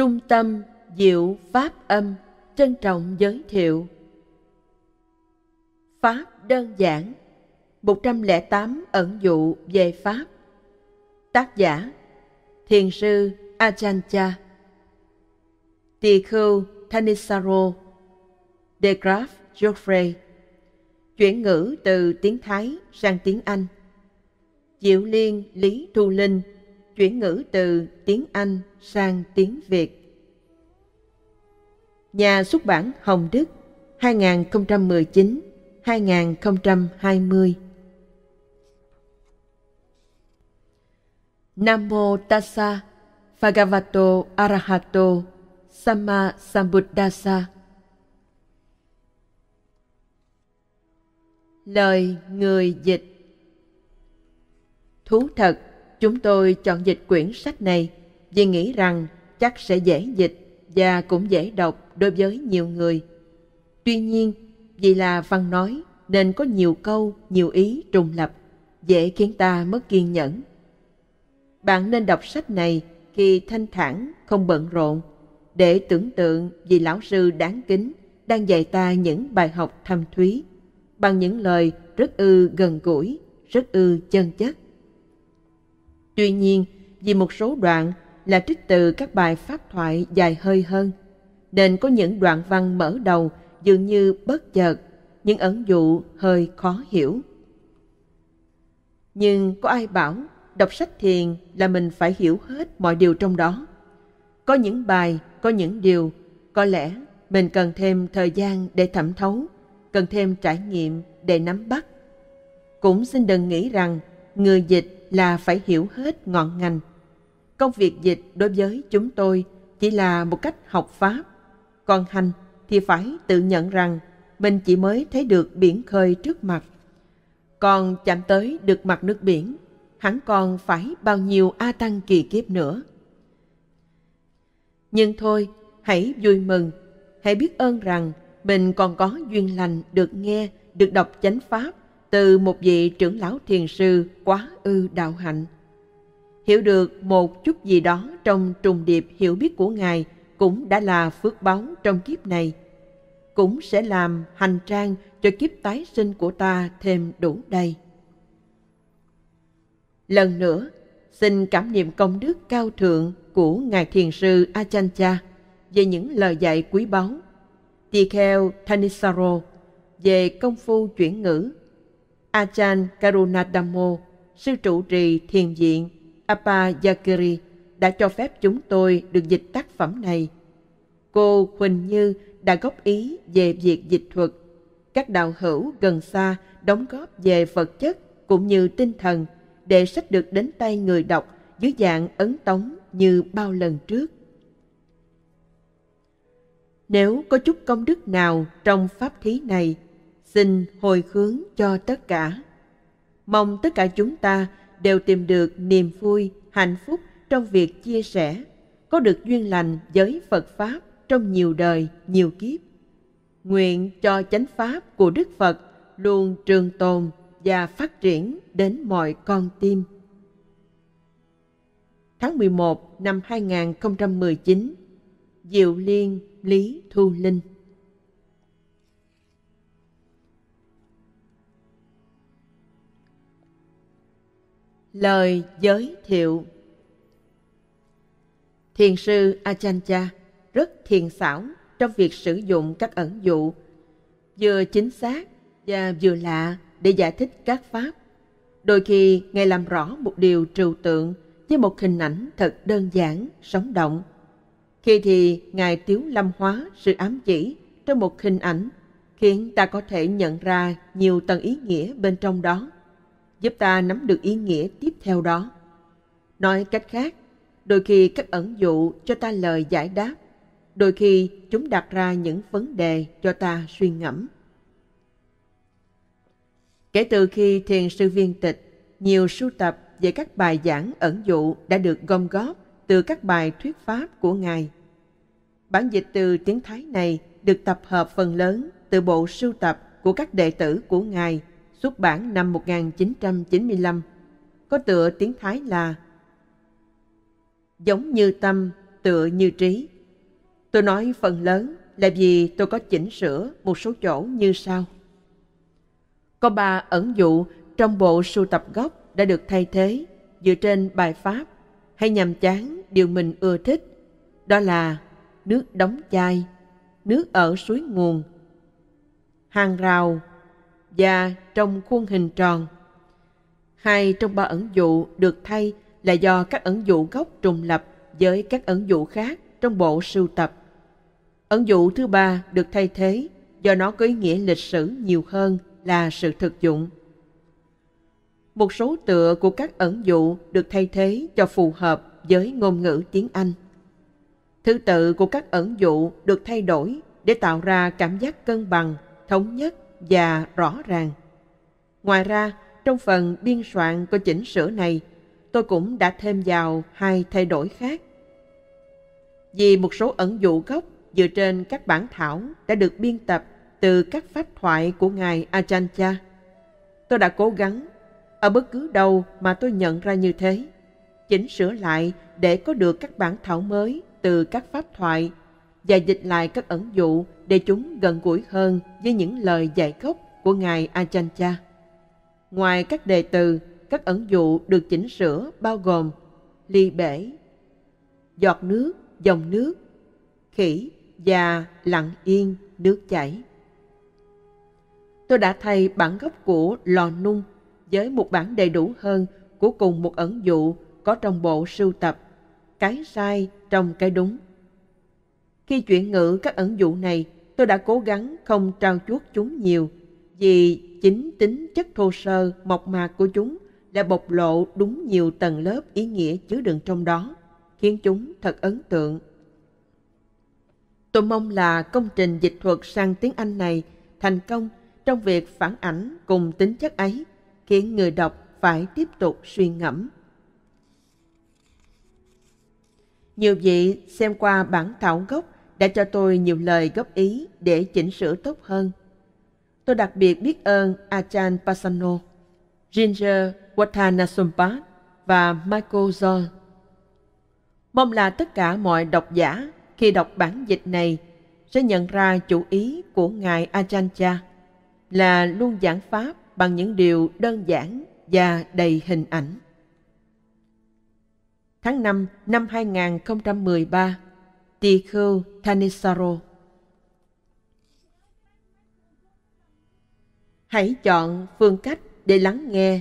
Trung tâm Diệu Pháp Âm trân trọng giới thiệu Pháp đơn giản 108 ẩn dụ về Pháp Tác giả Thiền sư Ajahn Tỳ khưu Tanisaro De Graaf Geoffrey Chuyển ngữ từ tiếng Thái sang tiếng Anh Diệu Liên Lý Thu Linh Chuyển ngữ từ tiếng Anh sang tiếng Việt Nhà xuất bản Hồng Đức 2019-2020 Nam Mô Tassa Bhagavato Arahato Sama Sambuddhasa Lời người dịch Thú thật, chúng tôi chọn dịch quyển sách này vì nghĩ rằng chắc sẽ dễ dịch và cũng dễ đọc đối với nhiều người. Tuy nhiên, vì là văn nói nên có nhiều câu, nhiều ý trùng lập, dễ khiến ta mất kiên nhẫn. Bạn nên đọc sách này khi thanh thản, không bận rộn, để tưởng tượng vị lão sư đáng kính đang dạy ta những bài học thâm thúy bằng những lời rất ư gần gũi, rất ư chân chất. Tuy nhiên, vì một số đoạn là trích từ các bài pháp thoại dài hơi hơn, nên có những đoạn văn mở đầu dường như bất chợt, những ẩn dụ hơi khó hiểu. Nhưng có ai bảo đọc sách thiền là mình phải hiểu hết mọi điều trong đó. Có những bài, có những điều, có lẽ mình cần thêm thời gian để thẩm thấu, cần thêm trải nghiệm để nắm bắt. Cũng xin đừng nghĩ rằng người dịch là phải hiểu hết ngọn ngành Công việc dịch đối với chúng tôi chỉ là một cách học pháp. Còn hành thì phải tự nhận rằng mình chỉ mới thấy được biển khơi trước mặt. Còn chạm tới được mặt nước biển, hẳn còn phải bao nhiêu A Tăng kỳ kiếp nữa. Nhưng thôi, hãy vui mừng, hãy biết ơn rằng mình còn có duyên lành được nghe, được đọc chánh pháp từ một vị trưởng lão thiền sư quá ư đạo hạnh. Hiểu được một chút gì đó trong trùng điệp hiểu biết của Ngài cũng đã là phước báo trong kiếp này. Cũng sẽ làm hành trang cho kiếp tái sinh của ta thêm đủ đầy. Lần nữa, xin cảm niệm công đức cao thượng của Ngài Thiền Sư Achancha. Cha về những lời dạy quý báu Tikheo Thanisaro về công phu chuyển ngữ Achan Karunadamo, sư trụ trì thiền viện Apa Yakiri đã cho phép chúng tôi được dịch tác phẩm này. Cô Huỳnh Như đã góp ý về việc dịch thuật. Các đạo hữu gần xa đóng góp về vật chất cũng như tinh thần để sách được đến tay người đọc dưới dạng ấn tống như bao lần trước. Nếu có chút công đức nào trong pháp thí này, xin hồi hướng cho tất cả. Mong tất cả chúng ta đều tìm được niềm vui, hạnh phúc trong việc chia sẻ, có được duyên lành với Phật Pháp trong nhiều đời, nhiều kiếp. Nguyện cho chánh Pháp của Đức Phật luôn trường tồn và phát triển đến mọi con tim. Tháng 11 năm 2019 Diệu Liên Lý Thu Linh Lời giới thiệu Thiền sư Achancha rất thiền xảo trong việc sử dụng các ẩn dụ, vừa chính xác và vừa lạ để giải thích các pháp. Đôi khi Ngài làm rõ một điều trừu tượng với một hình ảnh thật đơn giản, sống động. Khi thì Ngài tiếu lâm hóa sự ám chỉ trong một hình ảnh khiến ta có thể nhận ra nhiều tầng ý nghĩa bên trong đó giúp ta nắm được ý nghĩa tiếp theo đó. Nói cách khác, đôi khi các ẩn dụ cho ta lời giải đáp, đôi khi chúng đặt ra những vấn đề cho ta suy ngẫm. Kể từ khi thiền sư viên tịch, nhiều sưu tập về các bài giảng ẩn dụ đã được gom góp từ các bài thuyết pháp của Ngài. Bản dịch từ tiếng Thái này được tập hợp phần lớn từ bộ sưu tập của các đệ tử của Ngài xuất bản năm 1995, có tựa tiếng Thái là Giống như tâm, tựa như trí. Tôi nói phần lớn là vì tôi có chỉnh sửa một số chỗ như sau. Có ba ẩn dụ trong bộ sưu tập gốc đã được thay thế dựa trên bài pháp hay nhằm chán điều mình ưa thích, đó là nước đóng chai, nước ở suối nguồn, hàng rào và trong khuôn hình tròn. Hai trong ba ẩn dụ được thay là do các ẩn dụ gốc trùng lập với các ẩn dụ khác trong bộ sưu tập. Ẩn dụ thứ ba được thay thế do nó có ý nghĩa lịch sử nhiều hơn là sự thực dụng. Một số tựa của các ẩn dụ được thay thế cho phù hợp với ngôn ngữ tiếng Anh. Thứ tự của các ẩn dụ được thay đổi để tạo ra cảm giác cân bằng, thống nhất và rõ ràng. Ngoài ra, trong phần biên soạn của chỉnh sửa này, tôi cũng đã thêm vào hai thay đổi khác. Vì một số ẩn dụ gốc dựa trên các bản thảo đã được biên tập từ các pháp thoại của Ngài Ajahn Chah, tôi đã cố gắng ở bất cứ đâu mà tôi nhận ra như thế chỉnh sửa lại để có được các bản thảo mới từ các pháp thoại và dịch lại các ẩn dụ để chúng gần gũi hơn với những lời dạy gốc của Ngài Ajahn Chah. Ngoài các đề từ, các ẩn dụ được chỉnh sửa bao gồm ly bể, giọt nước, dòng nước, khỉ và lặng yên nước chảy. Tôi đã thay bản gốc của lò nung với một bản đầy đủ hơn của cùng một ẩn dụ có trong bộ sưu tập Cái sai trong cái đúng. Khi chuyển ngữ các ẩn dụ này tôi đã cố gắng không trao chuốt chúng nhiều vì chính tính chất thô sơ mộc mạc của chúng đã bộc lộ đúng nhiều tầng lớp ý nghĩa chứa đựng trong đó khiến chúng thật ấn tượng tôi mong là công trình dịch thuật sang tiếng anh này thành công trong việc phản ảnh cùng tính chất ấy khiến người đọc phải tiếp tục suy ngẫm nhiều vị xem qua bản thảo gốc đã cho tôi nhiều lời góp ý để chỉnh sửa tốt hơn. Tôi đặc biệt biết ơn Achan Pasano, Ginger Watanasompat và Michael John. Mong là tất cả mọi độc giả khi đọc bản dịch này sẽ nhận ra chủ ý của Ngài Achan Cha là luôn giảng Pháp bằng những điều đơn giản và đầy hình ảnh. Tháng 5 năm 2013, Tikhil Tanisaro. Hãy chọn phương cách để lắng nghe.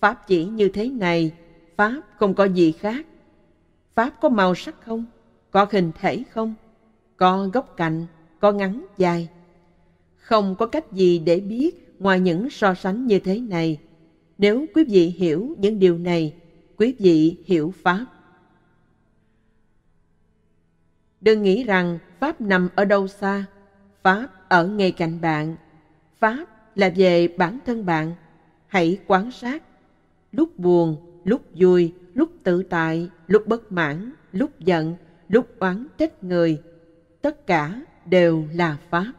Pháp chỉ như thế này, Pháp không có gì khác. Pháp có màu sắc không? Có hình thể không? Có góc cạnh, có ngắn dài. Không có cách gì để biết ngoài những so sánh như thế này. Nếu quý vị hiểu những điều này, quý vị hiểu Pháp. Đừng nghĩ rằng Pháp nằm ở đâu xa. Pháp ở ngay cạnh bạn. Pháp là về bản thân bạn. Hãy quan sát. Lúc buồn, lúc vui, lúc tự tại, lúc bất mãn, lúc giận, lúc oán trách người. Tất cả đều là Pháp.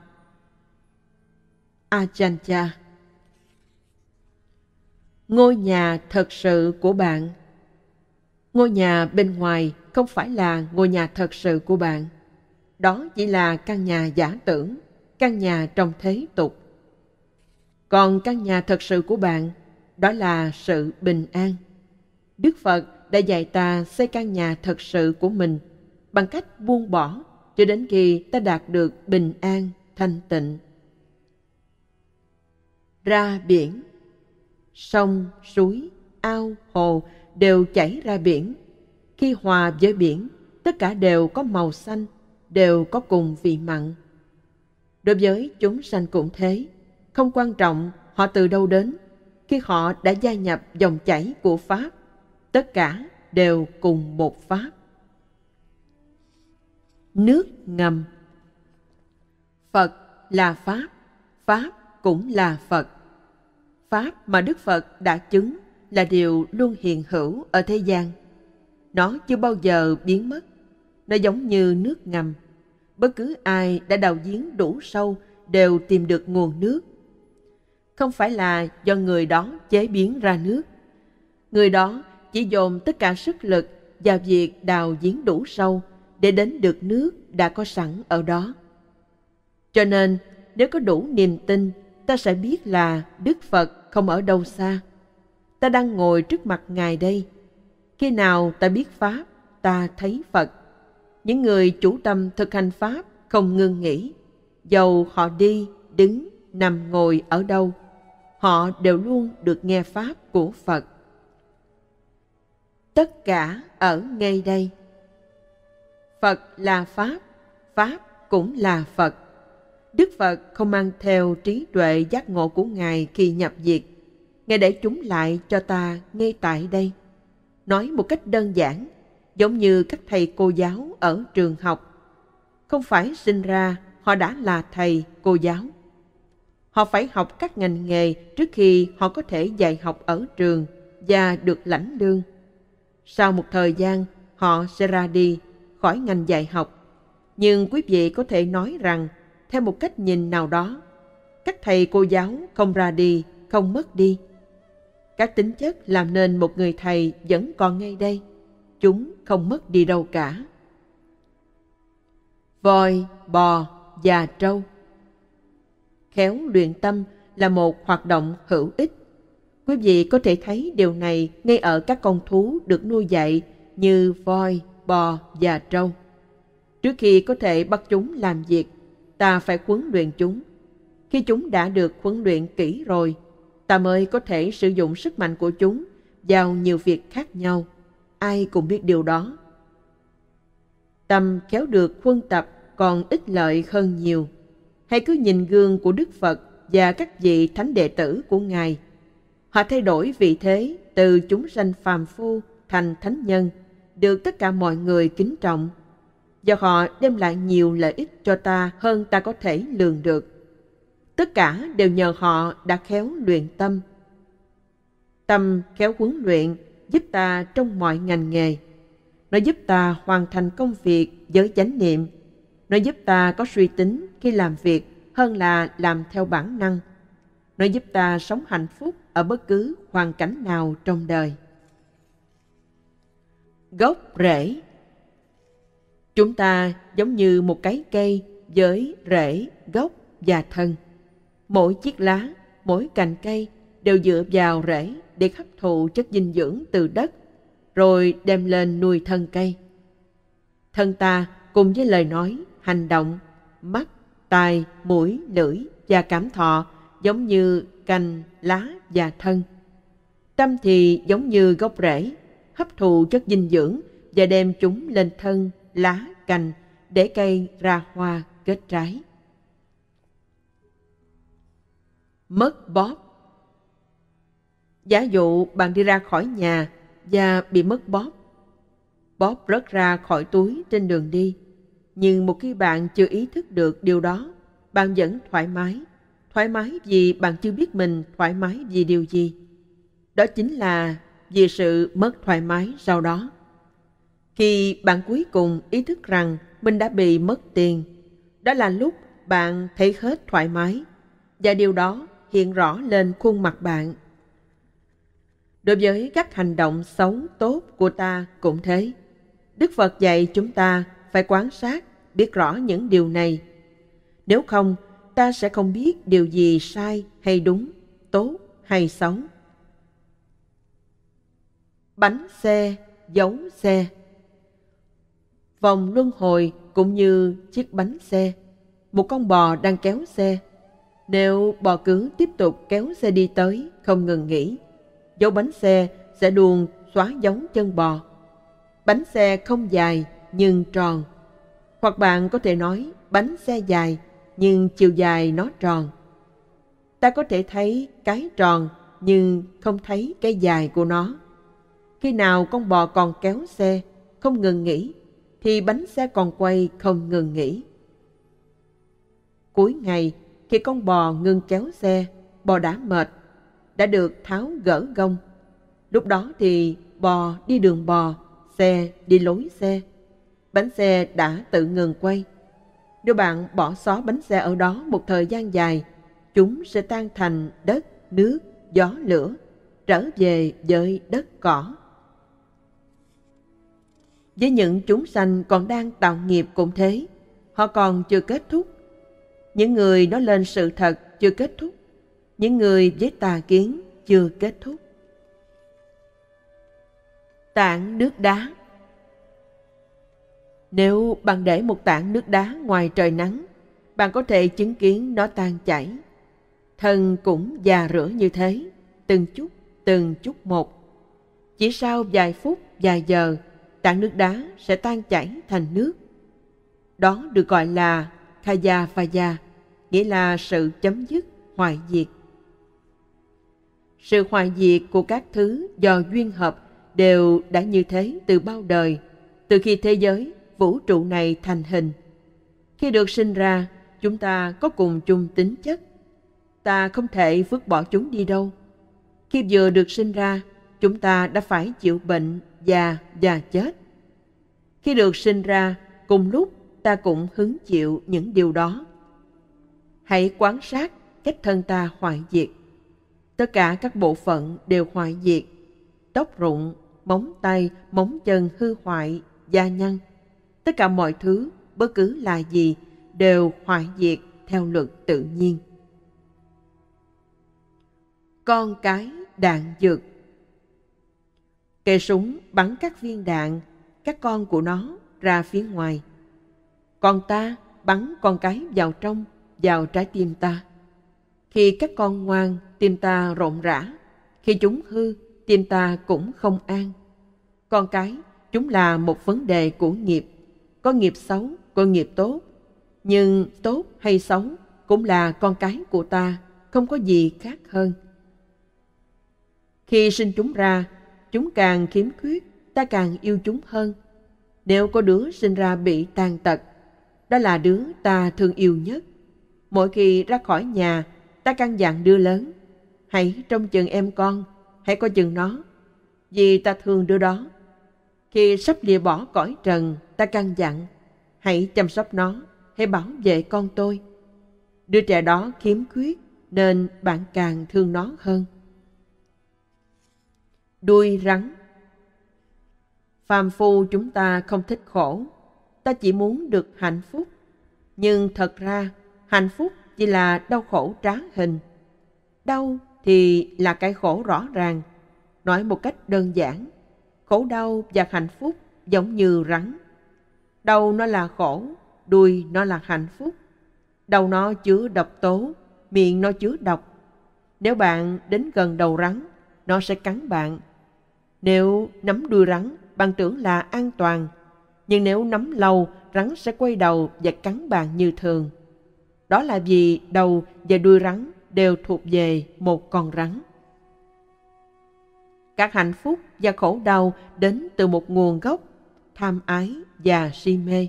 Ajahn Ngôi nhà thật sự của bạn Ngôi nhà bên ngoài không phải là ngôi nhà thật sự của bạn. Đó chỉ là căn nhà giả tưởng, căn nhà trong thế tục. Còn căn nhà thật sự của bạn, đó là sự bình an. Đức Phật đã dạy ta xây căn nhà thật sự của mình bằng cách buông bỏ cho đến khi ta đạt được bình an, thanh tịnh. Ra biển Sông, suối, ao, hồ đều chảy ra biển khi hòa với biển, tất cả đều có màu xanh, đều có cùng vị mặn. Đối với chúng sanh cũng thế, không quan trọng họ từ đâu đến, khi họ đã gia nhập dòng chảy của Pháp, tất cả đều cùng một Pháp. Nước ngầm Phật là Pháp, Pháp cũng là Phật. Pháp mà Đức Phật đã chứng là điều luôn hiện hữu ở thế gian – nó chưa bao giờ biến mất. Nó giống như nước ngầm. Bất cứ ai đã đào giếng đủ sâu đều tìm được nguồn nước. Không phải là do người đó chế biến ra nước. Người đó chỉ dồn tất cả sức lực vào việc đào giếng đủ sâu để đến được nước đã có sẵn ở đó. Cho nên, nếu có đủ niềm tin, ta sẽ biết là Đức Phật không ở đâu xa. Ta đang ngồi trước mặt Ngài đây, khi nào ta biết Pháp, ta thấy Phật. Những người chủ tâm thực hành Pháp không ngưng nghỉ. Dầu họ đi, đứng, nằm ngồi ở đâu, họ đều luôn được nghe Pháp của Phật. Tất cả ở ngay đây. Phật là Pháp, Pháp cũng là Phật. Đức Phật không mang theo trí tuệ giác ngộ của Ngài khi nhập diệt. Ngài để chúng lại cho ta ngay tại đây nói một cách đơn giản, giống như các thầy cô giáo ở trường học. Không phải sinh ra họ đã là thầy, cô giáo. Họ phải học các ngành nghề trước khi họ có thể dạy học ở trường và được lãnh lương. Sau một thời gian, họ sẽ ra đi khỏi ngành dạy học. Nhưng quý vị có thể nói rằng, theo một cách nhìn nào đó, các thầy cô giáo không ra đi, không mất đi, các tính chất làm nên một người thầy vẫn còn ngay đây. Chúng không mất đi đâu cả. Voi, bò và trâu Khéo luyện tâm là một hoạt động hữu ích. Quý vị có thể thấy điều này ngay ở các con thú được nuôi dạy như voi, bò và trâu. Trước khi có thể bắt chúng làm việc, ta phải huấn luyện chúng. Khi chúng đã được huấn luyện kỹ rồi, ta mới có thể sử dụng sức mạnh của chúng vào nhiều việc khác nhau. Ai cũng biết điều đó. Tâm khéo được quân tập còn ích lợi hơn nhiều. Hãy cứ nhìn gương của Đức Phật và các vị thánh đệ tử của Ngài. Họ thay đổi vị thế từ chúng sanh phàm phu thành thánh nhân, được tất cả mọi người kính trọng. do họ đem lại nhiều lợi ích cho ta hơn ta có thể lường được tất cả đều nhờ họ đã khéo luyện tâm. Tâm khéo huấn luyện giúp ta trong mọi ngành nghề. Nó giúp ta hoàn thành công việc với chánh niệm. Nó giúp ta có suy tính khi làm việc hơn là làm theo bản năng. Nó giúp ta sống hạnh phúc ở bất cứ hoàn cảnh nào trong đời. Gốc rễ Chúng ta giống như một cái cây với rễ, gốc và thân. Mỗi chiếc lá, mỗi cành cây đều dựa vào rễ để hấp thụ chất dinh dưỡng từ đất, rồi đem lên nuôi thân cây. Thân ta cùng với lời nói, hành động, mắt, tai, mũi, lưỡi và cảm thọ giống như cành, lá và thân. Tâm thì giống như gốc rễ, hấp thụ chất dinh dưỡng và đem chúng lên thân, lá, cành để cây ra hoa kết trái. mất bóp. Giả dụ bạn đi ra khỏi nhà và bị mất bóp. Bóp rớt ra khỏi túi trên đường đi, nhưng một khi bạn chưa ý thức được điều đó, bạn vẫn thoải mái. Thoải mái vì bạn chưa biết mình thoải mái vì điều gì. Đó chính là vì sự mất thoải mái sau đó. Khi bạn cuối cùng ý thức rằng mình đã bị mất tiền, đó là lúc bạn thấy hết thoải mái. Và điều đó hiện rõ lên khuôn mặt bạn. Đối với các hành động xấu tốt của ta cũng thế. Đức Phật dạy chúng ta phải quan sát, biết rõ những điều này. Nếu không, ta sẽ không biết điều gì sai hay đúng, tốt hay xấu. Bánh xe, dấu xe Vòng luân hồi cũng như chiếc bánh xe. Một con bò đang kéo xe. Nếu bò cứ tiếp tục kéo xe đi tới, không ngừng nghỉ, dấu bánh xe sẽ luôn xóa giống chân bò. Bánh xe không dài nhưng tròn. Hoặc bạn có thể nói bánh xe dài nhưng chiều dài nó tròn. Ta có thể thấy cái tròn nhưng không thấy cái dài của nó. Khi nào con bò còn kéo xe, không ngừng nghỉ, thì bánh xe còn quay không ngừng nghỉ. Cuối ngày, khi con bò ngừng kéo xe, bò đã mệt, đã được tháo gỡ gông. Lúc đó thì bò đi đường bò, xe đi lối xe. Bánh xe đã tự ngừng quay. Nếu bạn bỏ xó bánh xe ở đó một thời gian dài, chúng sẽ tan thành đất, nước, gió, lửa, trở về với đất cỏ. Với những chúng sanh còn đang tạo nghiệp cũng thế, họ còn chưa kết thúc những người nói lên sự thật chưa kết thúc những người với tà kiến chưa kết thúc tảng nước đá nếu bạn để một tảng nước đá ngoài trời nắng bạn có thể chứng kiến nó tan chảy thân cũng già rửa như thế từng chút từng chút một chỉ sau vài phút vài giờ tảng nước đá sẽ tan chảy thành nước đó được gọi là khaya vaya nghĩa là sự chấm dứt, hoại diệt. Sự hoại diệt của các thứ do duyên hợp đều đã như thế từ bao đời, từ khi thế giới, vũ trụ này thành hình. Khi được sinh ra, chúng ta có cùng chung tính chất. Ta không thể vứt bỏ chúng đi đâu. Khi vừa được sinh ra, chúng ta đã phải chịu bệnh, già và chết. Khi được sinh ra, cùng lúc ta cũng hứng chịu những điều đó hãy quan sát cách thân ta hoại diệt. Tất cả các bộ phận đều hoại diệt, tóc rụng, móng tay, móng chân hư hoại, da nhăn. Tất cả mọi thứ, bất cứ là gì, đều hoại diệt theo luật tự nhiên. Con cái đạn dược Cây súng bắn các viên đạn, các con của nó ra phía ngoài. Còn ta bắn con cái vào trong vào trái tim ta. Khi các con ngoan, tim ta rộn rã. Khi chúng hư, tim ta cũng không an. Con cái, chúng là một vấn đề của nghiệp. Có nghiệp xấu, có nghiệp tốt. Nhưng tốt hay xấu cũng là con cái của ta, không có gì khác hơn. Khi sinh chúng ra, chúng càng khiếm khuyết, ta càng yêu chúng hơn. Nếu có đứa sinh ra bị tàn tật, đó là đứa ta thương yêu nhất Mỗi khi ra khỏi nhà, ta căn dặn đưa lớn. Hãy trông chừng em con, hãy coi chừng nó, vì ta thương đứa đó. Khi sắp lìa bỏ cõi trần, ta căn dặn, hãy chăm sóc nó, hãy bảo vệ con tôi. Đứa trẻ đó khiếm khuyết, nên bạn càng thương nó hơn. Đuôi rắn Phàm phu chúng ta không thích khổ, ta chỉ muốn được hạnh phúc. Nhưng thật ra hạnh phúc chỉ là đau khổ tráng hình. Đau thì là cái khổ rõ ràng. Nói một cách đơn giản, khổ đau và hạnh phúc giống như rắn. Đầu nó là khổ, đuôi nó là hạnh phúc. Đầu nó chứa độc tố, miệng nó chứa độc. Nếu bạn đến gần đầu rắn, nó sẽ cắn bạn. Nếu nắm đuôi rắn, bạn tưởng là an toàn. Nhưng nếu nắm lâu, rắn sẽ quay đầu và cắn bạn như thường. Đó là vì đầu và đuôi rắn đều thuộc về một con rắn. Các hạnh phúc và khổ đau đến từ một nguồn gốc, tham ái và si mê.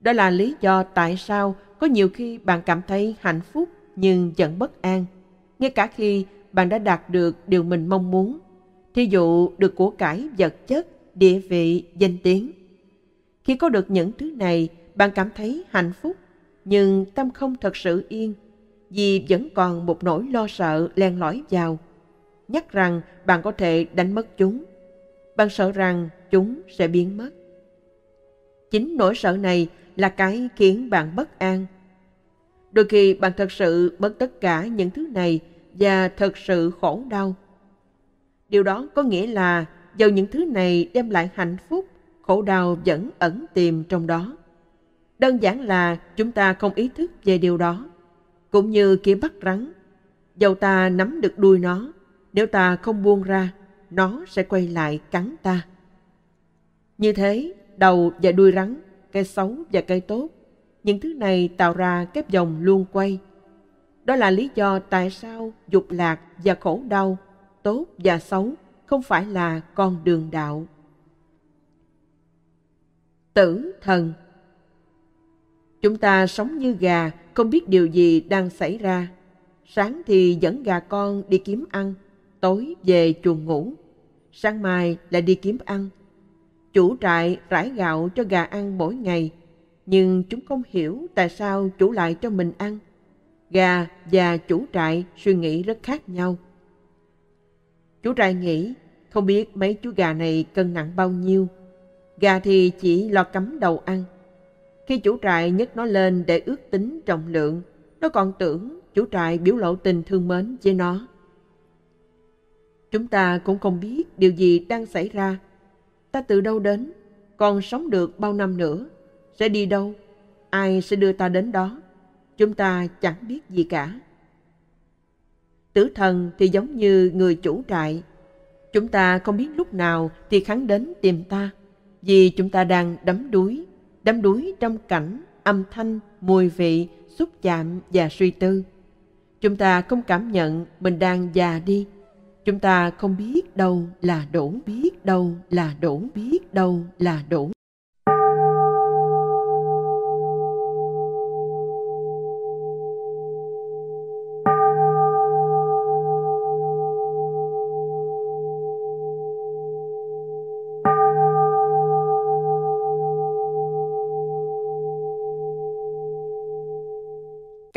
Đó là lý do tại sao có nhiều khi bạn cảm thấy hạnh phúc nhưng vẫn bất an, ngay cả khi bạn đã đạt được điều mình mong muốn. Thí dụ được của cải vật chất, địa vị, danh tiếng. Khi có được những thứ này, bạn cảm thấy hạnh phúc nhưng tâm không thật sự yên vì vẫn còn một nỗi lo sợ len lỏi vào. Nhắc rằng bạn có thể đánh mất chúng. Bạn sợ rằng chúng sẽ biến mất. Chính nỗi sợ này là cái khiến bạn bất an. Đôi khi bạn thật sự mất tất cả những thứ này và thật sự khổ đau. Điều đó có nghĩa là dầu những thứ này đem lại hạnh phúc, khổ đau vẫn ẩn tiềm trong đó. Đơn giản là chúng ta không ý thức về điều đó. Cũng như kia bắt rắn, dầu ta nắm được đuôi nó, nếu ta không buông ra, nó sẽ quay lại cắn ta. Như thế, đầu và đuôi rắn, cây xấu và cây tốt, những thứ này tạo ra kép dòng luôn quay. Đó là lý do tại sao dục lạc và khổ đau, tốt và xấu không phải là con đường đạo. Tử thần Chúng ta sống như gà, không biết điều gì đang xảy ra. Sáng thì dẫn gà con đi kiếm ăn, tối về chuồng ngủ. Sáng mai lại đi kiếm ăn. Chủ trại rải gạo cho gà ăn mỗi ngày, nhưng chúng không hiểu tại sao chủ lại cho mình ăn. Gà và chủ trại suy nghĩ rất khác nhau. chủ trại nghĩ, không biết mấy chú gà này cân nặng bao nhiêu. Gà thì chỉ lo cắm đầu ăn, khi chủ trại nhấc nó lên để ước tính trọng lượng, nó còn tưởng chủ trại biểu lộ tình thương mến với nó. Chúng ta cũng không biết điều gì đang xảy ra. Ta từ đâu đến, còn sống được bao năm nữa, sẽ đi đâu, ai sẽ đưa ta đến đó. Chúng ta chẳng biết gì cả. Tử thần thì giống như người chủ trại. Chúng ta không biết lúc nào thì hắn đến tìm ta, vì chúng ta đang đắm đuối đắm đuối trong cảnh, âm thanh, mùi vị, xúc chạm và suy tư. Chúng ta không cảm nhận mình đang già đi. Chúng ta không biết đâu là đủ biết đâu là đủ biết đâu là đủ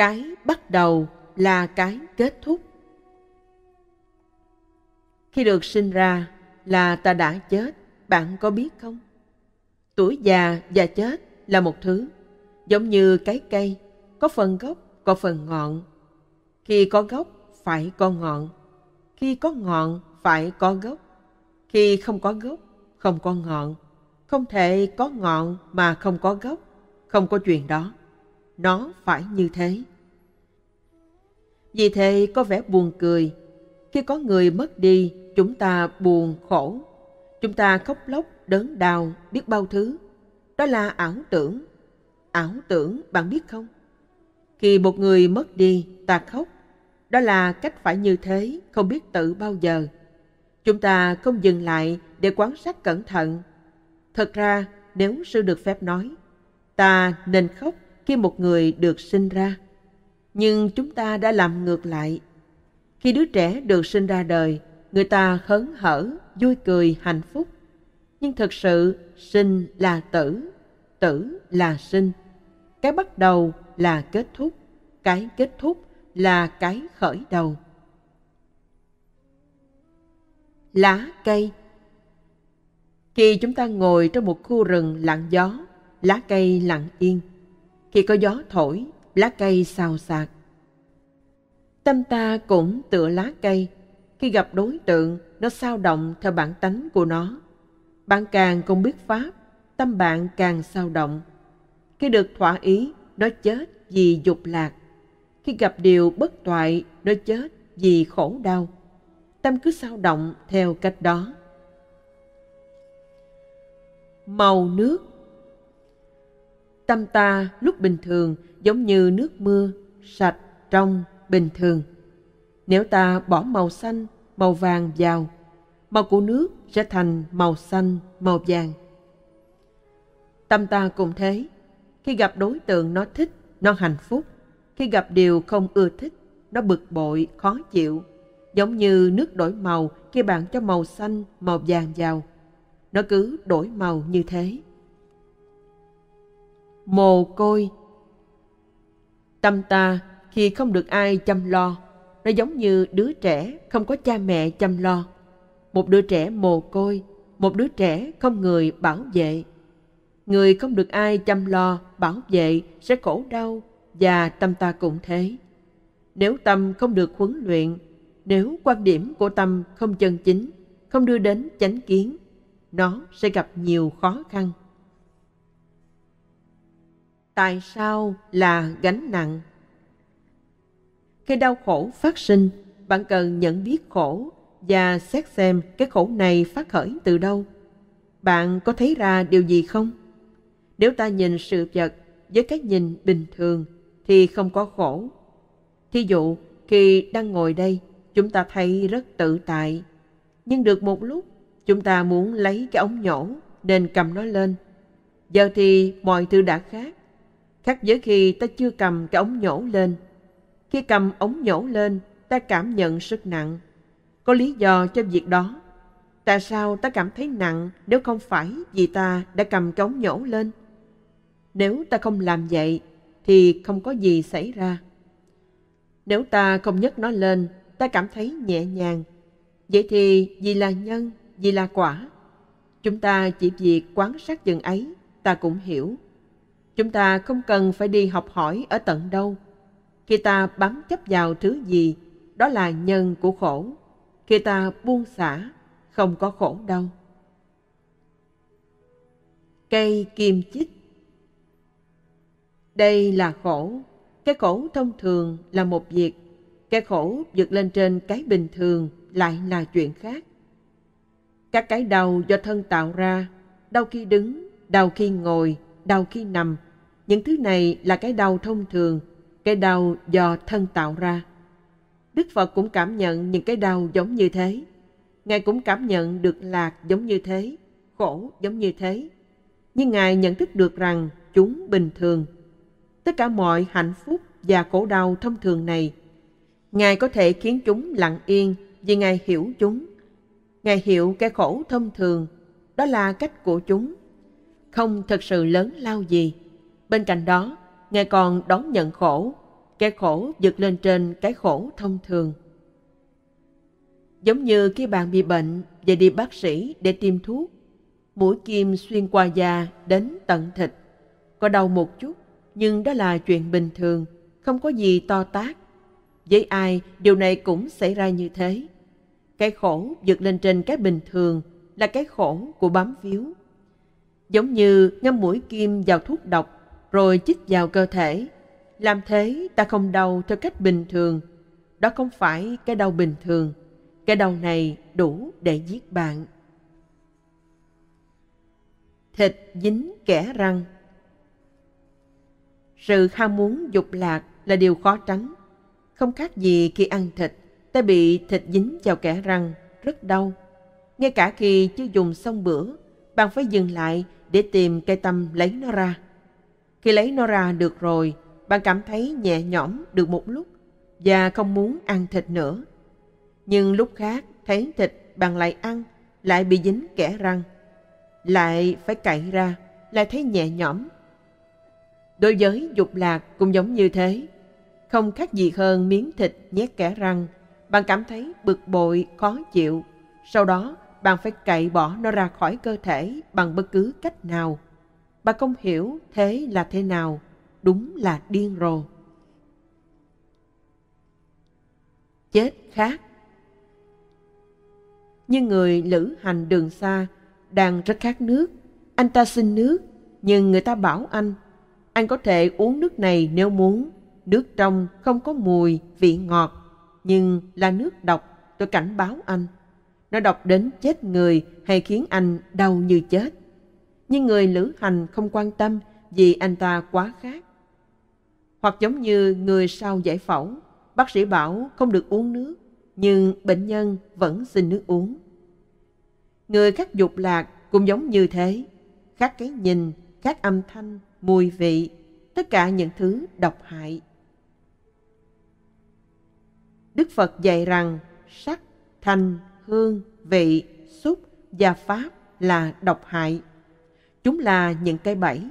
cái bắt đầu là cái kết thúc khi được sinh ra là ta đã chết bạn có biết không tuổi già và chết là một thứ giống như cái cây có phần gốc có phần ngọn khi có gốc phải có ngọn khi có ngọn phải có gốc khi không có gốc không có ngọn không thể có ngọn mà không có gốc không có chuyện đó nó phải như thế vì thế có vẻ buồn cười. Khi có người mất đi, chúng ta buồn, khổ. Chúng ta khóc lóc, đớn đau, biết bao thứ. Đó là ảo tưởng. Ảo tưởng, bạn biết không? Khi một người mất đi, ta khóc. Đó là cách phải như thế, không biết tự bao giờ. Chúng ta không dừng lại để quan sát cẩn thận. Thật ra, nếu sư được phép nói, ta nên khóc khi một người được sinh ra nhưng chúng ta đã làm ngược lại. Khi đứa trẻ được sinh ra đời, người ta khấn hở, vui cười, hạnh phúc. Nhưng thực sự, sinh là tử, tử là sinh. Cái bắt đầu là kết thúc, cái kết thúc là cái khởi đầu. Lá cây Khi chúng ta ngồi trong một khu rừng lặng gió, lá cây lặng yên. Khi có gió thổi, lá cây xào xạc. Tâm ta cũng tựa lá cây, khi gặp đối tượng nó sao động theo bản tánh của nó. Bạn càng không biết pháp, tâm bạn càng sao động. Khi được thỏa ý, nó chết vì dục lạc. Khi gặp điều bất toại, nó chết vì khổ đau. Tâm cứ sao động theo cách đó. Màu nước Tâm ta lúc bình thường giống như nước mưa, sạch, trong, bình thường. Nếu ta bỏ màu xanh, màu vàng vào, màu của nước sẽ thành màu xanh, màu vàng. Tâm ta cũng thế, khi gặp đối tượng nó thích, nó hạnh phúc. Khi gặp điều không ưa thích, nó bực bội, khó chịu. Giống như nước đổi màu khi bạn cho màu xanh, màu vàng vào. Nó cứ đổi màu như thế. Mồ côi Tâm ta khi không được ai chăm lo, nó giống như đứa trẻ không có cha mẹ chăm lo. Một đứa trẻ mồ côi, một đứa trẻ không người bảo vệ. Người không được ai chăm lo, bảo vệ sẽ khổ đau và tâm ta cũng thế. Nếu tâm không được huấn luyện, nếu quan điểm của tâm không chân chính, không đưa đến chánh kiến, nó sẽ gặp nhiều khó khăn tại sao là gánh nặng khi đau khổ phát sinh bạn cần nhận biết khổ và xét xem cái khổ này phát khởi từ đâu bạn có thấy ra điều gì không nếu ta nhìn sự vật với cái nhìn bình thường thì không có khổ thí dụ khi đang ngồi đây chúng ta thấy rất tự tại nhưng được một lúc chúng ta muốn lấy cái ống nhổ nên cầm nó lên giờ thì mọi thứ đã khác khác với khi ta chưa cầm cái ống nhổ lên. Khi cầm ống nhổ lên, ta cảm nhận sức nặng. Có lý do cho việc đó. Tại sao ta cảm thấy nặng nếu không phải vì ta đã cầm cái ống nhổ lên? Nếu ta không làm vậy, thì không có gì xảy ra. Nếu ta không nhấc nó lên, ta cảm thấy nhẹ nhàng. Vậy thì vì là nhân, vì là quả. Chúng ta chỉ việc quán sát dần ấy, ta cũng hiểu. Chúng ta không cần phải đi học hỏi ở tận đâu. Khi ta bám chấp vào thứ gì, đó là nhân của khổ. Khi ta buông xả, không có khổ đâu. Cây kim chích Đây là khổ. Cái khổ thông thường là một việc. Cái khổ vượt lên trên cái bình thường lại là chuyện khác. Các cái đau do thân tạo ra, đau khi đứng, đau khi ngồi, đau khi nằm. Những thứ này là cái đau thông thường, cái đau do thân tạo ra. Đức Phật cũng cảm nhận những cái đau giống như thế. Ngài cũng cảm nhận được lạc giống như thế, khổ giống như thế. Nhưng Ngài nhận thức được rằng chúng bình thường. Tất cả mọi hạnh phúc và khổ đau thông thường này, Ngài có thể khiến chúng lặng yên vì Ngài hiểu chúng. Ngài hiểu cái khổ thông thường, đó là cách của chúng không thật sự lớn lao gì. Bên cạnh đó, Ngài còn đón nhận khổ, cái khổ vượt lên trên cái khổ thông thường. Giống như khi bạn bị bệnh và đi bác sĩ để tiêm thuốc, mũi kim xuyên qua da đến tận thịt. Có đau một chút, nhưng đó là chuyện bình thường, không có gì to tác. Với ai, điều này cũng xảy ra như thế. Cái khổ vượt lên trên cái bình thường là cái khổ của bám víu giống như ngâm mũi kim vào thuốc độc rồi chích vào cơ thể. Làm thế ta không đau theo cách bình thường. Đó không phải cái đau bình thường. Cái đau này đủ để giết bạn. Thịt dính kẻ răng Sự ham muốn dục lạc là điều khó tránh. Không khác gì khi ăn thịt, ta bị thịt dính vào kẻ răng, rất đau. Ngay cả khi chưa dùng xong bữa, bạn phải dừng lại để tìm cây tâm lấy nó ra. Khi lấy nó ra được rồi, bạn cảm thấy nhẹ nhõm được một lúc và không muốn ăn thịt nữa. Nhưng lúc khác thấy thịt bạn lại ăn, lại bị dính kẻ răng, lại phải cậy ra, lại thấy nhẹ nhõm. Đối với dục lạc cũng giống như thế, không khác gì hơn miếng thịt nhét kẻ răng, bạn cảm thấy bực bội, khó chịu, sau đó bạn phải cậy bỏ nó ra khỏi cơ thể bằng bất cứ cách nào. Bà không hiểu thế là thế nào, đúng là điên rồ. Chết khác Như người lữ hành đường xa, đang rất khát nước. Anh ta xin nước, nhưng người ta bảo anh, anh có thể uống nước này nếu muốn. Nước trong không có mùi, vị ngọt, nhưng là nước độc, tôi cảnh báo anh nó độc đến chết người hay khiến anh đau như chết. Nhưng người lữ hành không quan tâm vì anh ta quá khác. Hoặc giống như người sau giải phẫu, bác sĩ bảo không được uống nước, nhưng bệnh nhân vẫn xin nước uống. Người khắc dục lạc cũng giống như thế, khát cái nhìn, khát âm thanh, mùi vị, tất cả những thứ độc hại. Đức Phật dạy rằng sắc, thanh, hương, vị, xúc và pháp là độc hại. Chúng là những cây bẫy,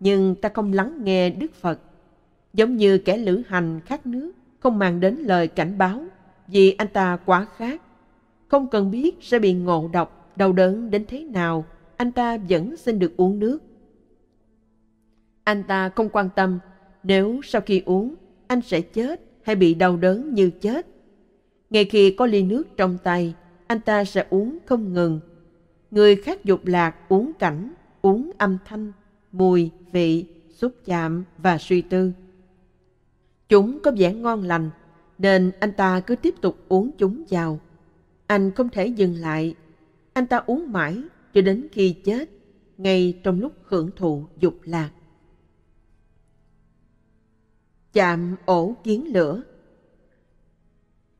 nhưng ta không lắng nghe Đức Phật. Giống như kẻ lữ hành khát nước, không mang đến lời cảnh báo vì anh ta quá khát. Không cần biết sẽ bị ngộ độc, đau đớn đến thế nào, anh ta vẫn xin được uống nước. Anh ta không quan tâm nếu sau khi uống anh sẽ chết hay bị đau đớn như chết ngay khi có ly nước trong tay, anh ta sẽ uống không ngừng. Người khác dục lạc uống cảnh, uống âm thanh, mùi, vị, xúc chạm và suy tư. Chúng có vẻ ngon lành, nên anh ta cứ tiếp tục uống chúng vào. Anh không thể dừng lại. Anh ta uống mãi cho đến khi chết, ngay trong lúc hưởng thụ dục lạc. Chạm ổ kiến lửa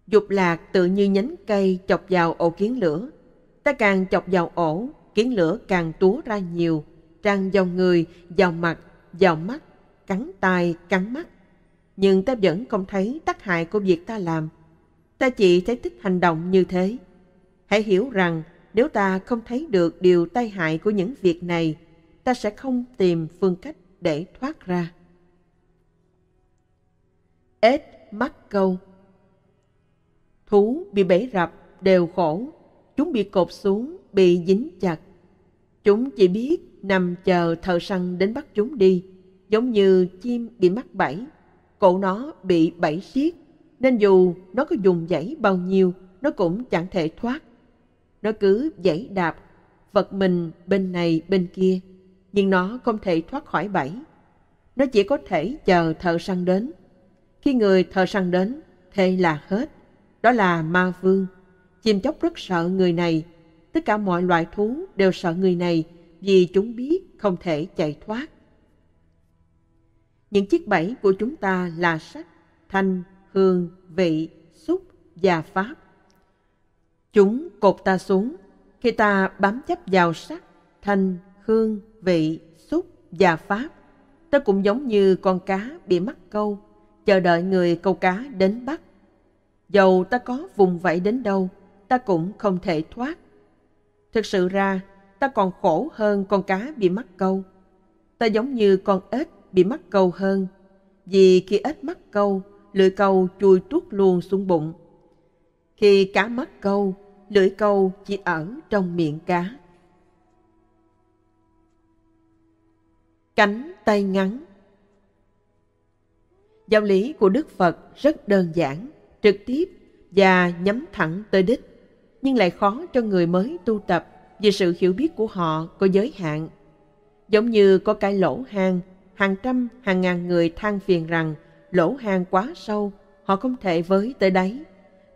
Dục lạc tự như nhánh cây chọc vào ổ kiến lửa. Ta càng chọc vào ổ, kiến lửa càng túa ra nhiều, tràn vào người, vào mặt, vào mắt, cắn tai, cắn mắt. Nhưng ta vẫn không thấy tác hại của việc ta làm. Ta chỉ thấy thích hành động như thế. Hãy hiểu rằng nếu ta không thấy được điều tai hại của những việc này, ta sẽ không tìm phương cách để thoát ra. Ed Mắc Câu Thú bị bẫy rập đều khổ, chúng bị cột xuống, bị dính chặt. Chúng chỉ biết nằm chờ thợ săn đến bắt chúng đi, giống như chim bị mắc bẫy. Cổ nó bị bẫy xiết nên dù nó có dùng dãy bao nhiêu, nó cũng chẳng thể thoát. Nó cứ dãy đạp, vật mình bên này bên kia, nhưng nó không thể thoát khỏi bẫy. Nó chỉ có thể chờ thợ săn đến. Khi người thợ săn đến, thế là hết. Đó là ma vương. Chim chóc rất sợ người này. Tất cả mọi loại thú đều sợ người này vì chúng biết không thể chạy thoát. Những chiếc bẫy của chúng ta là sắc, thanh, hương, vị, xúc và pháp. Chúng cột ta xuống khi ta bám chấp vào sắc, thanh, hương, vị, xúc và pháp. Ta cũng giống như con cá bị mắc câu, chờ đợi người câu cá đến bắt. Dầu ta có vùng vẫy đến đâu, ta cũng không thể thoát. Thực sự ra, ta còn khổ hơn con cá bị mắc câu. Ta giống như con ếch bị mắc câu hơn, vì khi ếch mắc câu, lưỡi câu chui tuốt luôn xuống bụng. Khi cá mắc câu, lưỡi câu chỉ ở trong miệng cá. Cánh tay ngắn Giáo lý của Đức Phật rất đơn giản trực tiếp và nhắm thẳng tới đích, nhưng lại khó cho người mới tu tập vì sự hiểu biết của họ có giới hạn. Giống như có cái lỗ hang, hàng trăm, hàng ngàn người than phiền rằng lỗ hang quá sâu, họ không thể với tới đáy.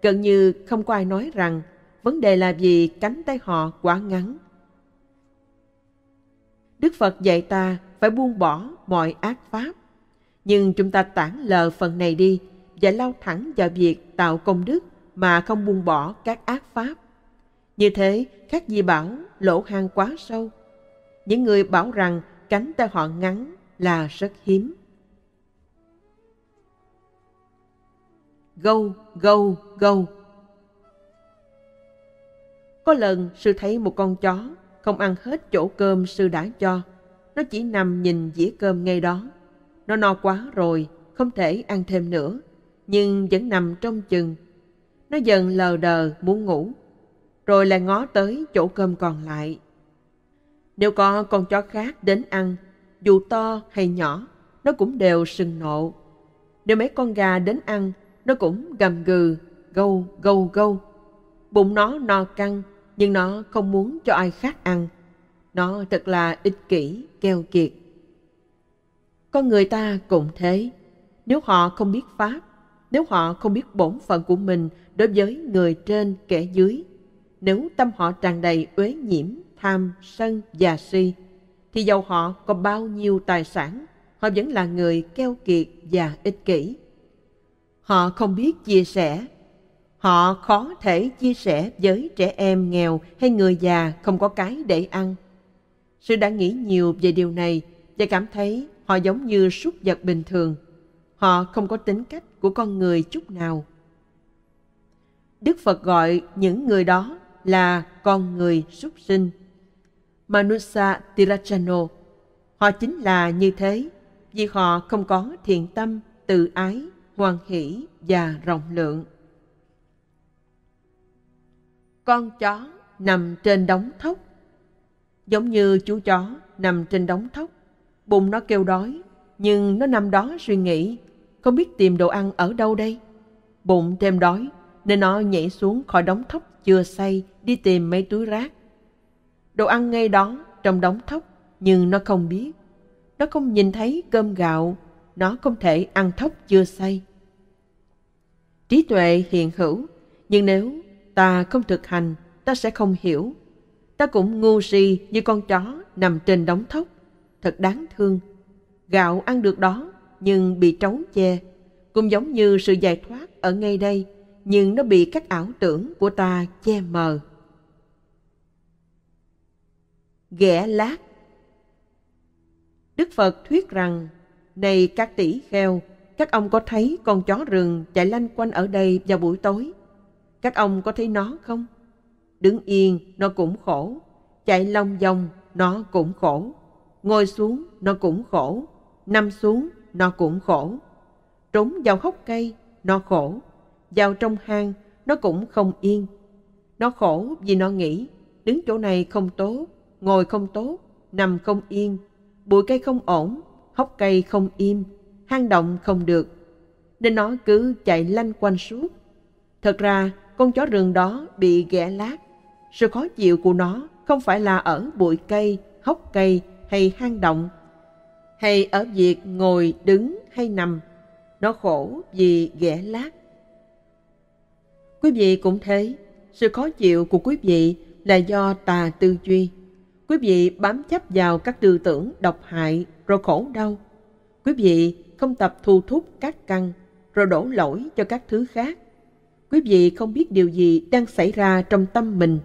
Gần như không có ai nói rằng vấn đề là vì cánh tay họ quá ngắn. Đức Phật dạy ta phải buông bỏ mọi ác pháp, nhưng chúng ta tản lờ phần này đi và lao thẳng vào việc tạo công đức mà không buông bỏ các ác pháp. Như thế, khác gì bảo lỗ hang quá sâu. Những người bảo rằng cánh tay họ ngắn là rất hiếm. Gâu, gâu, gâu. Có lần sư thấy một con chó không ăn hết chỗ cơm sư đã cho. Nó chỉ nằm nhìn dĩa cơm ngay đó. Nó no quá rồi, không thể ăn thêm nữa nhưng vẫn nằm trong chừng. Nó dần lờ đờ muốn ngủ, rồi lại ngó tới chỗ cơm còn lại. Nếu có con chó khác đến ăn, dù to hay nhỏ, nó cũng đều sừng nộ. Nếu mấy con gà đến ăn, nó cũng gầm gừ, gâu, gâu, gâu. Bụng nó no căng, nhưng nó không muốn cho ai khác ăn. Nó thật là ích kỷ, keo kiệt. Con người ta cũng thế. Nếu họ không biết Pháp, nếu họ không biết bổn phận của mình đối với người trên kẻ dưới. Nếu tâm họ tràn đầy uế nhiễm, tham, sân và si, thì dầu họ có bao nhiêu tài sản, họ vẫn là người keo kiệt và ích kỷ. Họ không biết chia sẻ. Họ khó thể chia sẻ với trẻ em nghèo hay người già không có cái để ăn. Sư đã nghĩ nhiều về điều này và cảm thấy họ giống như súc vật bình thường. Họ không có tính cách của con người chút nào. Đức Phật gọi những người đó là con người súc sinh. Manusa Tirachano, họ chính là như thế vì họ không có thiện tâm, từ ái, hoan hỷ và rộng lượng. Con chó nằm trên đống thóc. Giống như chú chó nằm trên đống thóc, bụng nó kêu đói, nhưng nó nằm đó suy nghĩ không biết tìm đồ ăn ở đâu đây. Bụng thêm đói, nên nó nhảy xuống khỏi đống thóc chưa xây đi tìm mấy túi rác. Đồ ăn ngay đó trong đống thóc, nhưng nó không biết. Nó không nhìn thấy cơm gạo, nó không thể ăn thóc chưa xây. Trí tuệ hiện hữu, nhưng nếu ta không thực hành, ta sẽ không hiểu. Ta cũng ngu si như con chó nằm trên đống thóc, thật đáng thương. Gạo ăn được đó nhưng bị trấu che. Cũng giống như sự giải thoát ở ngay đây, nhưng nó bị các ảo tưởng của ta che mờ. Ghẻ lát Đức Phật thuyết rằng, Này các tỷ kheo, các ông có thấy con chó rừng chạy lanh quanh ở đây vào buổi tối? Các ông có thấy nó không? Đứng yên, nó cũng khổ. Chạy lòng vòng, nó cũng khổ. Ngồi xuống, nó cũng khổ. Nằm xuống, nó cũng khổ. Trốn vào hốc cây, nó khổ. Vào trong hang, nó cũng không yên. Nó khổ vì nó nghĩ, đứng chỗ này không tốt, ngồi không tốt, nằm không yên, bụi cây không ổn, hốc cây không im, hang động không được. Nên nó cứ chạy lanh quanh suốt. Thật ra, con chó rừng đó bị ghẻ lát. Sự khó chịu của nó không phải là ở bụi cây, hốc cây hay hang động hay ở việc ngồi, đứng hay nằm. Nó khổ vì ghẻ lát. Quý vị cũng thế, sự khó chịu của quý vị là do tà tư duy. Quý vị bám chấp vào các tư tưởng độc hại rồi khổ đau. Quý vị không tập thu thúc các căn rồi đổ lỗi cho các thứ khác. Quý vị không biết điều gì đang xảy ra trong tâm mình.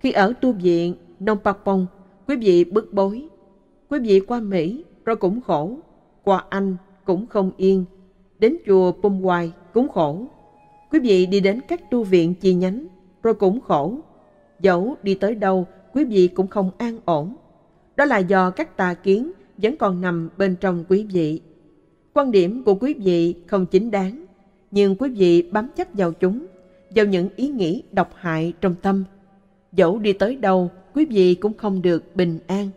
Khi ở tu viện Nông Papong, quý vị bức bối. Quý vị qua Mỹ rồi cũng khổ, qua anh cũng không yên, đến chùa Pum Hoài cũng khổ. Quý vị đi đến các tu viện chi nhánh, rồi cũng khổ. Dẫu đi tới đâu, quý vị cũng không an ổn. Đó là do các tà kiến vẫn còn nằm bên trong quý vị. Quan điểm của quý vị không chính đáng, nhưng quý vị bám chấp vào chúng, vào những ý nghĩ độc hại trong tâm. Dẫu đi tới đâu, quý vị cũng không được bình an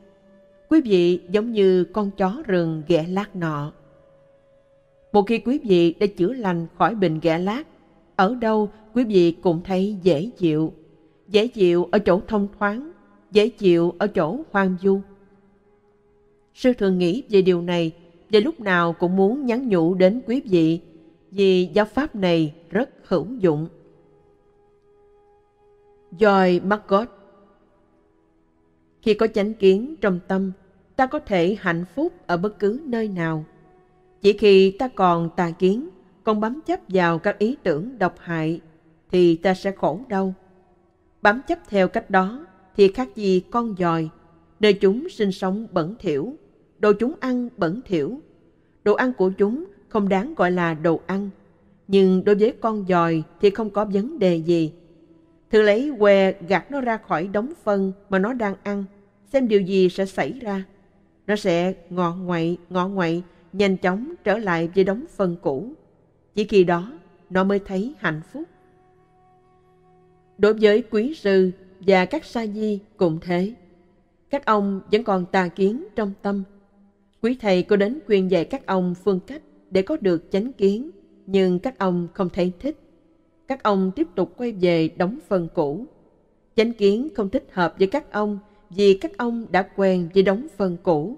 quý vị giống như con chó rừng ghẻ lát nọ. Một khi quý vị đã chữa lành khỏi bệnh ghẻ lát, ở đâu quý vị cũng thấy dễ chịu. Dễ chịu ở chỗ thông thoáng, dễ chịu ở chỗ hoang du. Sư thường nghĩ về điều này và lúc nào cũng muốn nhắn nhủ đến quý vị vì giáo pháp này rất hữu dụng. Joy Margot khi có chánh kiến trong tâm, ta có thể hạnh phúc ở bất cứ nơi nào. Chỉ khi ta còn tà kiến, còn bám chấp vào các ý tưởng độc hại, thì ta sẽ khổ đau. Bám chấp theo cách đó thì khác gì con giòi nơi chúng sinh sống bẩn thỉu, đồ chúng ăn bẩn thỉu. Đồ ăn của chúng không đáng gọi là đồ ăn, nhưng đối với con giòi thì không có vấn đề gì thư lấy que gạt nó ra khỏi đống phân mà nó đang ăn, xem điều gì sẽ xảy ra. Nó sẽ ngọ ngoậy, ngọ ngoậy, nhanh chóng trở lại với đống phân cũ. Chỉ khi đó, nó mới thấy hạnh phúc. Đối với quý sư và các sa di cũng thế. Các ông vẫn còn tà kiến trong tâm. Quý thầy có đến khuyên dạy các ông phương cách để có được chánh kiến, nhưng các ông không thấy thích các ông tiếp tục quay về đóng phần cũ. Chánh kiến không thích hợp với các ông vì các ông đã quen với đóng phần cũ.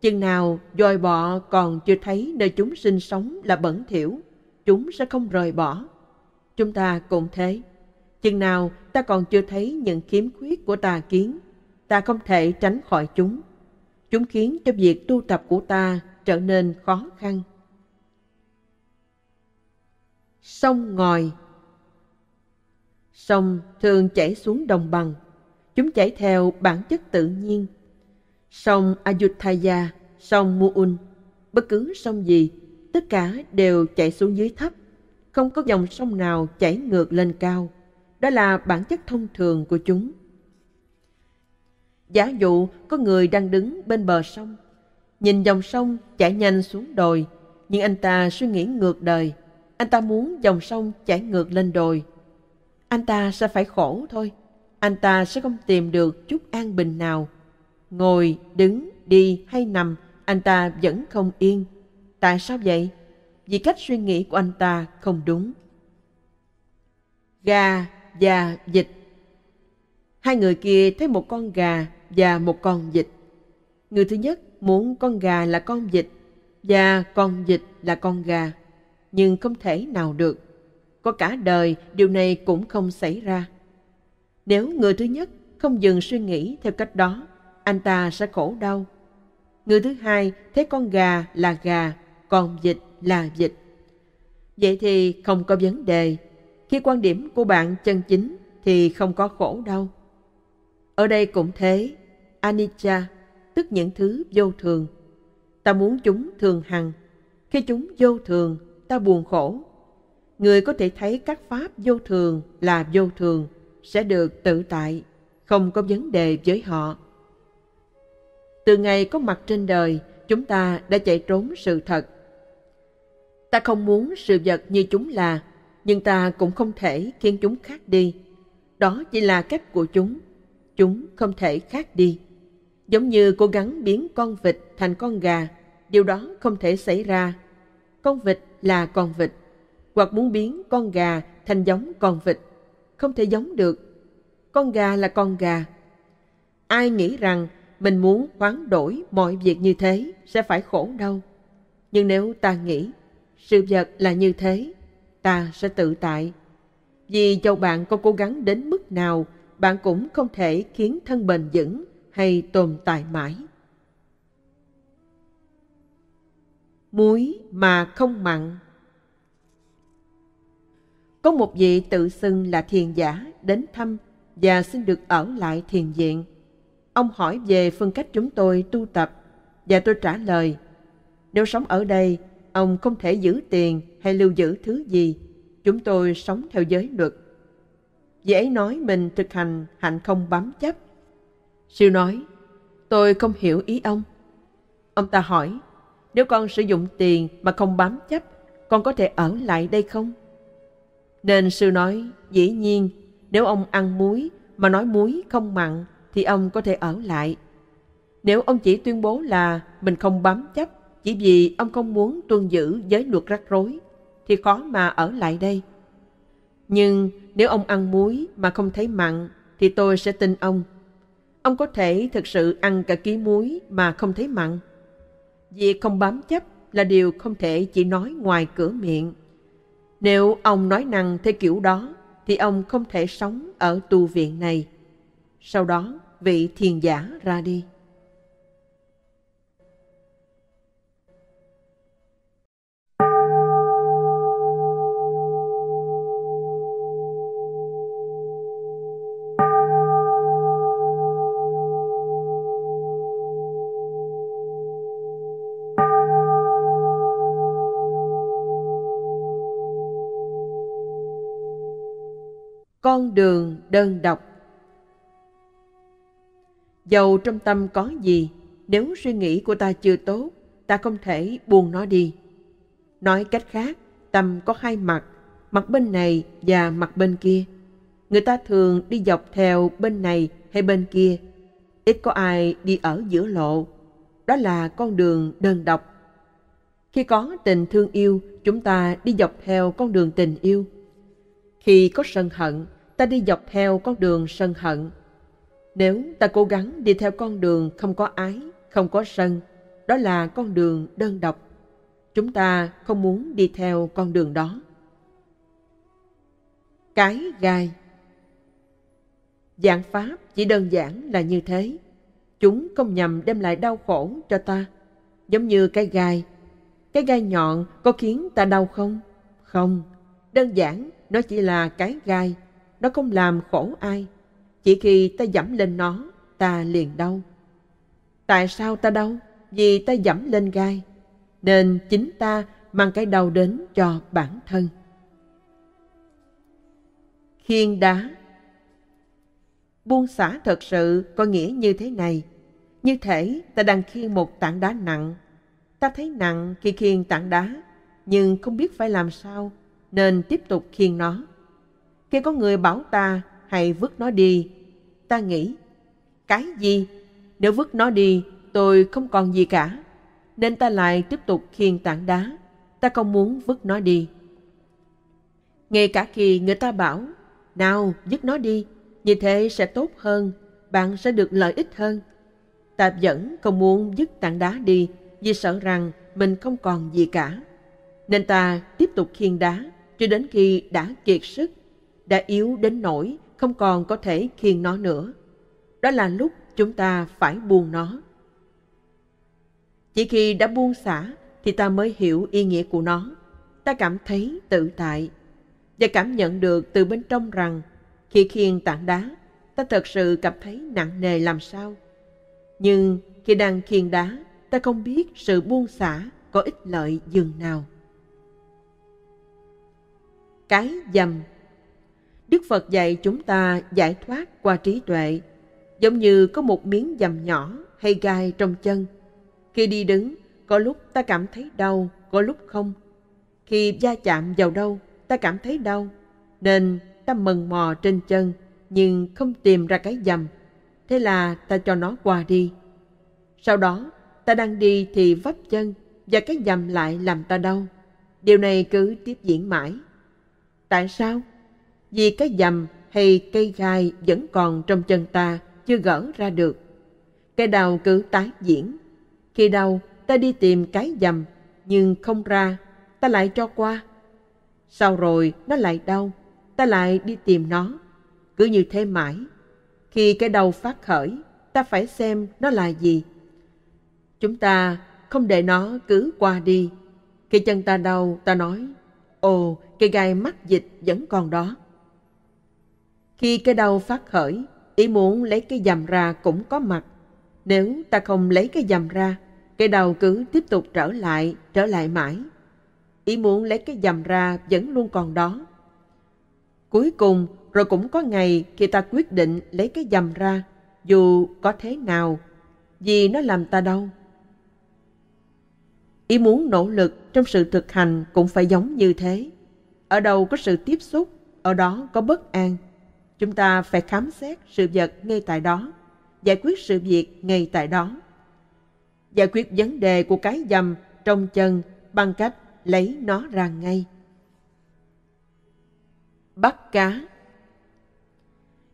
Chừng nào dòi bọ còn chưa thấy nơi chúng sinh sống là bẩn thỉu, chúng sẽ không rời bỏ. Chúng ta cũng thế. Chừng nào ta còn chưa thấy những khiếm khuyết của tà kiến, ta không thể tránh khỏi chúng. Chúng khiến cho việc tu tập của ta trở nên khó khăn. Sông ngòi Sông thường chảy xuống đồng bằng. Chúng chảy theo bản chất tự nhiên. Sông Ayutthaya, sông Muun, bất cứ sông gì, tất cả đều chảy xuống dưới thấp. Không có dòng sông nào chảy ngược lên cao. Đó là bản chất thông thường của chúng. Giả dụ có người đang đứng bên bờ sông, nhìn dòng sông chảy nhanh xuống đồi, nhưng anh ta suy nghĩ ngược đời. Anh ta muốn dòng sông chảy ngược lên đồi, anh ta sẽ phải khổ thôi. Anh ta sẽ không tìm được chút an bình nào. Ngồi, đứng, đi hay nằm, anh ta vẫn không yên. Tại sao vậy? Vì cách suy nghĩ của anh ta không đúng. Gà và vịt Hai người kia thấy một con gà và một con vịt. Người thứ nhất muốn con gà là con vịt và con vịt là con gà, nhưng không thể nào được. Có cả đời điều này cũng không xảy ra. Nếu người thứ nhất không dừng suy nghĩ theo cách đó, anh ta sẽ khổ đau. Người thứ hai thấy con gà là gà, còn vịt là vịt. Vậy thì không có vấn đề. Khi quan điểm của bạn chân chính thì không có khổ đau. Ở đây cũng thế, anicca, tức những thứ vô thường. Ta muốn chúng thường hằng. Khi chúng vô thường, ta buồn khổ người có thể thấy các pháp vô thường là vô thường, sẽ được tự tại, không có vấn đề với họ. Từ ngày có mặt trên đời, chúng ta đã chạy trốn sự thật. Ta không muốn sự vật như chúng là, nhưng ta cũng không thể khiến chúng khác đi. Đó chỉ là cách của chúng, chúng không thể khác đi. Giống như cố gắng biến con vịt thành con gà, điều đó không thể xảy ra. Con vịt là con vịt, hoặc muốn biến con gà thành giống con vịt. Không thể giống được. Con gà là con gà. Ai nghĩ rằng mình muốn hoán đổi mọi việc như thế sẽ phải khổ đâu. Nhưng nếu ta nghĩ sự vật là như thế, ta sẽ tự tại. Vì dầu bạn có cố gắng đến mức nào, bạn cũng không thể khiến thân bền vững hay tồn tại mãi. Muối mà không mặn có một vị tự xưng là thiền giả đến thăm và xin được ở lại thiền viện. Ông hỏi về phương cách chúng tôi tu tập và tôi trả lời, nếu sống ở đây, ông không thể giữ tiền hay lưu giữ thứ gì. Chúng tôi sống theo giới luật. Vị ấy nói mình thực hành hạnh không bám chấp. Siêu nói, tôi không hiểu ý ông. Ông ta hỏi, nếu con sử dụng tiền mà không bám chấp, con có thể ở lại đây không? Nên sư nói, dĩ nhiên, nếu ông ăn muối mà nói muối không mặn thì ông có thể ở lại. Nếu ông chỉ tuyên bố là mình không bám chấp chỉ vì ông không muốn tuân giữ giới luật rắc rối thì khó mà ở lại đây. Nhưng nếu ông ăn muối mà không thấy mặn thì tôi sẽ tin ông. Ông có thể thực sự ăn cả ký muối mà không thấy mặn. Việc không bám chấp là điều không thể chỉ nói ngoài cửa miệng. Nếu ông nói năng theo kiểu đó, thì ông không thể sống ở tu viện này. Sau đó, vị thiền giả ra đi. con đường đơn độc dầu trong tâm có gì nếu suy nghĩ của ta chưa tốt ta không thể buông nó đi nói cách khác tâm có hai mặt mặt bên này và mặt bên kia người ta thường đi dọc theo bên này hay bên kia ít có ai đi ở giữa lộ đó là con đường đơn độc khi có tình thương yêu chúng ta đi dọc theo con đường tình yêu khi có sân hận, ta đi dọc theo con đường sân hận. Nếu ta cố gắng đi theo con đường không có ái, không có sân, đó là con đường đơn độc. Chúng ta không muốn đi theo con đường đó. Cái gai Giảng Pháp chỉ đơn giản là như thế. Chúng không nhằm đem lại đau khổ cho ta, giống như cái gai. Cái gai nhọn có khiến ta đau không? Không, đơn giản nó chỉ là cái gai, nó không làm khổ ai. Chỉ khi ta dẫm lên nó, ta liền đau. Tại sao ta đau? Vì ta dẫm lên gai. Nên chính ta mang cái đau đến cho bản thân. Khiên đá Buông xả thật sự có nghĩa như thế này. Như thể ta đang khiêng một tảng đá nặng. Ta thấy nặng khi khiêng tảng đá, nhưng không biết phải làm sao nên tiếp tục khiêng nó. Khi có người bảo ta hãy vứt nó đi, ta nghĩ, cái gì? Nếu vứt nó đi, tôi không còn gì cả. Nên ta lại tiếp tục khiêng tảng đá, ta không muốn vứt nó đi. Ngay cả khi người ta bảo, nào vứt nó đi, như thế sẽ tốt hơn, bạn sẽ được lợi ích hơn. Ta vẫn không muốn vứt tảng đá đi vì sợ rằng mình không còn gì cả. Nên ta tiếp tục khiêng đá cho đến khi đã kiệt sức, đã yếu đến nỗi không còn có thể khiêng nó nữa. Đó là lúc chúng ta phải buông nó. Chỉ khi đã buông xả thì ta mới hiểu ý nghĩa của nó. Ta cảm thấy tự tại và cảm nhận được từ bên trong rằng khi khiêng tảng đá, ta thật sự cảm thấy nặng nề làm sao. Nhưng khi đang khiêng đá, ta không biết sự buông xả có ích lợi dường nào cái dầm. Đức Phật dạy chúng ta giải thoát qua trí tuệ, giống như có một miếng dầm nhỏ hay gai trong chân. Khi đi đứng, có lúc ta cảm thấy đau, có lúc không. Khi va chạm vào đâu, ta cảm thấy đau, nên ta mần mò trên chân nhưng không tìm ra cái dầm. Thế là ta cho nó qua đi. Sau đó, ta đang đi thì vấp chân và cái dầm lại làm ta đau. Điều này cứ tiếp diễn mãi. Tại sao? Vì cái dầm hay cây gai vẫn còn trong chân ta, chưa gỡ ra được. Cái đau cứ tái diễn. Khi đau, ta đi tìm cái dầm, nhưng không ra, ta lại cho qua. Sau rồi nó lại đau, ta lại đi tìm nó. Cứ như thế mãi. Khi cái đau phát khởi, ta phải xem nó là gì. Chúng ta không để nó cứ qua đi. Khi chân ta đau, ta nói, Ồ, cây gai mắt dịch vẫn còn đó. Khi cái đau phát khởi, ý muốn lấy cái dầm ra cũng có mặt. Nếu ta không lấy cái dầm ra, cái đau cứ tiếp tục trở lại, trở lại mãi. Ý muốn lấy cái dầm ra vẫn luôn còn đó. Cuối cùng, rồi cũng có ngày khi ta quyết định lấy cái dầm ra, dù có thế nào, vì nó làm ta đau. Ý muốn nỗ lực trong sự thực hành cũng phải giống như thế. Ở đâu có sự tiếp xúc, ở đó có bất an. Chúng ta phải khám xét sự vật ngay tại đó, giải quyết sự việc ngay tại đó. Giải quyết vấn đề của cái dầm trong chân bằng cách lấy nó ra ngay. Bắt cá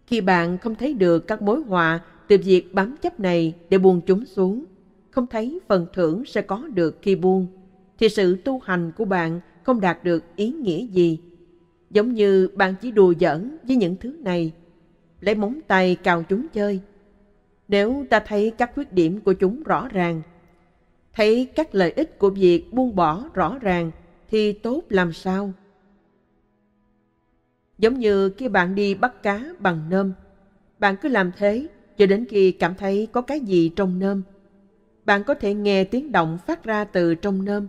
Khi bạn không thấy được các mối họa từ việc bám chấp này để buông chúng xuống, không thấy phần thưởng sẽ có được khi buông, thì sự tu hành của bạn không đạt được ý nghĩa gì. Giống như bạn chỉ đùa giỡn với những thứ này, lấy móng tay cào chúng chơi. Nếu ta thấy các khuyết điểm của chúng rõ ràng, thấy các lợi ích của việc buông bỏ rõ ràng thì tốt làm sao? Giống như khi bạn đi bắt cá bằng nơm, bạn cứ làm thế cho đến khi cảm thấy có cái gì trong nơm. Bạn có thể nghe tiếng động phát ra từ trong nơm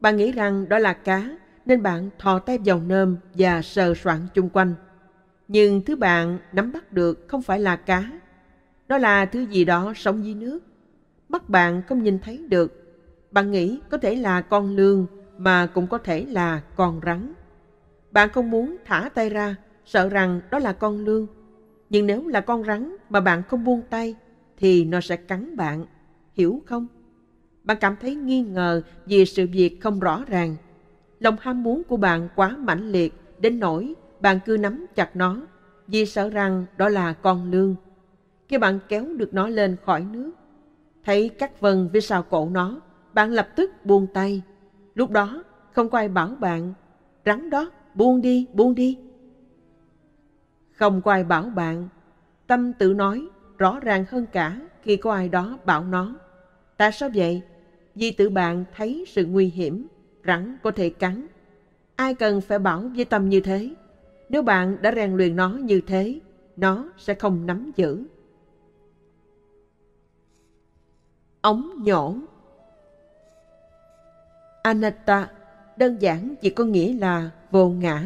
bạn nghĩ rằng đó là cá, nên bạn thò tay vào nơm và sờ soạn chung quanh. Nhưng thứ bạn nắm bắt được không phải là cá, đó là thứ gì đó sống dưới nước. Mắt bạn không nhìn thấy được. Bạn nghĩ có thể là con lương mà cũng có thể là con rắn. Bạn không muốn thả tay ra, sợ rằng đó là con lương. Nhưng nếu là con rắn mà bạn không buông tay, thì nó sẽ cắn bạn. Hiểu không? bạn cảm thấy nghi ngờ vì sự việc không rõ ràng. Lòng ham muốn của bạn quá mãnh liệt đến nỗi bạn cứ nắm chặt nó vì sợ rằng đó là con lương. Khi bạn kéo được nó lên khỏi nước, thấy các vân phía sau cổ nó, bạn lập tức buông tay. Lúc đó, không có ai bảo bạn, rắn đó, buông đi, buông đi. Không có ai bảo bạn, tâm tự nói rõ ràng hơn cả khi có ai đó bảo nó. Tại sao vậy? Di tử bạn thấy sự nguy hiểm, rắn có thể cắn. Ai cần phải bảo với tâm như thế? Nếu bạn đã rèn luyện nó như thế, nó sẽ không nắm giữ. Ống nhổ Anatta đơn giản chỉ có nghĩa là vô ngã,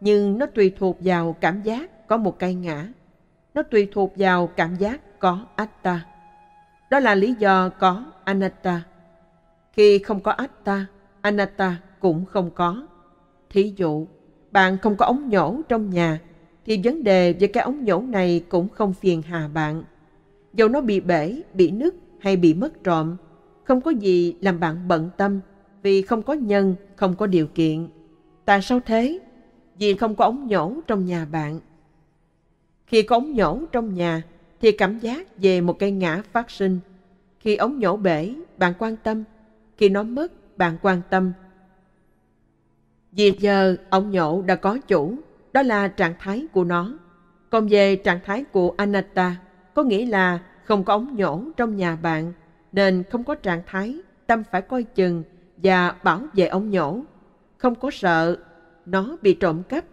nhưng nó tùy thuộc vào cảm giác có một cây ngã. Nó tùy thuộc vào cảm giác có atta. Đó là lý do có anatta. Khi không có Atta, Anatta cũng không có. Thí dụ, bạn không có ống nhổ trong nhà, thì vấn đề về cái ống nhổ này cũng không phiền hà bạn. Dầu nó bị bể, bị nứt hay bị mất trộm, không có gì làm bạn bận tâm vì không có nhân, không có điều kiện. Tại sao thế? Vì không có ống nhổ trong nhà bạn. Khi có ống nhổ trong nhà thì cảm giác về một cây ngã phát sinh. Khi ống nhổ bể, bạn quan tâm khi nó mất bạn quan tâm vì giờ ông nhậu đã có chủ đó là trạng thái của nó còn về trạng thái của anatta có nghĩa là không có ống nhổ trong nhà bạn nên không có trạng thái tâm phải coi chừng và bảo vệ ống nhổ không có sợ nó bị trộm cắp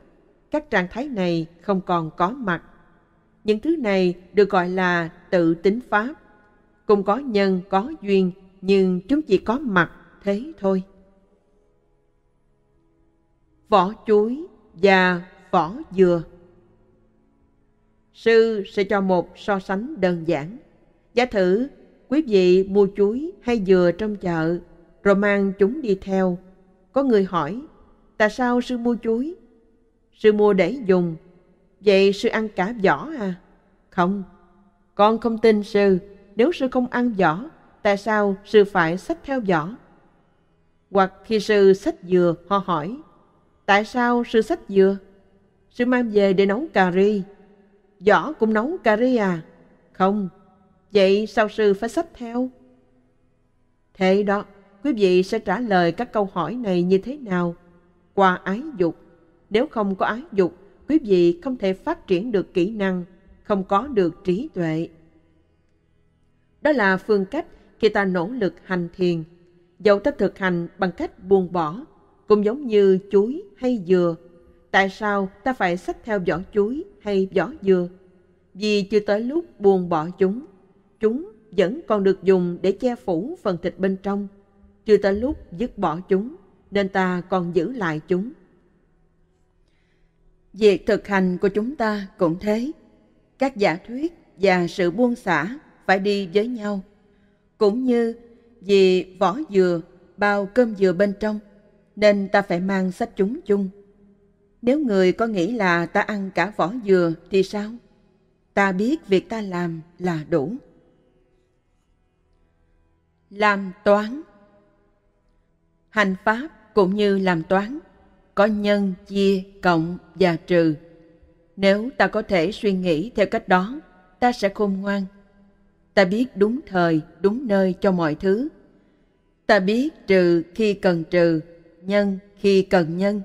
các trạng thái này không còn có mặt những thứ này được gọi là tự tính pháp Cũng có nhân có duyên nhưng chúng chỉ có mặt thế thôi. Vỏ chuối và vỏ dừa Sư sẽ cho một so sánh đơn giản. Giả thử quý vị mua chuối hay dừa trong chợ rồi mang chúng đi theo. Có người hỏi, tại sao sư mua chuối? Sư mua để dùng, vậy sư ăn cả vỏ à? Không, con không tin sư, nếu sư không ăn vỏ tại sao sư phải sách theo giỏ? Hoặc khi sư sách dừa, họ hỏi, tại sao sư sách dừa? Sư mang về để nấu cà ri. Giỏ cũng nấu cà ri à? Không, vậy sao sư phải sách theo? Thế đó, quý vị sẽ trả lời các câu hỏi này như thế nào? Qua ái dục. Nếu không có ái dục, quý vị không thể phát triển được kỹ năng, không có được trí tuệ. Đó là phương cách khi ta nỗ lực hành thiền, dẫu ta thực hành bằng cách buông bỏ, cũng giống như chuối hay dừa. Tại sao ta phải xách theo vỏ chuối hay vỏ dừa? Vì chưa tới lúc buông bỏ chúng, chúng vẫn còn được dùng để che phủ phần thịt bên trong. Chưa tới lúc dứt bỏ chúng, nên ta còn giữ lại chúng. Việc thực hành của chúng ta cũng thế. Các giả thuyết và sự buông xả phải đi với nhau cũng như vì vỏ dừa bao cơm dừa bên trong, nên ta phải mang sách chúng chung. Nếu người có nghĩ là ta ăn cả vỏ dừa thì sao? Ta biết việc ta làm là đủ. Làm toán Hành pháp cũng như làm toán, có nhân, chia, cộng và trừ. Nếu ta có thể suy nghĩ theo cách đó, ta sẽ khôn ngoan ta biết đúng thời đúng nơi cho mọi thứ ta biết trừ khi cần trừ nhân khi cần nhân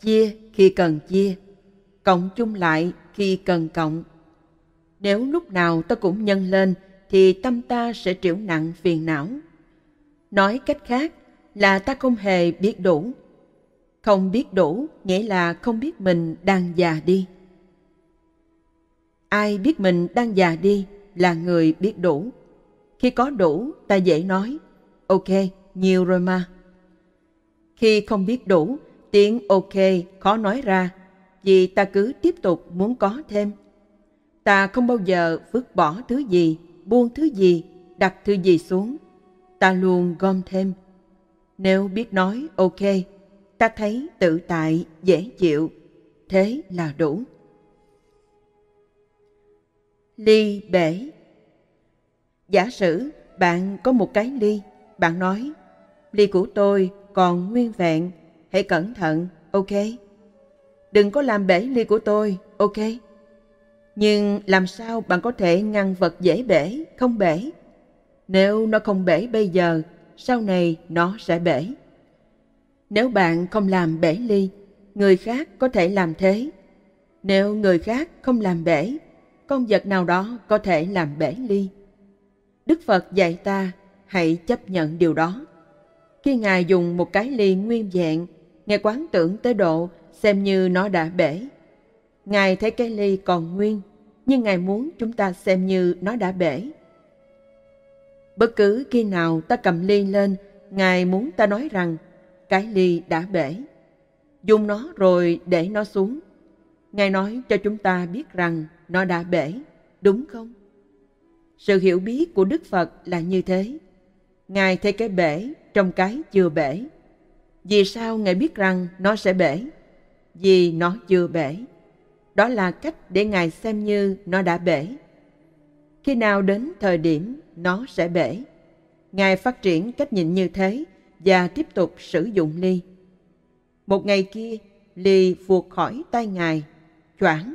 chia khi cần chia cộng chung lại khi cần cộng nếu lúc nào ta cũng nhân lên thì tâm ta sẽ triểu nặng phiền não nói cách khác là ta không hề biết đủ không biết đủ nghĩa là không biết mình đang già đi ai biết mình đang già đi là người biết đủ. Khi có đủ, ta dễ nói, ok, nhiều rồi mà. Khi không biết đủ, tiếng ok khó nói ra, vì ta cứ tiếp tục muốn có thêm. Ta không bao giờ vứt bỏ thứ gì, buông thứ gì, đặt thứ gì xuống. Ta luôn gom thêm. Nếu biết nói ok, ta thấy tự tại, dễ chịu. Thế là đủ ly bể giả sử bạn có một cái ly bạn nói ly của tôi còn nguyên vẹn hãy cẩn thận ok đừng có làm bể ly của tôi ok nhưng làm sao bạn có thể ngăn vật dễ bể không bể nếu nó không bể bây giờ sau này nó sẽ bể nếu bạn không làm bể ly người khác có thể làm thế nếu người khác không làm bể con vật nào đó có thể làm bể ly. Đức Phật dạy ta hãy chấp nhận điều đó. Khi Ngài dùng một cái ly nguyên vẹn, Ngài quán tưởng tới độ xem như nó đã bể. Ngài thấy cái ly còn nguyên, nhưng Ngài muốn chúng ta xem như nó đã bể. Bất cứ khi nào ta cầm ly lên, Ngài muốn ta nói rằng cái ly đã bể. Dùng nó rồi để nó xuống. Ngài nói cho chúng ta biết rằng nó đã bể, đúng không? Sự hiểu biết của Đức Phật là như thế. Ngài thấy cái bể trong cái chưa bể. Vì sao Ngài biết rằng nó sẽ bể? Vì nó chưa bể. Đó là cách để Ngài xem như nó đã bể. Khi nào đến thời điểm nó sẽ bể, Ngài phát triển cách nhìn như thế và tiếp tục sử dụng ly. Một ngày kia, ly vụt khỏi tay Ngài, choảng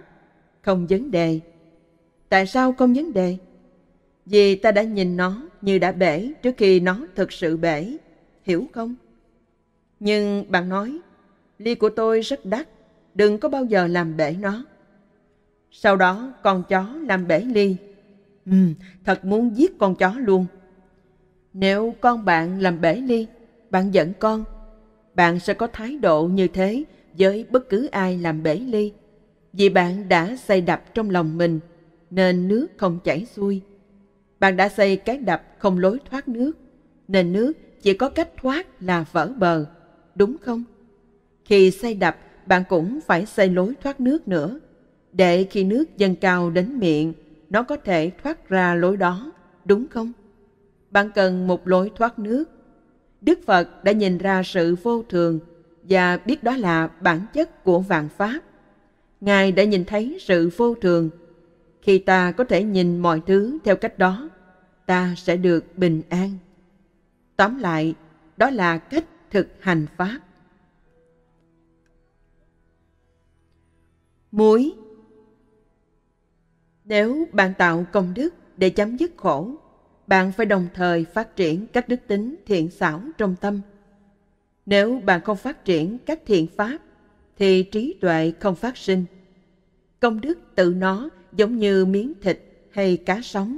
không vấn đề. Tại sao không vấn đề? Vì ta đã nhìn nó như đã bể trước khi nó thực sự bể. Hiểu không? Nhưng bạn nói, ly của tôi rất đắt, đừng có bao giờ làm bể nó. Sau đó con chó làm bể ly. Ừ, thật muốn giết con chó luôn. Nếu con bạn làm bể ly, bạn giận con, bạn sẽ có thái độ như thế với bất cứ ai làm bể ly. Vì bạn đã xây đập trong lòng mình, nên nước không chảy xuôi. Bạn đã xây cái đập không lối thoát nước, nên nước chỉ có cách thoát là vỡ bờ, đúng không? Khi xây đập, bạn cũng phải xây lối thoát nước nữa, để khi nước dâng cao đến miệng, nó có thể thoát ra lối đó, đúng không? Bạn cần một lối thoát nước. Đức Phật đã nhìn ra sự vô thường và biết đó là bản chất của vạn pháp Ngài đã nhìn thấy sự vô thường. Khi ta có thể nhìn mọi thứ theo cách đó, ta sẽ được bình an. Tóm lại, đó là cách thực hành Pháp. Muối Nếu bạn tạo công đức để chấm dứt khổ, bạn phải đồng thời phát triển các đức tính thiện xảo trong tâm. Nếu bạn không phát triển các thiện pháp, thì trí tuệ không phát sinh. Công đức tự nó giống như miếng thịt hay cá sống.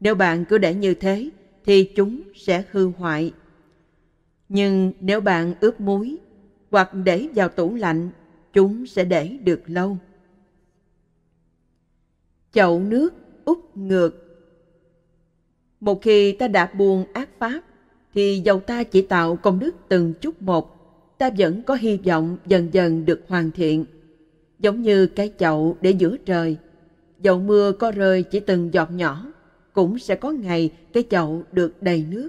Nếu bạn cứ để như thế thì chúng sẽ hư hoại. Nhưng nếu bạn ướp muối hoặc để vào tủ lạnh, chúng sẽ để được lâu. Chậu nước úp ngược Một khi ta đạp buồn ác pháp, thì dầu ta chỉ tạo công đức từng chút một, ta vẫn có hy vọng dần dần được hoàn thiện. Giống như cái chậu để giữa trời, dầu mưa có rơi chỉ từng giọt nhỏ, cũng sẽ có ngày cái chậu được đầy nước.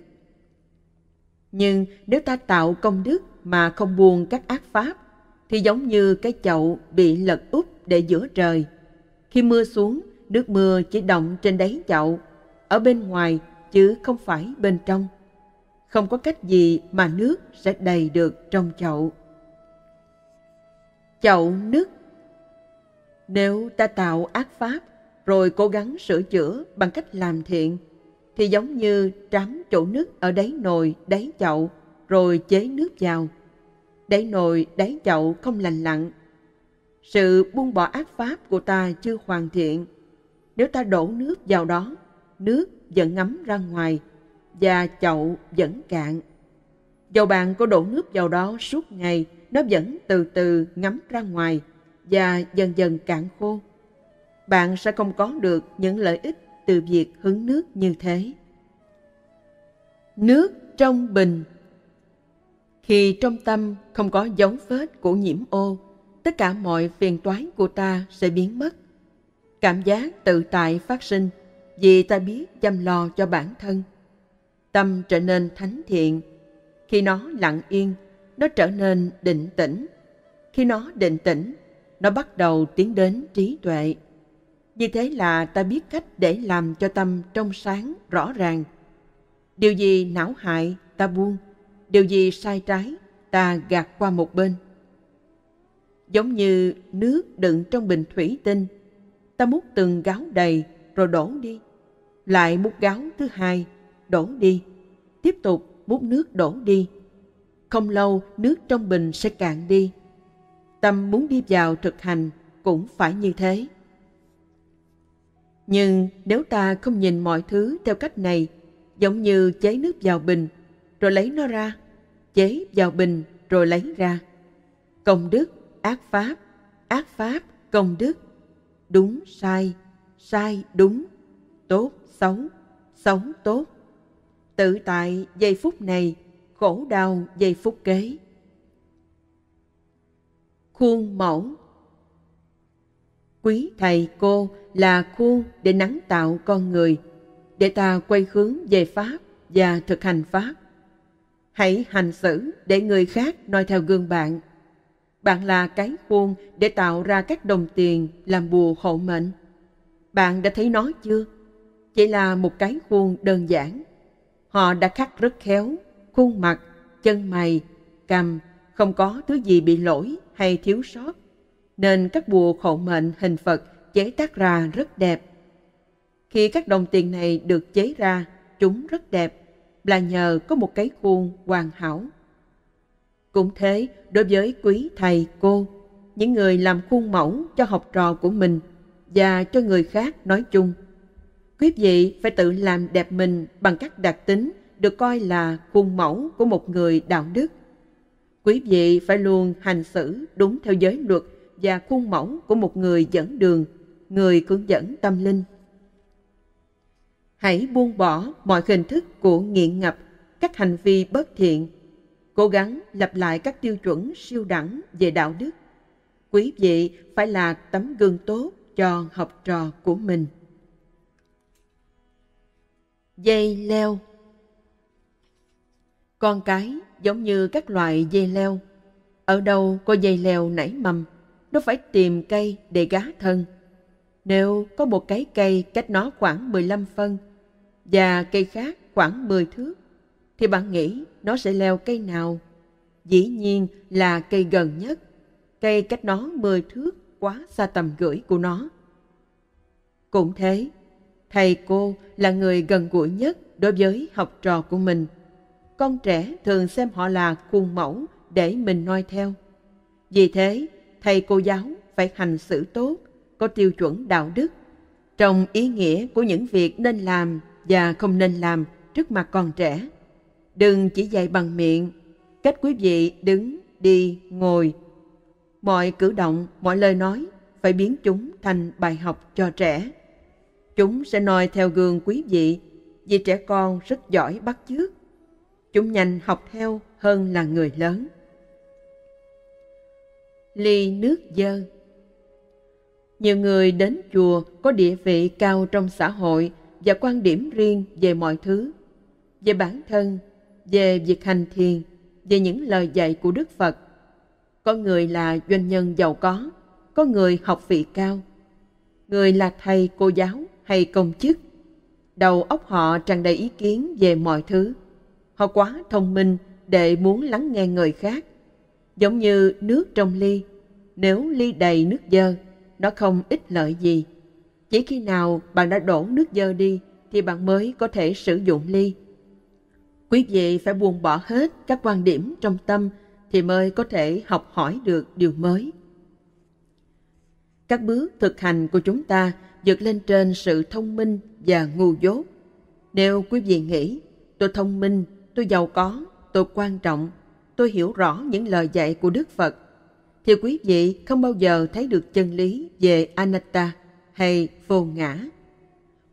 Nhưng nếu ta tạo công đức mà không buông các ác pháp, thì giống như cái chậu bị lật úp để giữa trời. Khi mưa xuống, nước mưa chỉ động trên đáy chậu, ở bên ngoài chứ không phải bên trong không có cách gì mà nước sẽ đầy được trong chậu. Chậu nứt Nếu ta tạo ác pháp rồi cố gắng sửa chữa bằng cách làm thiện, thì giống như trám chỗ nứt ở đáy nồi, đáy chậu, rồi chế nước vào. Đáy nồi, đáy chậu không lành lặn. Sự buông bỏ ác pháp của ta chưa hoàn thiện. Nếu ta đổ nước vào đó, nước vẫn ngấm ra ngoài, và chậu vẫn cạn. Dầu bạn có đổ nước vào đó suốt ngày, nó vẫn từ từ ngấm ra ngoài và dần dần cạn khô. Bạn sẽ không có được những lợi ích từ việc hứng nước như thế. Nước trong bình Khi trong tâm không có dấu vết của nhiễm ô, tất cả mọi phiền toái của ta sẽ biến mất. Cảm giác tự tại phát sinh vì ta biết chăm lo cho bản thân tâm trở nên thánh thiện. Khi nó lặng yên, nó trở nên định tĩnh. Khi nó định tĩnh, nó bắt đầu tiến đến trí tuệ. Như thế là ta biết cách để làm cho tâm trong sáng rõ ràng. Điều gì não hại ta buông, điều gì sai trái ta gạt qua một bên. Giống như nước đựng trong bình thủy tinh, ta múc từng gáo đầy rồi đổ đi, lại múc gáo thứ hai đổ đi. Tiếp tục múc nước đổ đi. Không lâu nước trong bình sẽ cạn đi. Tâm muốn đi vào thực hành cũng phải như thế. Nhưng nếu ta không nhìn mọi thứ theo cách này, giống như chế nước vào bình, rồi lấy nó ra, chế vào bình, rồi lấy ra. Công đức, ác pháp, ác pháp, công đức. Đúng, sai, sai, đúng, tốt, xấu, xấu, tốt tự tại giây phút này, khổ đau giây phút kế. Khuôn mẫu Quý thầy cô là khuôn để nắng tạo con người, để ta quay hướng về Pháp và thực hành Pháp. Hãy hành xử để người khác noi theo gương bạn. Bạn là cái khuôn để tạo ra các đồng tiền làm bùa hộ mệnh. Bạn đã thấy nó chưa? Chỉ là một cái khuôn đơn giản Họ đã khắc rất khéo, khuôn mặt, chân mày, cằm, không có thứ gì bị lỗi hay thiếu sót, nên các bùa khổ mệnh hình Phật chế tác ra rất đẹp. Khi các đồng tiền này được chế ra, chúng rất đẹp, là nhờ có một cái khuôn hoàn hảo. Cũng thế, đối với quý thầy cô, những người làm khuôn mẫu cho học trò của mình và cho người khác nói chung – Quý vị phải tự làm đẹp mình bằng các đặc tính được coi là khuôn mẫu của một người đạo đức. Quý vị phải luôn hành xử đúng theo giới luật và khuôn mẫu của một người dẫn đường, người hướng dẫn tâm linh. Hãy buông bỏ mọi hình thức của nghiện ngập, các hành vi bất thiện, cố gắng lập lại các tiêu chuẩn siêu đẳng về đạo đức. Quý vị phải là tấm gương tốt cho học trò của mình dây leo con cái giống như các loại dây leo ở đâu có dây leo nảy mầm nó phải tìm cây để gá thân nếu có một cái cây cách nó khoảng 15 phân và cây khác khoảng 10 thước thì bạn nghĩ nó sẽ leo cây nào dĩ nhiên là cây gần nhất cây cách nó 10 thước quá xa tầm gửi của nó cũng thế thầy cô là người gần gũi nhất đối với học trò của mình. Con trẻ thường xem họ là khuôn mẫu để mình noi theo. Vì thế, thầy cô giáo phải hành xử tốt, có tiêu chuẩn đạo đức, trong ý nghĩa của những việc nên làm và không nên làm trước mặt con trẻ. Đừng chỉ dạy bằng miệng, cách quý vị đứng, đi, ngồi. Mọi cử động, mọi lời nói phải biến chúng thành bài học cho trẻ. Chúng sẽ noi theo gương quý vị vì trẻ con rất giỏi bắt chước. Chúng nhanh học theo hơn là người lớn. Ly nước dơ Nhiều người đến chùa có địa vị cao trong xã hội và quan điểm riêng về mọi thứ, về bản thân, về việc hành thiền, về những lời dạy của Đức Phật. Có người là doanh nhân giàu có, có người học vị cao, người là thầy cô giáo, hay công chức. Đầu óc họ tràn đầy ý kiến về mọi thứ. Họ quá thông minh để muốn lắng nghe người khác. Giống như nước trong ly, nếu ly đầy nước dơ, nó không ích lợi gì. Chỉ khi nào bạn đã đổ nước dơ đi thì bạn mới có thể sử dụng ly. Quý vị phải buông bỏ hết các quan điểm trong tâm thì mới có thể học hỏi được điều mới. Các bước thực hành của chúng ta vượt lên trên sự thông minh và ngu dốt. Nếu quý vị nghĩ tôi thông minh, tôi giàu có, tôi quan trọng, tôi hiểu rõ những lời dạy của Đức Phật, thì quý vị không bao giờ thấy được chân lý về anatta hay vô ngã.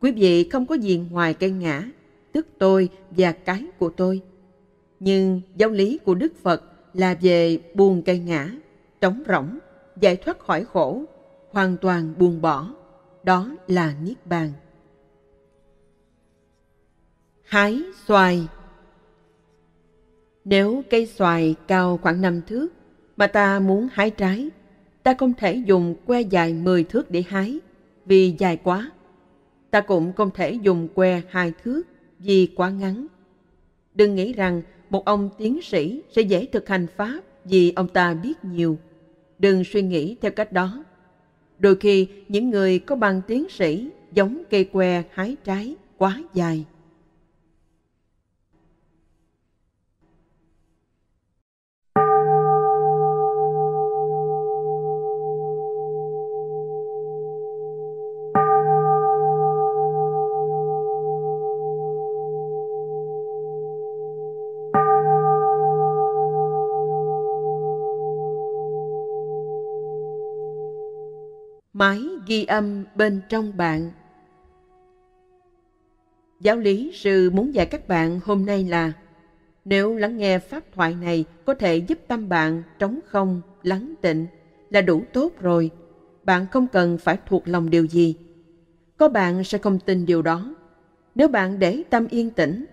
Quý vị không có gì ngoài cây ngã, tức tôi và cái của tôi. Nhưng giáo lý của Đức Phật là về buông cây ngã, trống rỗng, giải thoát khỏi khổ, hoàn toàn buông bỏ đó là niết bàn hái xoài nếu cây xoài cao khoảng năm thước mà ta muốn hái trái, ta không thể dùng que dài 10 thước để hái vì dài quá. Ta cũng không thể dùng que hai thước vì quá ngắn. Đừng nghĩ rằng một ông tiến sĩ sẽ dễ thực hành pháp vì ông ta biết nhiều. Đừng suy nghĩ theo cách đó. Đôi khi những người có bằng tiến sĩ giống cây que hái trái quá dài. máy ghi âm bên trong bạn. Giáo lý sư muốn dạy các bạn hôm nay là nếu lắng nghe pháp thoại này có thể giúp tâm bạn trống không, lắng tịnh là đủ tốt rồi. Bạn không cần phải thuộc lòng điều gì. Có bạn sẽ không tin điều đó. Nếu bạn để tâm yên tĩnh,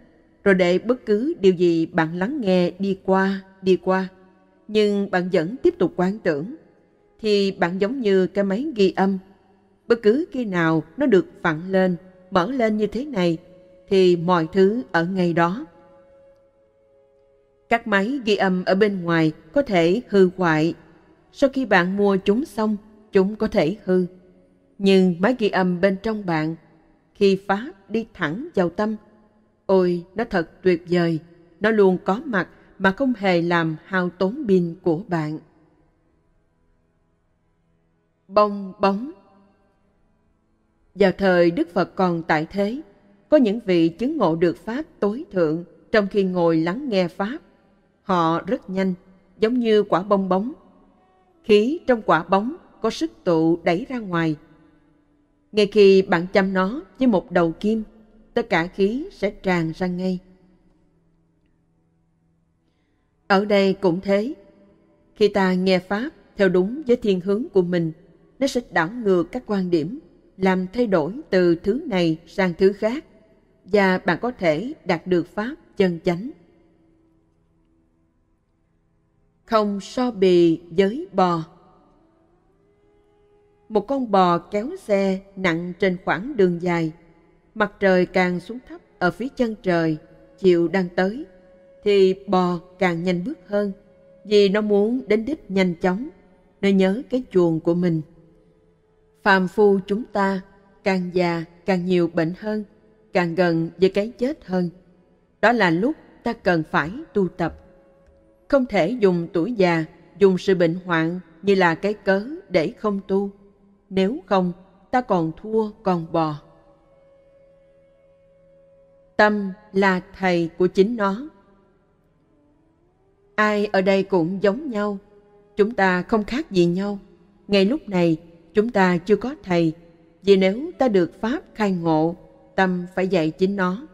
rồi để bất cứ điều gì bạn lắng nghe đi qua, đi qua, nhưng bạn vẫn tiếp tục quan tưởng, thì bạn giống như cái máy ghi âm. Bất cứ khi nào nó được vặn lên, mở lên như thế này, thì mọi thứ ở ngay đó. Các máy ghi âm ở bên ngoài có thể hư hoại. Sau khi bạn mua chúng xong, chúng có thể hư. Nhưng máy ghi âm bên trong bạn, khi phá đi thẳng vào tâm, ôi nó thật tuyệt vời, nó luôn có mặt mà không hề làm hao tốn pin của bạn bong bóng. Vào thời Đức Phật còn tại thế, có những vị chứng ngộ được Pháp tối thượng trong khi ngồi lắng nghe Pháp. Họ rất nhanh, giống như quả bong bóng. Khí trong quả bóng có sức tụ đẩy ra ngoài. Ngay khi bạn chăm nó với một đầu kim, tất cả khí sẽ tràn ra ngay. Ở đây cũng thế. Khi ta nghe Pháp theo đúng với thiên hướng của mình, nó sẽ đảo ngược các quan điểm, làm thay đổi từ thứ này sang thứ khác, và bạn có thể đạt được Pháp chân chánh. Không so bì với bò Một con bò kéo xe nặng trên khoảng đường dài, mặt trời càng xuống thấp ở phía chân trời, chiều đang tới, thì bò càng nhanh bước hơn vì nó muốn đến đích nhanh chóng. Nó nhớ cái chuồng của mình phàm phu chúng ta càng già càng nhiều bệnh hơn, càng gần với cái chết hơn. Đó là lúc ta cần phải tu tập. Không thể dùng tuổi già, dùng sự bệnh hoạn như là cái cớ để không tu. Nếu không, ta còn thua còn bò. Tâm là thầy của chính nó. Ai ở đây cũng giống nhau, chúng ta không khác gì nhau. Ngay lúc này, chúng ta chưa có thầy, vì nếu ta được Pháp khai ngộ, tâm phải dạy chính nó.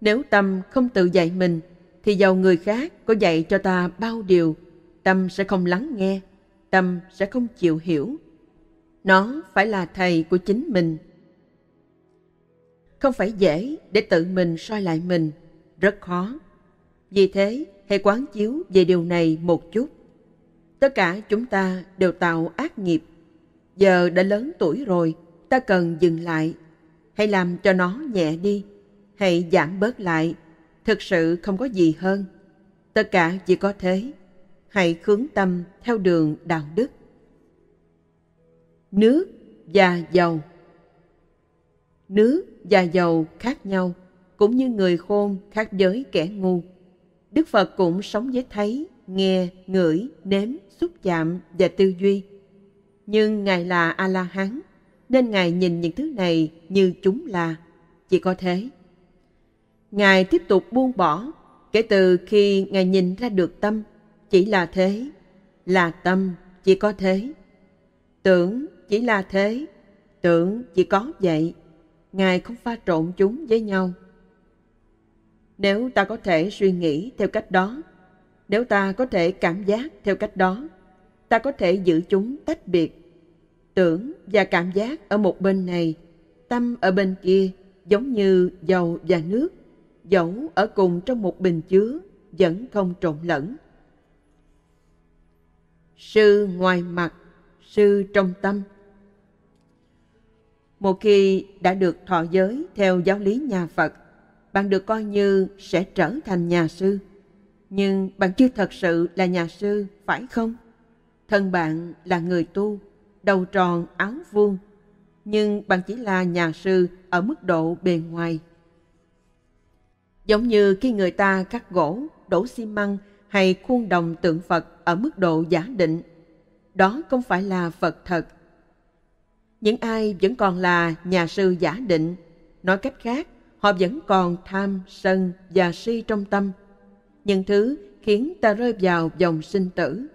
Nếu tâm không tự dạy mình, thì giàu người khác có dạy cho ta bao điều, tâm sẽ không lắng nghe, tâm sẽ không chịu hiểu. Nó phải là thầy của chính mình. Không phải dễ để tự mình soi lại mình, rất khó. Vì thế, hãy quán chiếu về điều này một chút. Tất cả chúng ta đều tạo ác nghiệp giờ đã lớn tuổi rồi, ta cần dừng lại. Hãy làm cho nó nhẹ đi, hãy giảm bớt lại. Thực sự không có gì hơn. Tất cả chỉ có thế. Hãy khướng tâm theo đường đạo đức. Nước và dầu Nước và dầu khác nhau, cũng như người khôn khác với kẻ ngu. Đức Phật cũng sống với thấy, nghe, ngửi, nếm, xúc chạm và tư duy – nhưng Ngài là A-la-hán, nên Ngài nhìn những thứ này như chúng là, chỉ có thế. Ngài tiếp tục buông bỏ, kể từ khi Ngài nhìn ra được tâm, chỉ là thế, là tâm, chỉ có thế. Tưởng chỉ là thế, tưởng chỉ có vậy, Ngài không pha trộn chúng với nhau. Nếu ta có thể suy nghĩ theo cách đó, nếu ta có thể cảm giác theo cách đó, ta có thể giữ chúng tách biệt. Tưởng và cảm giác ở một bên này, tâm ở bên kia giống như dầu và nước, dẫu ở cùng trong một bình chứa vẫn không trộn lẫn. Sư ngoài mặt, sư trong tâm. Một khi đã được thọ giới theo giáo lý nhà Phật, bạn được coi như sẽ trở thành nhà sư. Nhưng bạn chưa thật sự là nhà sư, phải không? Thân bạn là người tu, đầu tròn áo vuông, nhưng bạn chỉ là nhà sư ở mức độ bề ngoài. Giống như khi người ta cắt gỗ, đổ xi măng hay khuôn đồng tượng Phật ở mức độ giả định, đó không phải là Phật thật. Những ai vẫn còn là nhà sư giả định, nói cách khác, họ vẫn còn tham, sân và si trong tâm. Những thứ khiến ta rơi vào dòng sinh tử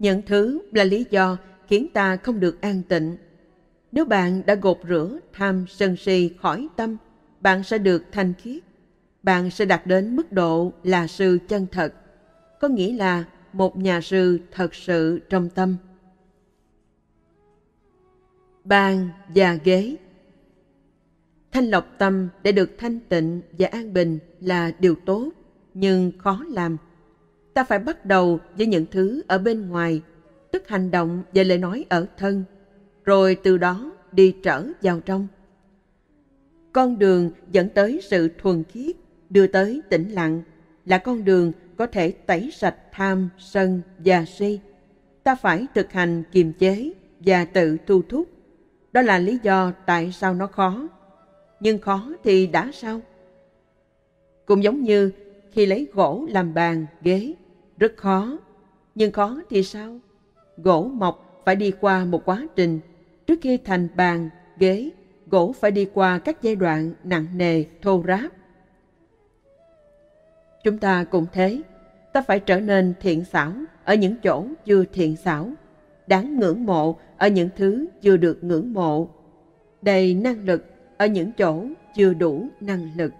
Nhận thứ là lý do khiến ta không được an tịnh. Nếu bạn đã gột rửa tham sân si khỏi tâm, bạn sẽ được thanh khiết. Bạn sẽ đạt đến mức độ là sư chân thật, có nghĩa là một nhà sư thật sự trong tâm. Bàn và ghế Thanh lọc tâm để được thanh tịnh và an bình là điều tốt, nhưng khó làm ta phải bắt đầu với những thứ ở bên ngoài, tức hành động và lời nói ở thân, rồi từ đó đi trở vào trong. Con đường dẫn tới sự thuần khiết, đưa tới tĩnh lặng, là con đường có thể tẩy sạch tham, sân và si. Ta phải thực hành kiềm chế và tự thu thúc. Đó là lý do tại sao nó khó. Nhưng khó thì đã sao? Cũng giống như khi lấy gỗ làm bàn, ghế, rất khó. Nhưng khó thì sao? Gỗ mọc phải đi qua một quá trình. Trước khi thành bàn, ghế, gỗ phải đi qua các giai đoạn nặng nề, thô ráp. Chúng ta cũng thế. Ta phải trở nên thiện xảo ở những chỗ chưa thiện xảo, đáng ngưỡng mộ ở những thứ chưa được ngưỡng mộ, đầy năng lực ở những chỗ chưa đủ năng lực.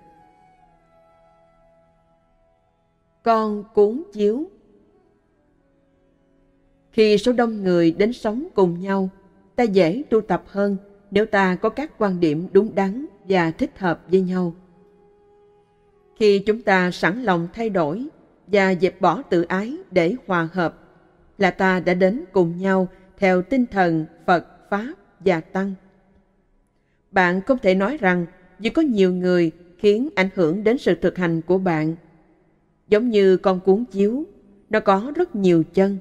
con cuốn chiếu. Khi số đông người đến sống cùng nhau, ta dễ tu tập hơn nếu ta có các quan điểm đúng đắn và thích hợp với nhau. Khi chúng ta sẵn lòng thay đổi và dẹp bỏ tự ái để hòa hợp, là ta đã đến cùng nhau theo tinh thần Phật, Pháp và Tăng. Bạn không thể nói rằng vì có nhiều người khiến ảnh hưởng đến sự thực hành của bạn Giống như con cuốn chiếu, nó có rất nhiều chân.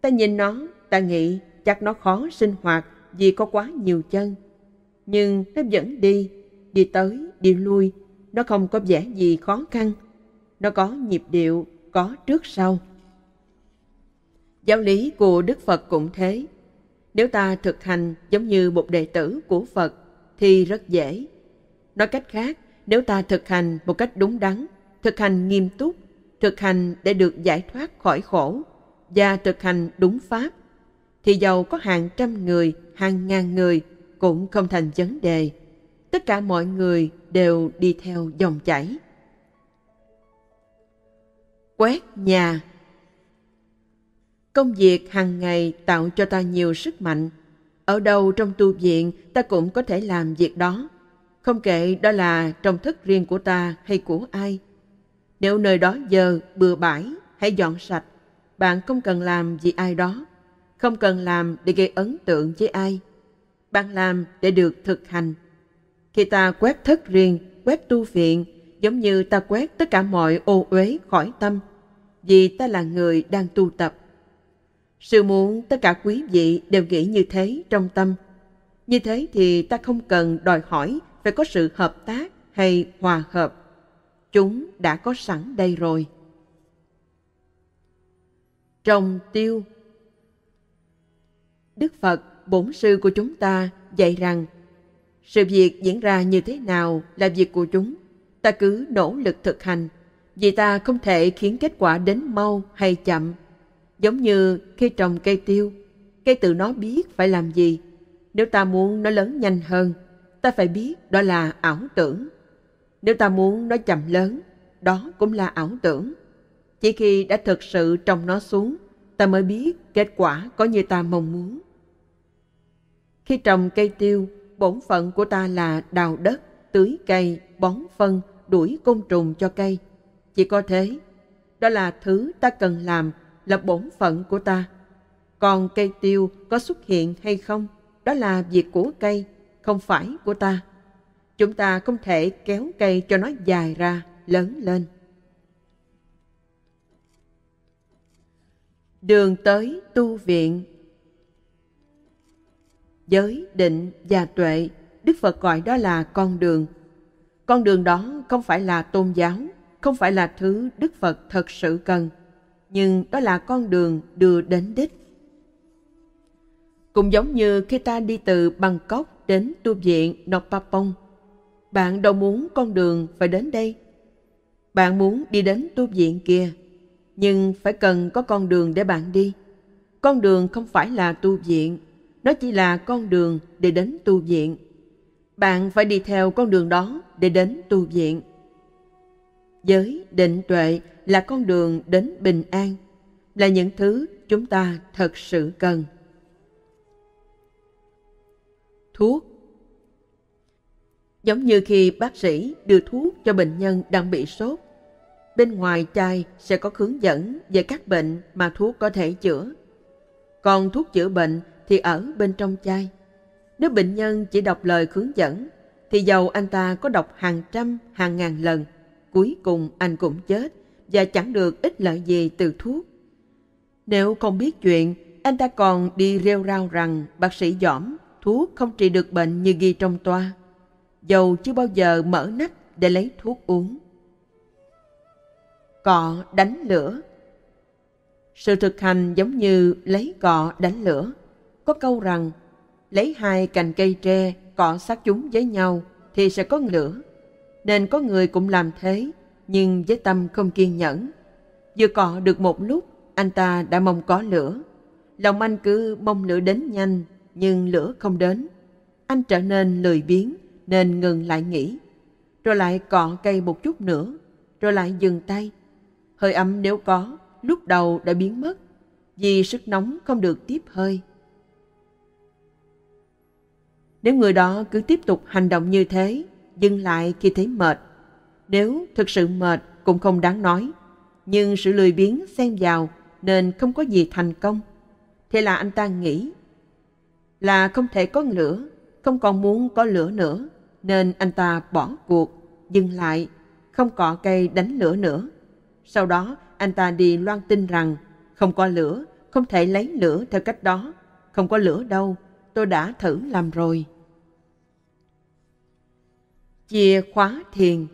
Ta nhìn nó, ta nghĩ chắc nó khó sinh hoạt vì có quá nhiều chân. Nhưng nó vẫn đi, đi tới, đi lui, nó không có vẻ gì khó khăn. Nó có nhịp điệu, có trước sau. Giáo lý của Đức Phật cũng thế. Nếu ta thực hành giống như một đệ tử của Phật thì rất dễ. Nói cách khác, nếu ta thực hành một cách đúng đắn, thực hành nghiêm túc, thực hành để được giải thoát khỏi khổ và thực hành đúng pháp, thì dầu có hàng trăm người, hàng ngàn người cũng không thành vấn đề. Tất cả mọi người đều đi theo dòng chảy. Quét nhà Công việc hàng ngày tạo cho ta nhiều sức mạnh. Ở đâu trong tu viện ta cũng có thể làm việc đó. Không kể đó là trong thức riêng của ta hay của ai, nếu nơi đó giờ bừa bãi, hãy dọn sạch. Bạn không cần làm vì ai đó, không cần làm để gây ấn tượng với ai. Bạn làm để được thực hành. Khi ta quét thất riêng, quét tu viện, giống như ta quét tất cả mọi ô uế khỏi tâm, vì ta là người đang tu tập. Sư muốn tất cả quý vị đều nghĩ như thế trong tâm. Như thế thì ta không cần đòi hỏi phải có sự hợp tác hay hòa hợp chúng đã có sẵn đây rồi. Trồng tiêu Đức Phật, bổn sư của chúng ta dạy rằng sự việc diễn ra như thế nào là việc của chúng, ta cứ nỗ lực thực hành, vì ta không thể khiến kết quả đến mau hay chậm. Giống như khi trồng cây tiêu, cây tự nó biết phải làm gì. Nếu ta muốn nó lớn nhanh hơn, ta phải biết đó là ảo tưởng nếu ta muốn nó chậm lớn, đó cũng là ảo tưởng. Chỉ khi đã thực sự trồng nó xuống, ta mới biết kết quả có như ta mong muốn. Khi trồng cây tiêu, bổn phận của ta là đào đất, tưới cây, bón phân, đuổi côn trùng cho cây. Chỉ có thế, đó là thứ ta cần làm, là bổn phận của ta. Còn cây tiêu có xuất hiện hay không, đó là việc của cây, không phải của ta chúng ta không thể kéo cây cho nó dài ra, lớn lên. Đường tới tu viện Giới định và tuệ, Đức Phật gọi đó là con đường. Con đường đó không phải là tôn giáo, không phải là thứ Đức Phật thật sự cần, nhưng đó là con đường đưa đến đích. Cũng giống như khi ta đi từ Bangkok đến tu viện Nopapong, bạn đâu muốn con đường phải đến đây. Bạn muốn đi đến tu viện kia, nhưng phải cần có con đường để bạn đi. Con đường không phải là tu viện, nó chỉ là con đường để đến tu viện. Bạn phải đi theo con đường đó để đến tu viện. Giới định tuệ là con đường đến bình an, là những thứ chúng ta thật sự cần. Thuốc giống như khi bác sĩ đưa thuốc cho bệnh nhân đang bị sốt. Bên ngoài chai sẽ có hướng dẫn về các bệnh mà thuốc có thể chữa. Còn thuốc chữa bệnh thì ở bên trong chai. Nếu bệnh nhân chỉ đọc lời hướng dẫn, thì dầu anh ta có đọc hàng trăm, hàng ngàn lần, cuối cùng anh cũng chết và chẳng được ích lợi gì từ thuốc. Nếu không biết chuyện, anh ta còn đi rêu rao rằng bác sĩ giỏm, thuốc không trị được bệnh như ghi trong toa dầu chưa bao giờ mở nắp để lấy thuốc uống. Cọ đánh lửa Sự thực hành giống như lấy cọ đánh lửa. Có câu rằng, lấy hai cành cây tre cọ sát chúng với nhau thì sẽ có lửa. Nên có người cũng làm thế, nhưng với tâm không kiên nhẫn. Vừa cọ được một lúc, anh ta đã mong có lửa. Lòng anh cứ mong lửa đến nhanh, nhưng lửa không đến. Anh trở nên lười biếng, nên ngừng lại nghỉ. Rồi lại cọ cây một chút nữa, rồi lại dừng tay. Hơi ấm nếu có, lúc đầu đã biến mất, vì sức nóng không được tiếp hơi. Nếu người đó cứ tiếp tục hành động như thế, dừng lại khi thấy mệt, nếu thực sự mệt cũng không đáng nói, nhưng sự lười biếng xen vào nên không có gì thành công. Thế là anh ta nghĩ là không thể có lửa, không còn muốn có lửa nữa, nên anh ta bỏ cuộc, dừng lại, không cọ cây đánh lửa nữa. Sau đó, anh ta đi loan tin rằng không có lửa, không thể lấy lửa theo cách đó. Không có lửa đâu, tôi đã thử làm rồi. Chìa khóa thiền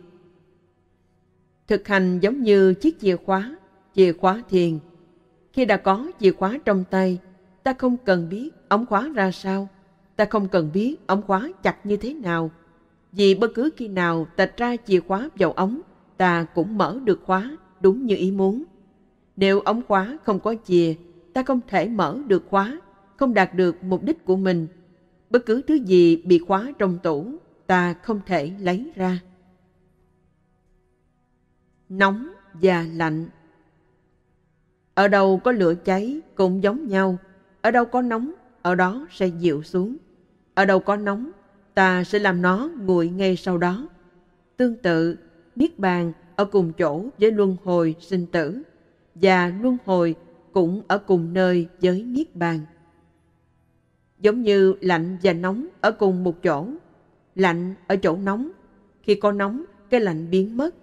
Thực hành giống như chiếc chìa khóa, chìa khóa thiền. Khi đã có chìa khóa trong tay, ta không cần biết ống khóa ra sao, ta không cần biết ống khóa chặt như thế nào, vì bất cứ khi nào tạch ra chìa khóa vào ống, ta cũng mở được khóa đúng như ý muốn. Nếu ống khóa không có chìa, ta không thể mở được khóa, không đạt được mục đích của mình. Bất cứ thứ gì bị khóa trong tủ, ta không thể lấy ra. Nóng và lạnh Ở đâu có lửa cháy cũng giống nhau, ở đâu có nóng, ở đó sẽ dịu xuống. Ở đâu có nóng ta sẽ làm nó nguội ngay sau đó. Tương tự, Niết Bàn ở cùng chỗ với luân hồi sinh tử, và luân hồi cũng ở cùng nơi với Niết Bàn. Giống như lạnh và nóng ở cùng một chỗ, lạnh ở chỗ nóng, khi có nóng cái lạnh biến mất,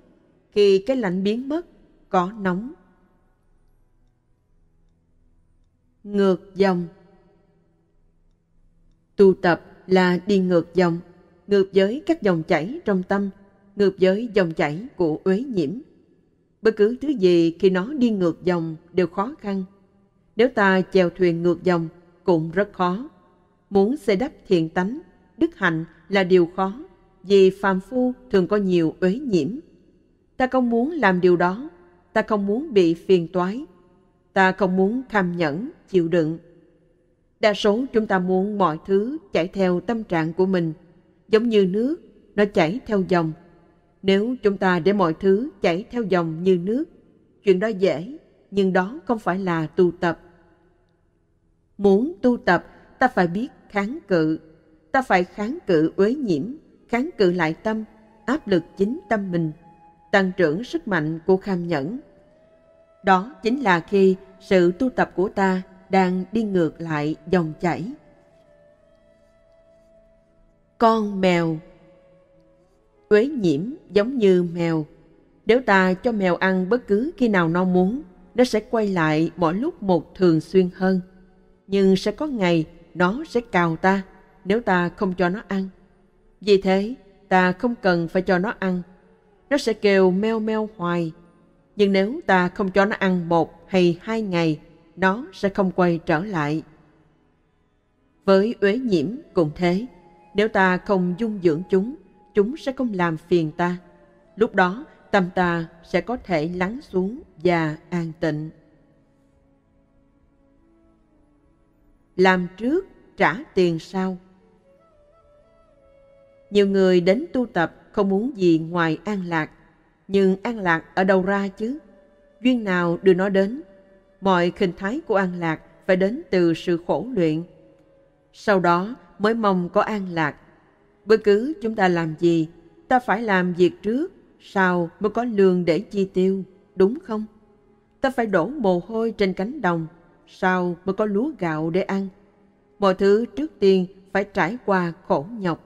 khi cái lạnh biến mất có nóng. Ngược dòng Tu tập là đi ngược dòng, ngược với các dòng chảy trong tâm, ngược với dòng chảy của uế nhiễm. Bất cứ thứ gì khi nó đi ngược dòng đều khó khăn. Nếu ta chèo thuyền ngược dòng cũng rất khó. Muốn xây đắp thiện tánh, đức hạnh là điều khó vì phàm phu thường có nhiều uế nhiễm. Ta không muốn làm điều đó, ta không muốn bị phiền toái, ta không muốn tham nhẫn, chịu đựng, Đa số chúng ta muốn mọi thứ chảy theo tâm trạng của mình, giống như nước, nó chảy theo dòng. Nếu chúng ta để mọi thứ chảy theo dòng như nước, chuyện đó dễ, nhưng đó không phải là tu tập. Muốn tu tập, ta phải biết kháng cự. Ta phải kháng cự uế nhiễm, kháng cự lại tâm, áp lực chính tâm mình, tăng trưởng sức mạnh của kham nhẫn. Đó chính là khi sự tu tập của ta đang đi ngược lại dòng chảy. Con mèo Quế nhiễm giống như mèo. Nếu ta cho mèo ăn bất cứ khi nào nó muốn, nó sẽ quay lại mỗi lúc một thường xuyên hơn. Nhưng sẽ có ngày nó sẽ cào ta nếu ta không cho nó ăn. Vì thế, ta không cần phải cho nó ăn. Nó sẽ kêu meo meo hoài. Nhưng nếu ta không cho nó ăn một hay hai ngày, nó sẽ không quay trở lại. Với uế nhiễm cũng thế, nếu ta không dung dưỡng chúng, chúng sẽ không làm phiền ta. Lúc đó, tâm ta sẽ có thể lắng xuống và an tịnh. Làm trước, trả tiền sau. Nhiều người đến tu tập không muốn gì ngoài an lạc, nhưng an lạc ở đâu ra chứ? Duyên nào đưa nó đến? mọi khinh thái của an lạc phải đến từ sự khổ luyện. Sau đó mới mong có an lạc. Bất cứ chúng ta làm gì, ta phải làm việc trước, sau mới có lương để chi tiêu, đúng không? Ta phải đổ mồ hôi trên cánh đồng, sau mới có lúa gạo để ăn. Mọi thứ trước tiên phải trải qua khổ nhọc.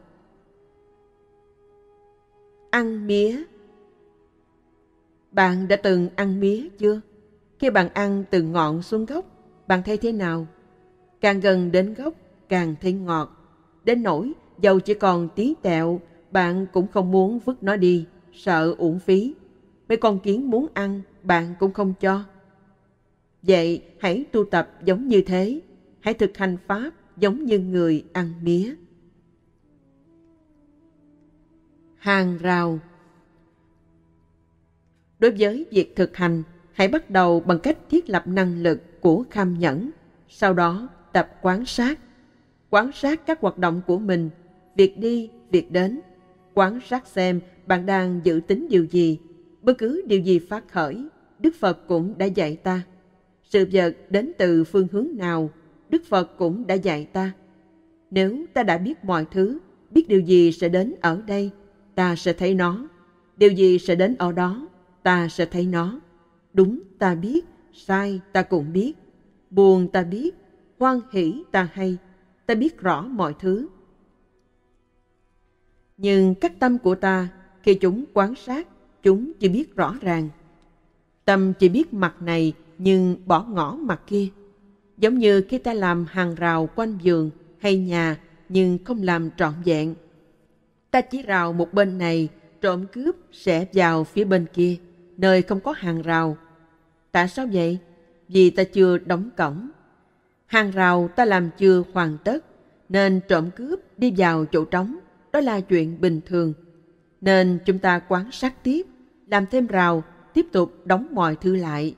Ăn mía Bạn đã từng ăn mía chưa? Khi bạn ăn từ ngọn xuống gốc, bạn thấy thế nào? Càng gần đến gốc, càng thấy ngọt. Đến nỗi, dầu chỉ còn tí tẹo, bạn cũng không muốn vứt nó đi, sợ uổng phí. Mấy con kiến muốn ăn, bạn cũng không cho. Vậy hãy tu tập giống như thế, hãy thực hành Pháp giống như người ăn mía. Hàng rào Đối với việc thực hành, hãy bắt đầu bằng cách thiết lập năng lực của kham nhẫn, sau đó tập quán sát. Quán sát các hoạt động của mình, việc đi, việc đến. Quán sát xem bạn đang dự tính điều gì. Bất cứ điều gì phát khởi, Đức Phật cũng đã dạy ta. Sự vật đến từ phương hướng nào, Đức Phật cũng đã dạy ta. Nếu ta đã biết mọi thứ, biết điều gì sẽ đến ở đây, ta sẽ thấy nó. Điều gì sẽ đến ở đó, ta sẽ thấy nó đúng ta biết sai ta cũng biết buồn ta biết hoan hỷ ta hay ta biết rõ mọi thứ nhưng các tâm của ta khi chúng quan sát chúng chỉ biết rõ ràng tâm chỉ biết mặt này nhưng bỏ ngỏ mặt kia giống như khi ta làm hàng rào quanh giường hay nhà nhưng không làm trọn vẹn ta chỉ rào một bên này trộm cướp sẽ vào phía bên kia nơi không có hàng rào Tại sao vậy? Vì ta chưa đóng cổng. Hàng rào ta làm chưa hoàn tất, nên trộm cướp đi vào chỗ trống, đó là chuyện bình thường. Nên chúng ta quan sát tiếp, làm thêm rào, tiếp tục đóng mọi thứ lại.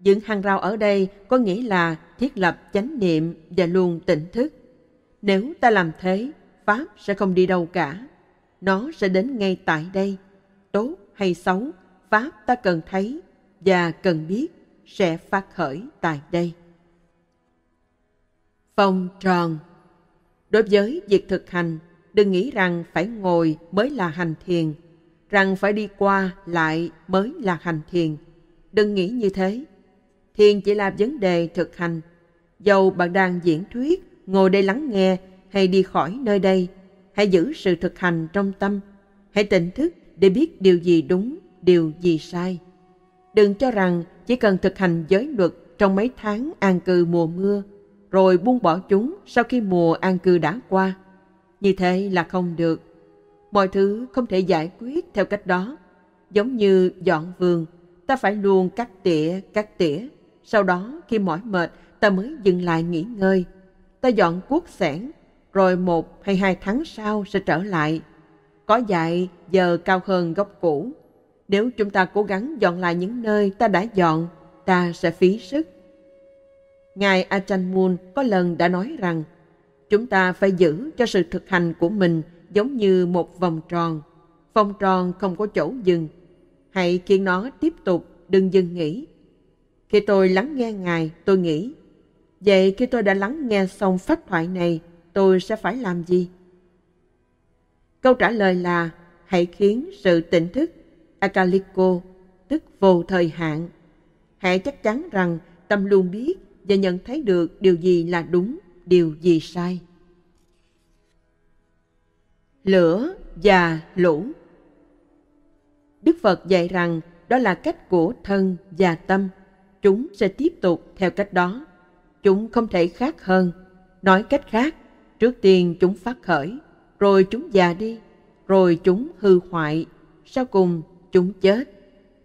Dựng hàng rào ở đây có nghĩa là thiết lập chánh niệm và luôn tỉnh thức. Nếu ta làm thế, Pháp sẽ không đi đâu cả. Nó sẽ đến ngay tại đây. Tốt hay xấu, Pháp ta cần thấy và cần biết sẽ phát khởi tại đây. Vòng tròn Đối với việc thực hành, đừng nghĩ rằng phải ngồi mới là hành thiền, rằng phải đi qua lại mới là hành thiền. Đừng nghĩ như thế. Thiền chỉ là vấn đề thực hành. Dầu bạn đang diễn thuyết, ngồi đây lắng nghe hay đi khỏi nơi đây, hãy giữ sự thực hành trong tâm. Hãy tỉnh thức để biết điều gì đúng, điều gì sai. Đừng cho rằng chỉ cần thực hành giới luật trong mấy tháng an cư mùa mưa, rồi buông bỏ chúng sau khi mùa an cư đã qua. Như thế là không được. Mọi thứ không thể giải quyết theo cách đó. Giống như dọn vườn, ta phải luôn cắt tỉa, cắt tỉa. Sau đó khi mỏi mệt, ta mới dừng lại nghỉ ngơi. Ta dọn cuốc xẻng, rồi một hay hai tháng sau sẽ trở lại. Có dại giờ cao hơn gốc cũ nếu chúng ta cố gắng dọn lại những nơi ta đã dọn, ta sẽ phí sức. Ngài Achan Mun có lần đã nói rằng, chúng ta phải giữ cho sự thực hành của mình giống như một vòng tròn. Vòng tròn không có chỗ dừng. Hãy khiến nó tiếp tục, đừng dừng nghỉ. Khi tôi lắng nghe Ngài, tôi nghĩ, vậy khi tôi đã lắng nghe xong pháp thoại này, tôi sẽ phải làm gì? Câu trả lời là, hãy khiến sự tỉnh thức Akaliko, tức vô thời hạn. Hãy chắc chắn rằng tâm luôn biết và nhận thấy được điều gì là đúng, điều gì sai. Lửa và lũ Đức Phật dạy rằng đó là cách của thân và tâm. Chúng sẽ tiếp tục theo cách đó. Chúng không thể khác hơn. Nói cách khác, trước tiên chúng phát khởi, rồi chúng già đi, rồi chúng hư hoại, sau cùng chúng chết.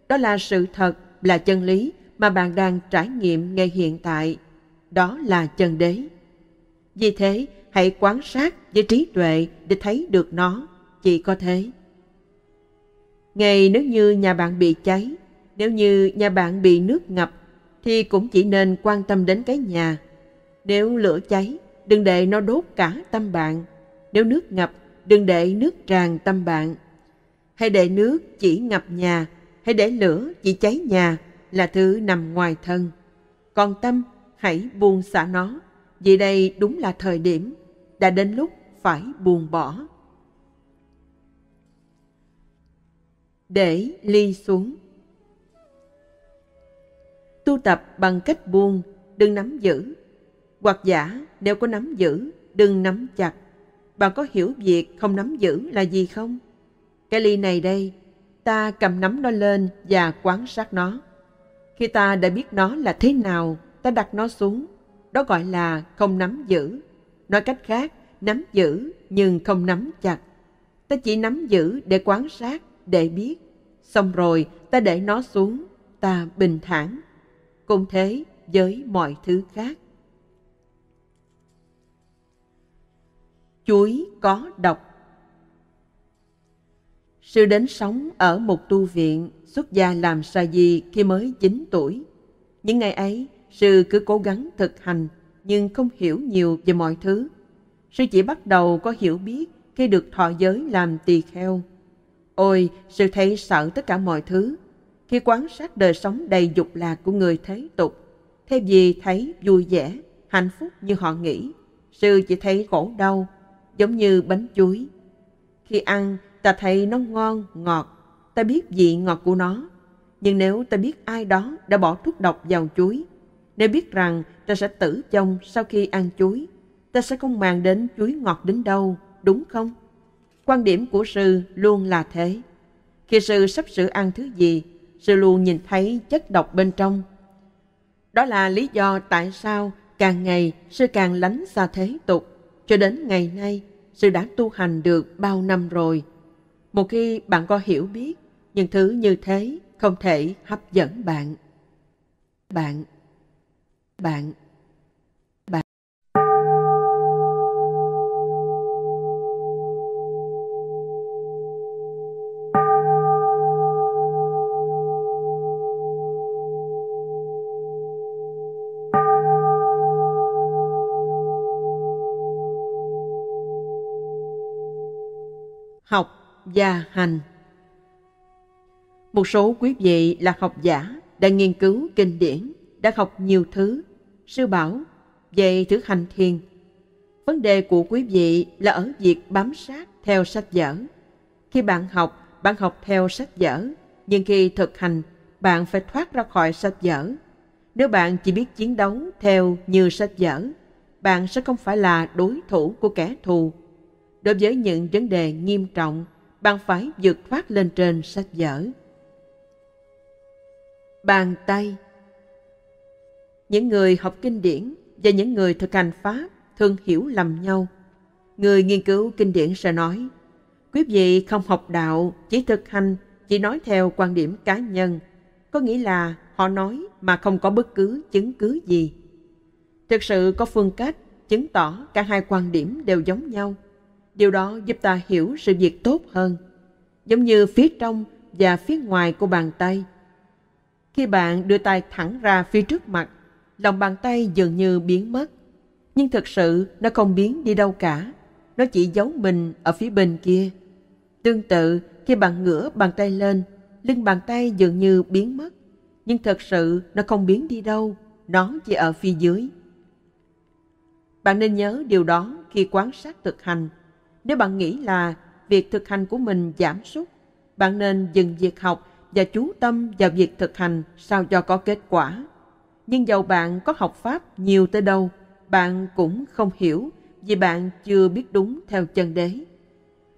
Đó là sự thật, là chân lý mà bạn đang trải nghiệm ngay hiện tại. Đó là chân đế. Vì thế, hãy quan sát với trí tuệ để thấy được nó, chỉ có thế. Ngay nếu như nhà bạn bị cháy, nếu như nhà bạn bị nước ngập, thì cũng chỉ nên quan tâm đến cái nhà. Nếu lửa cháy, đừng để nó đốt cả tâm bạn. Nếu nước ngập, đừng để nước tràn tâm bạn hay để nước chỉ ngập nhà, hay để lửa chỉ cháy nhà là thứ nằm ngoài thân. Còn tâm, hãy buông xả nó, vì đây đúng là thời điểm, đã đến lúc phải buông bỏ. Để ly xuống Tu tập bằng cách buông, đừng nắm giữ. Hoặc giả, nếu có nắm giữ, đừng nắm chặt. Bạn có hiểu việc không nắm giữ là gì không? Cái ly này đây, ta cầm nắm nó lên và quan sát nó. Khi ta đã biết nó là thế nào, ta đặt nó xuống. Đó gọi là không nắm giữ. Nói cách khác, nắm giữ nhưng không nắm chặt. Ta chỉ nắm giữ để quan sát, để biết. Xong rồi, ta để nó xuống, ta bình thản. Cũng thế với mọi thứ khác. Chuối có độc Sư đến sống ở một tu viện, xuất gia làm sa di khi mới 9 tuổi. Những ngày ấy, sư cứ cố gắng thực hành nhưng không hiểu nhiều về mọi thứ. Sư chỉ bắt đầu có hiểu biết khi được thọ giới làm tỳ kheo. Ôi, sư thấy sợ tất cả mọi thứ. Khi quan sát đời sống đầy dục lạc của người thế tục, thay vì thấy vui vẻ, hạnh phúc như họ nghĩ, sư chỉ thấy khổ đau, giống như bánh chuối. Khi ăn, ta thấy nó ngon, ngọt, ta biết vị ngọt của nó. Nhưng nếu ta biết ai đó đã bỏ thuốc độc vào chuối, nếu biết rằng ta sẽ tử vong sau khi ăn chuối, ta sẽ không mang đến chuối ngọt đến đâu, đúng không? Quan điểm của sư luôn là thế. Khi sư sắp sửa ăn thứ gì, sư luôn nhìn thấy chất độc bên trong. Đó là lý do tại sao càng ngày sư càng lánh xa thế tục, cho đến ngày nay sư đã tu hành được bao năm rồi một khi bạn có hiểu biết những thứ như thế không thể hấp dẫn bạn bạn bạn bạn học và hành. Một số quý vị là học giả, đã nghiên cứu kinh điển, đã học nhiều thứ. Sư bảo về thực hành thiền. Vấn đề của quý vị là ở việc bám sát theo sách vở. Khi bạn học, bạn học theo sách vở, nhưng khi thực hành, bạn phải thoát ra khỏi sách vở. Nếu bạn chỉ biết chiến đấu theo như sách vở, bạn sẽ không phải là đối thủ của kẻ thù. Đối với những vấn đề nghiêm trọng bạn phải giật phát lên trên sách vở. Bàn tay Những người học kinh điển và những người thực hành Pháp thường hiểu lầm nhau. Người nghiên cứu kinh điển sẽ nói, quý vị không học đạo, chỉ thực hành, chỉ nói theo quan điểm cá nhân, có nghĩa là họ nói mà không có bất cứ chứng cứ gì. Thực sự có phương cách chứng tỏ cả hai quan điểm đều giống nhau – Điều đó giúp ta hiểu sự việc tốt hơn, giống như phía trong và phía ngoài của bàn tay. Khi bạn đưa tay thẳng ra phía trước mặt, lòng bàn tay dường như biến mất. Nhưng thực sự nó không biến đi đâu cả, nó chỉ giấu mình ở phía bên kia. Tương tự, khi bạn ngửa bàn tay lên, lưng bàn tay dường như biến mất. Nhưng thực sự nó không biến đi đâu, nó chỉ ở phía dưới. Bạn nên nhớ điều đó khi quan sát thực hành nếu bạn nghĩ là việc thực hành của mình giảm sút, bạn nên dừng việc học và chú tâm vào việc thực hành sao cho có kết quả. Nhưng dầu bạn có học Pháp nhiều tới đâu, bạn cũng không hiểu vì bạn chưa biết đúng theo chân đế.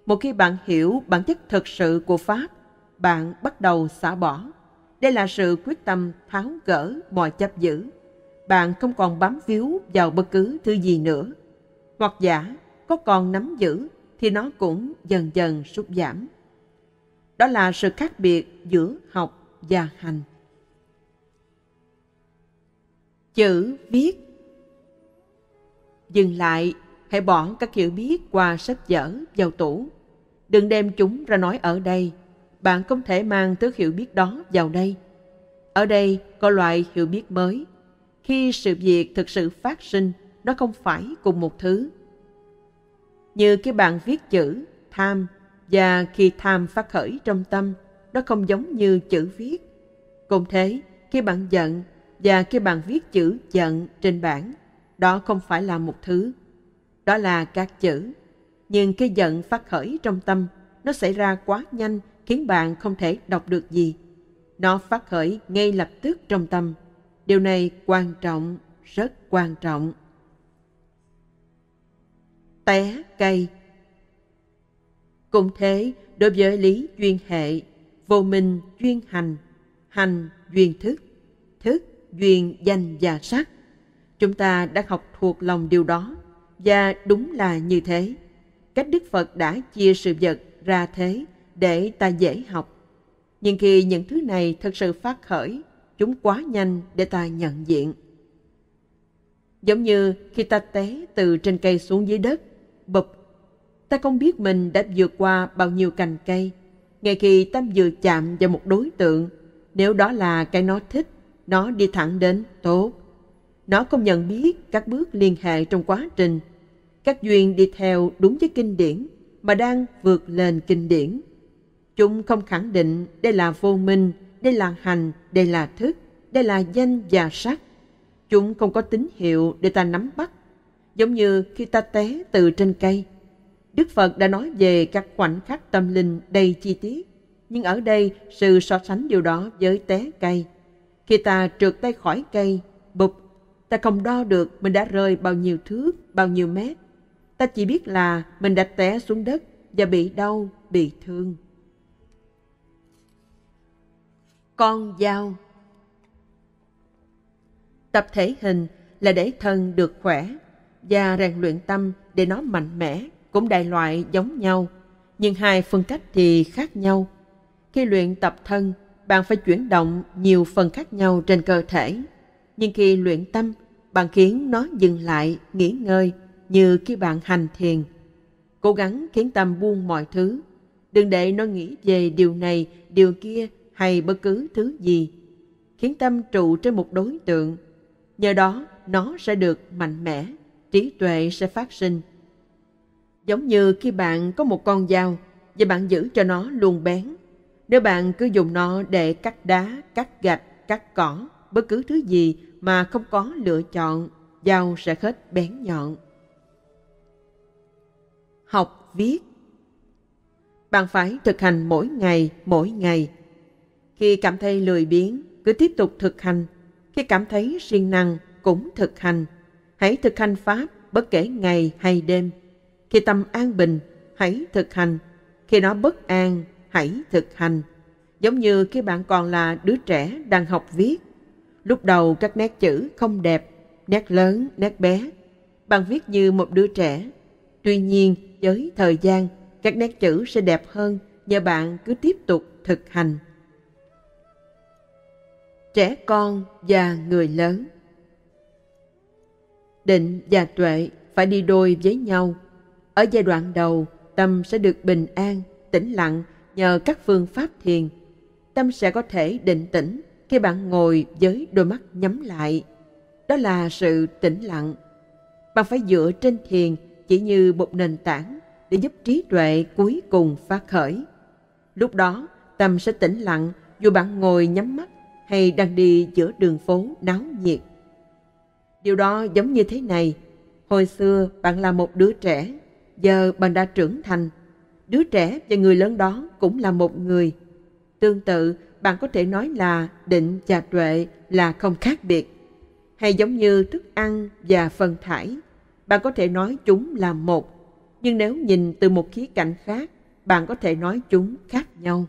Một khi bạn hiểu bản chất thực sự của Pháp, bạn bắt đầu xả bỏ. Đây là sự quyết tâm tháo gỡ mọi chấp giữ. Bạn không còn bám víu vào bất cứ thứ gì nữa. Hoặc giả, có còn nắm giữ thì nó cũng dần dần sụt giảm. Đó là sự khác biệt giữa học và hành. Chữ viết Dừng lại, hãy bỏ các chữ viết qua sách vở vào tủ. Đừng đem chúng ra nói ở đây. Bạn không thể mang thứ hiểu biết đó vào đây. Ở đây có loại hiểu biết mới. Khi sự việc thực sự phát sinh, nó không phải cùng một thứ như khi bạn viết chữ tham và khi tham phát khởi trong tâm đó không giống như chữ viết cũng thế khi bạn giận và khi bạn viết chữ giận trên bảng đó không phải là một thứ đó là các chữ nhưng cái giận phát khởi trong tâm nó xảy ra quá nhanh khiến bạn không thể đọc được gì nó phát khởi ngay lập tức trong tâm điều này quan trọng rất quan trọng té cây. Cũng thế, đối với lý duyên hệ, vô minh duyên hành, hành duyên thức, thức duyên danh và sắc. Chúng ta đã học thuộc lòng điều đó, và đúng là như thế. Cách Đức Phật đã chia sự vật ra thế để ta dễ học. Nhưng khi những thứ này thật sự phát khởi, chúng quá nhanh để ta nhận diện. Giống như khi ta té từ trên cây xuống dưới đất, bụp. Ta không biết mình đã vượt qua bao nhiêu cành cây. Ngay khi ta vừa chạm vào một đối tượng, nếu đó là cái nó thích, nó đi thẳng đến tốt. Nó không nhận biết các bước liên hệ trong quá trình. Các duyên đi theo đúng với kinh điển mà đang vượt lên kinh điển. Chúng không khẳng định đây là vô minh, đây là hành, đây là thức, đây là danh và sắc. Chúng không có tín hiệu để ta nắm bắt giống như khi ta té từ trên cây. Đức Phật đã nói về các khoảnh khắc tâm linh đầy chi tiết, nhưng ở đây sự so sánh điều đó với té cây. Khi ta trượt tay khỏi cây, bụp, ta không đo được mình đã rơi bao nhiêu thước, bao nhiêu mét. Ta chỉ biết là mình đã té xuống đất và bị đau, bị thương. Con dao Tập thể hình là để thân được khỏe và rèn luyện tâm để nó mạnh mẽ cũng đại loại giống nhau, nhưng hai phương cách thì khác nhau. Khi luyện tập thân, bạn phải chuyển động nhiều phần khác nhau trên cơ thể. Nhưng khi luyện tâm, bạn khiến nó dừng lại, nghỉ ngơi như khi bạn hành thiền. Cố gắng khiến tâm buông mọi thứ. Đừng để nó nghĩ về điều này, điều kia hay bất cứ thứ gì. Khiến tâm trụ trên một đối tượng. Nhờ đó, nó sẽ được mạnh mẽ trí tuệ sẽ phát sinh. Giống như khi bạn có một con dao và bạn giữ cho nó luôn bén. Nếu bạn cứ dùng nó để cắt đá, cắt gạch, cắt cỏ, bất cứ thứ gì mà không có lựa chọn, dao sẽ hết bén nhọn. Học viết Bạn phải thực hành mỗi ngày, mỗi ngày. Khi cảm thấy lười biếng, cứ tiếp tục thực hành. Khi cảm thấy siêng năng, cũng thực hành. Hãy thực hành Pháp bất kể ngày hay đêm. Khi tâm an bình, hãy thực hành. Khi nó bất an, hãy thực hành. Giống như khi bạn còn là đứa trẻ đang học viết. Lúc đầu các nét chữ không đẹp, nét lớn, nét bé. Bạn viết như một đứa trẻ. Tuy nhiên, với thời gian, các nét chữ sẽ đẹp hơn nhờ bạn cứ tiếp tục thực hành. Trẻ con và người lớn định và tuệ phải đi đôi với nhau ở giai đoạn đầu tâm sẽ được bình an tĩnh lặng nhờ các phương pháp thiền tâm sẽ có thể định tĩnh khi bạn ngồi với đôi mắt nhắm lại đó là sự tĩnh lặng bạn phải dựa trên thiền chỉ như một nền tảng để giúp trí tuệ cuối cùng phát khởi lúc đó tâm sẽ tĩnh lặng dù bạn ngồi nhắm mắt hay đang đi giữa đường phố náo nhiệt Điều đó giống như thế này. Hồi xưa bạn là một đứa trẻ, giờ bạn đã trưởng thành. Đứa trẻ và người lớn đó cũng là một người. Tương tự, bạn có thể nói là định và tuệ là không khác biệt. Hay giống như thức ăn và phân thải, bạn có thể nói chúng là một. Nhưng nếu nhìn từ một khía cạnh khác, bạn có thể nói chúng khác nhau.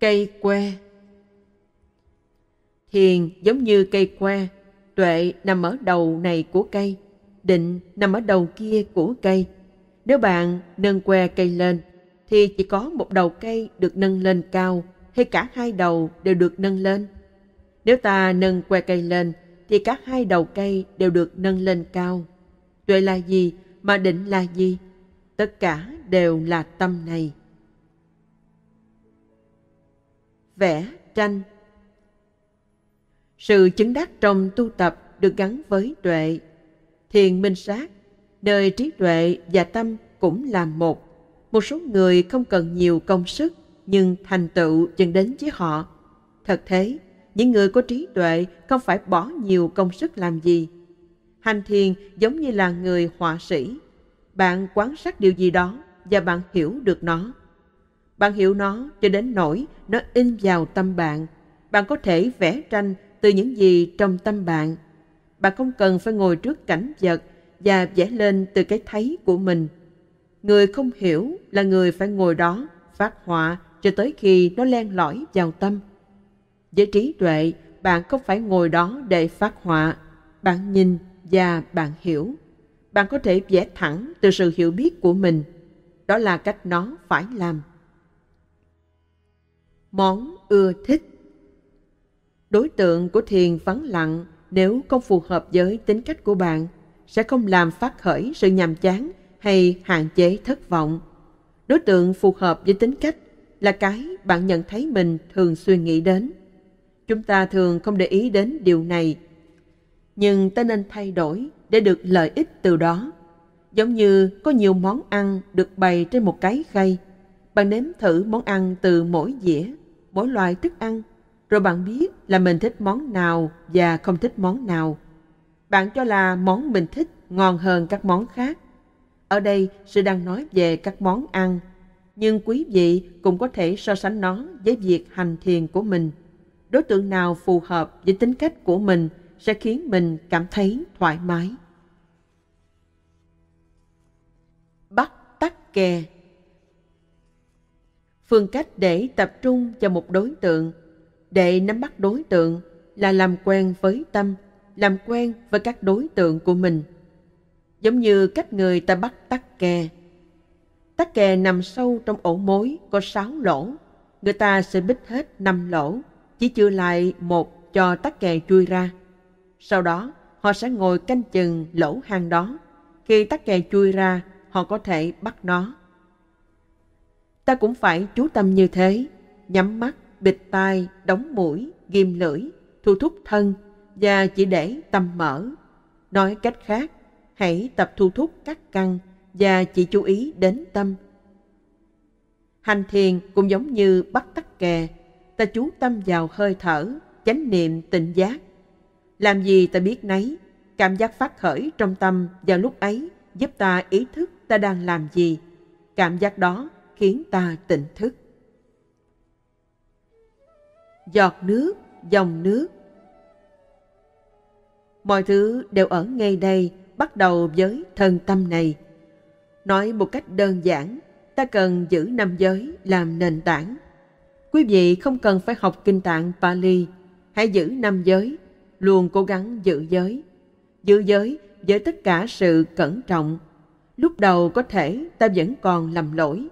Cây que Hiền giống như cây que, tuệ nằm ở đầu này của cây, định nằm ở đầu kia của cây. Nếu bạn nâng que cây lên, thì chỉ có một đầu cây được nâng lên cao, hay cả hai đầu đều được nâng lên. Nếu ta nâng que cây lên, thì cả hai đầu cây đều được nâng lên cao. Tuệ là gì mà định là gì? Tất cả đều là tâm này. Vẽ tranh sự chứng đắc trong tu tập được gắn với tuệ. Thiền minh sát, nơi trí tuệ và tâm cũng là một. Một số người không cần nhiều công sức, nhưng thành tựu dần đến với họ. Thật thế, những người có trí tuệ không phải bỏ nhiều công sức làm gì. Hành thiền giống như là người họa sĩ. Bạn quan sát điều gì đó và bạn hiểu được nó. Bạn hiểu nó cho đến nỗi nó in vào tâm bạn. Bạn có thể vẽ tranh từ những gì trong tâm bạn. Bạn không cần phải ngồi trước cảnh vật và vẽ lên từ cái thấy của mình. Người không hiểu là người phải ngồi đó phát họa cho tới khi nó len lỏi vào tâm. Với trí tuệ, bạn không phải ngồi đó để phát họa. Bạn nhìn và bạn hiểu. Bạn có thể vẽ thẳng từ sự hiểu biết của mình. Đó là cách nó phải làm. Món ưa thích đối tượng của thiền vắng lặng nếu không phù hợp với tính cách của bạn sẽ không làm phát khởi sự nhàm chán hay hạn chế thất vọng. Đối tượng phù hợp với tính cách là cái bạn nhận thấy mình thường suy nghĩ đến. Chúng ta thường không để ý đến điều này. Nhưng ta nên thay đổi để được lợi ích từ đó. Giống như có nhiều món ăn được bày trên một cái khay. Bạn nếm thử món ăn từ mỗi dĩa, mỗi loại thức ăn rồi bạn biết là mình thích món nào và không thích món nào. Bạn cho là món mình thích ngon hơn các món khác. Ở đây, sự đang nói về các món ăn. Nhưng quý vị cũng có thể so sánh nó với việc hành thiền của mình. Đối tượng nào phù hợp với tính cách của mình sẽ khiến mình cảm thấy thoải mái. Bắt tắc kè Phương cách để tập trung cho một đối tượng để nắm bắt đối tượng là làm quen với tâm, làm quen với các đối tượng của mình. Giống như cách người ta bắt tắc kè. Tắc kè nằm sâu trong ổ mối có sáu lỗ. Người ta sẽ bít hết năm lỗ, chỉ chưa lại một cho tắc kè chui ra. Sau đó, họ sẽ ngồi canh chừng lỗ hang đó. Khi tắc kè chui ra, họ có thể bắt nó. Ta cũng phải chú tâm như thế, nhắm mắt, bịt tai, đóng mũi, ghim lưỡi, thu thúc thân và chỉ để tâm mở. Nói cách khác, hãy tập thu thúc các căn và chỉ chú ý đến tâm. Hành thiền cũng giống như bắt tắc kè, ta chú tâm vào hơi thở, chánh niệm tỉnh giác. Làm gì ta biết nấy, cảm giác phát khởi trong tâm vào lúc ấy giúp ta ý thức ta đang làm gì. Cảm giác đó khiến ta tỉnh thức giọt nước, dòng nước. Mọi thứ đều ở ngay đây, bắt đầu với thân tâm này. Nói một cách đơn giản, ta cần giữ năm giới làm nền tảng. Quý vị không cần phải học kinh tạng Pali, hãy giữ năm giới, luôn cố gắng giữ giới. Giữ giới với tất cả sự cẩn trọng. Lúc đầu có thể ta vẫn còn lầm lỗi.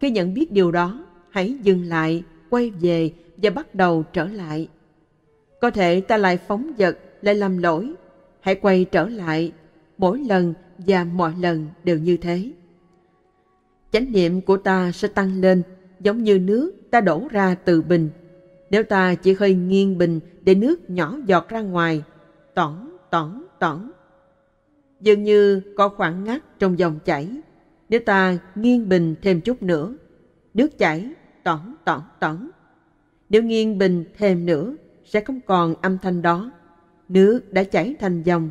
Khi nhận biết điều đó, hãy dừng lại, quay về và bắt đầu trở lại. Có thể ta lại phóng vật, lại làm lỗi. Hãy quay trở lại, mỗi lần và mọi lần đều như thế. Chánh niệm của ta sẽ tăng lên, giống như nước ta đổ ra từ bình. Nếu ta chỉ hơi nghiêng bình để nước nhỏ giọt ra ngoài, tỏng, tỏng, tỏng. Dường như có khoảng ngắt trong dòng chảy. Nếu ta nghiêng bình thêm chút nữa, nước chảy, tỏng, tỏng, tỏng nếu nghiêng bình thêm nữa, sẽ không còn âm thanh đó. Nước đã chảy thành dòng.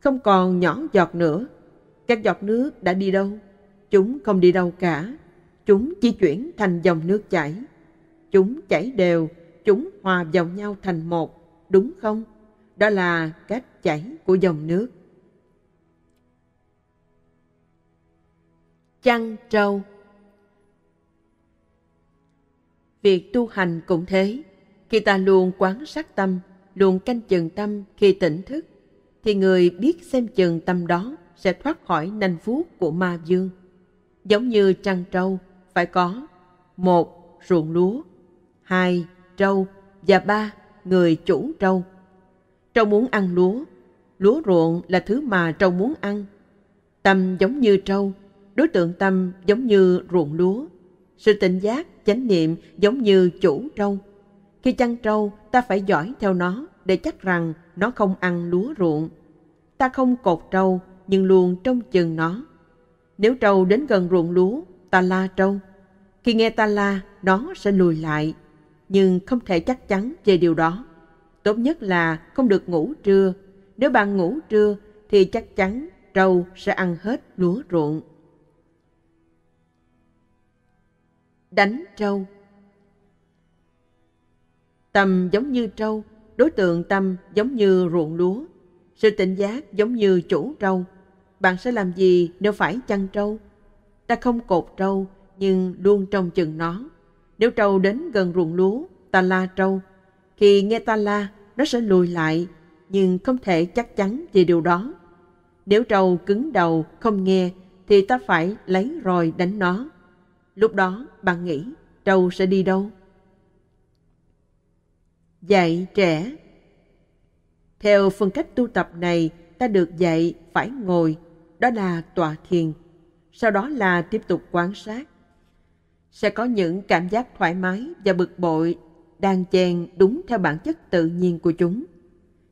Không còn nhỏ giọt nữa. Các giọt nước đã đi đâu? Chúng không đi đâu cả. Chúng di chuyển thành dòng nước chảy. Chúng chảy đều, chúng hòa vào nhau thành một, đúng không? Đó là cách chảy của dòng nước. Chăn trâu Việc tu hành cũng thế. Khi ta luôn quán sát tâm, luôn canh chừng tâm khi tỉnh thức, thì người biết xem chừng tâm đó sẽ thoát khỏi nanh vuốt của ma dương. Giống như trăn trâu, phải có một ruộng lúa, hai trâu và ba người chủ trâu. Trâu muốn ăn lúa, lúa ruộng là thứ mà trâu muốn ăn. Tâm giống như trâu, đối tượng tâm giống như ruộng lúa. Sự tỉnh giác chánh niệm giống như chủ trâu. Khi chăn trâu, ta phải giỏi theo nó để chắc rằng nó không ăn lúa ruộng. Ta không cột trâu, nhưng luôn trông chừng nó. Nếu trâu đến gần ruộng lúa, ta la trâu. Khi nghe ta la, nó sẽ lùi lại, nhưng không thể chắc chắn về điều đó. Tốt nhất là không được ngủ trưa. Nếu bạn ngủ trưa thì chắc chắn trâu sẽ ăn hết lúa ruộng. đánh trâu tâm giống như trâu đối tượng tâm giống như ruộng lúa sự tỉnh giác giống như chủ trâu bạn sẽ làm gì nếu phải chăn trâu ta không cột trâu nhưng luôn trông chừng nó nếu trâu đến gần ruộng lúa ta la trâu khi nghe ta la nó sẽ lùi lại nhưng không thể chắc chắn về điều đó nếu trâu cứng đầu không nghe thì ta phải lấy roi đánh nó Lúc đó bạn nghĩ trâu sẽ đi đâu? Dạy trẻ Theo phương cách tu tập này, ta được dạy phải ngồi, đó là tọa thiền. Sau đó là tiếp tục quan sát. Sẽ có những cảm giác thoải mái và bực bội đang chèn đúng theo bản chất tự nhiên của chúng.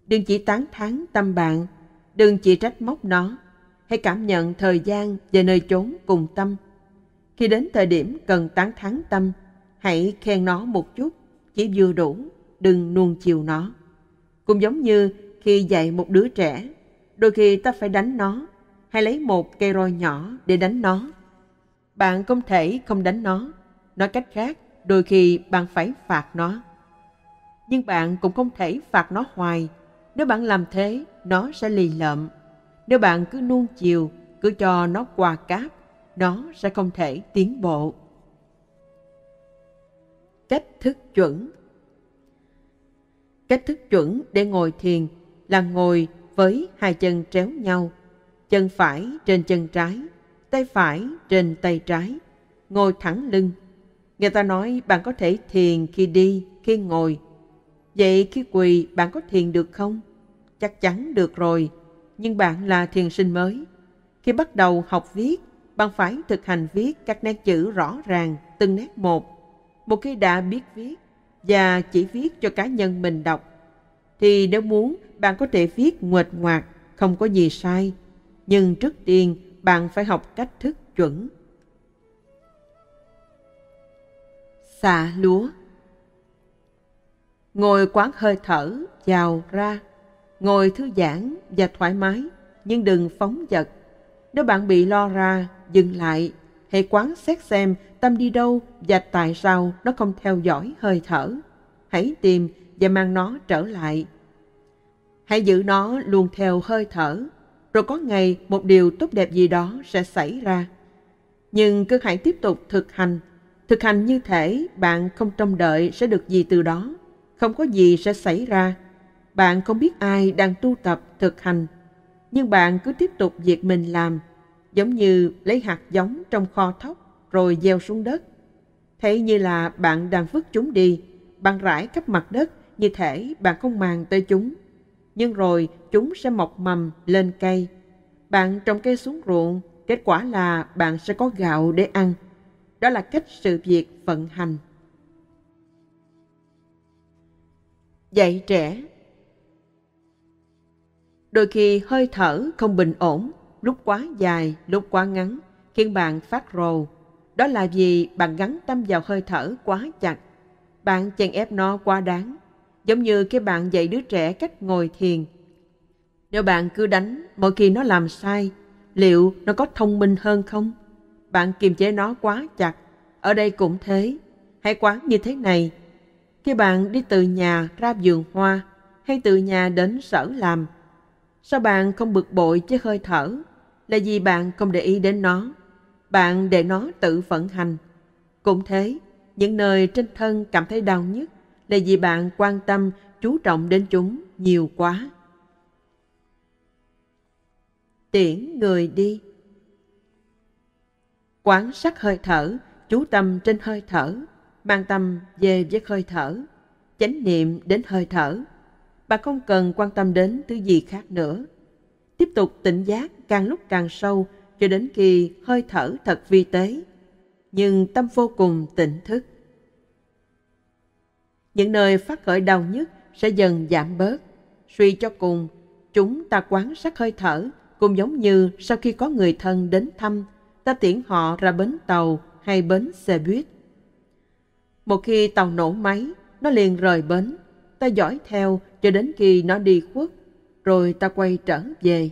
Đừng chỉ tán thán tâm bạn, đừng chỉ trách móc nó. Hãy cảm nhận thời gian và nơi chốn cùng tâm khi đến thời điểm cần tán thắng tâm, hãy khen nó một chút, chỉ vừa đủ, đừng nuông chiều nó. Cũng giống như khi dạy một đứa trẻ, đôi khi ta phải đánh nó, hay lấy một cây roi nhỏ để đánh nó. Bạn không thể không đánh nó. Nói cách khác, đôi khi bạn phải phạt nó. Nhưng bạn cũng không thể phạt nó hoài. Nếu bạn làm thế, nó sẽ lì lợm. Nếu bạn cứ nuông chiều, cứ cho nó quà cáp, nó sẽ không thể tiến bộ. Cách thức chuẩn Cách thức chuẩn để ngồi thiền là ngồi với hai chân tréo nhau, chân phải trên chân trái, tay phải trên tay trái, ngồi thẳng lưng. Người ta nói bạn có thể thiền khi đi, khi ngồi. Vậy khi quỳ bạn có thiền được không? Chắc chắn được rồi, nhưng bạn là thiền sinh mới. Khi bắt đầu học viết bạn phải thực hành viết các nét chữ rõ ràng, từng nét một. Một khi đã biết viết và chỉ viết cho cá nhân mình đọc, thì nếu muốn bạn có thể viết nguệch ngoạc, không có gì sai. Nhưng trước tiên bạn phải học cách thức chuẩn. Xà lúa Ngồi quán hơi thở, vào ra. Ngồi thư giãn và thoải mái, nhưng đừng phóng dật. Nếu bạn bị lo ra dừng lại, hãy quán xét xem tâm đi đâu và tại sao nó không theo dõi hơi thở. Hãy tìm và mang nó trở lại. Hãy giữ nó luôn theo hơi thở, rồi có ngày một điều tốt đẹp gì đó sẽ xảy ra. Nhưng cứ hãy tiếp tục thực hành. Thực hành như thể bạn không trông đợi sẽ được gì từ đó, không có gì sẽ xảy ra. Bạn không biết ai đang tu tập thực hành, nhưng bạn cứ tiếp tục việc mình làm giống như lấy hạt giống trong kho thóc rồi gieo xuống đất. Thấy như là bạn đang vứt chúng đi, bạn rải khắp mặt đất như thể bạn không màng tới chúng. Nhưng rồi chúng sẽ mọc mầm lên cây. Bạn trồng cây xuống ruộng, kết quả là bạn sẽ có gạo để ăn. Đó là cách sự việc vận hành. Dạy trẻ Đôi khi hơi thở không bình ổn lúc quá dài, lúc quá ngắn, khiến bạn phát rồ. Đó là vì bạn gắn tâm vào hơi thở quá chặt. Bạn chèn ép nó quá đáng, giống như khi bạn dạy đứa trẻ cách ngồi thiền. Nếu bạn cứ đánh mỗi khi nó làm sai, liệu nó có thông minh hơn không? Bạn kiềm chế nó quá chặt, ở đây cũng thế. Hãy quán như thế này. Khi bạn đi từ nhà ra vườn hoa, hay từ nhà đến sở làm, sao bạn không bực bội với hơi thở là vì bạn không để ý đến nó. Bạn để nó tự vận hành. Cũng thế, những nơi trên thân cảm thấy đau nhất là vì bạn quan tâm, chú trọng đến chúng nhiều quá. Tiễn người đi Quán sát hơi thở, chú tâm trên hơi thở, mang tâm về với hơi thở, chánh niệm đến hơi thở. Bạn không cần quan tâm đến thứ gì khác nữa tiếp tục tỉnh giác càng lúc càng sâu cho đến khi hơi thở thật vi tế, nhưng tâm vô cùng tỉnh thức. Những nơi phát khởi đau nhất sẽ dần giảm bớt. Suy cho cùng, chúng ta quán sát hơi thở cũng giống như sau khi có người thân đến thăm, ta tiễn họ ra bến tàu hay bến xe buýt. Một khi tàu nổ máy, nó liền rời bến, ta dõi theo cho đến khi nó đi khuất rồi ta quay trở về.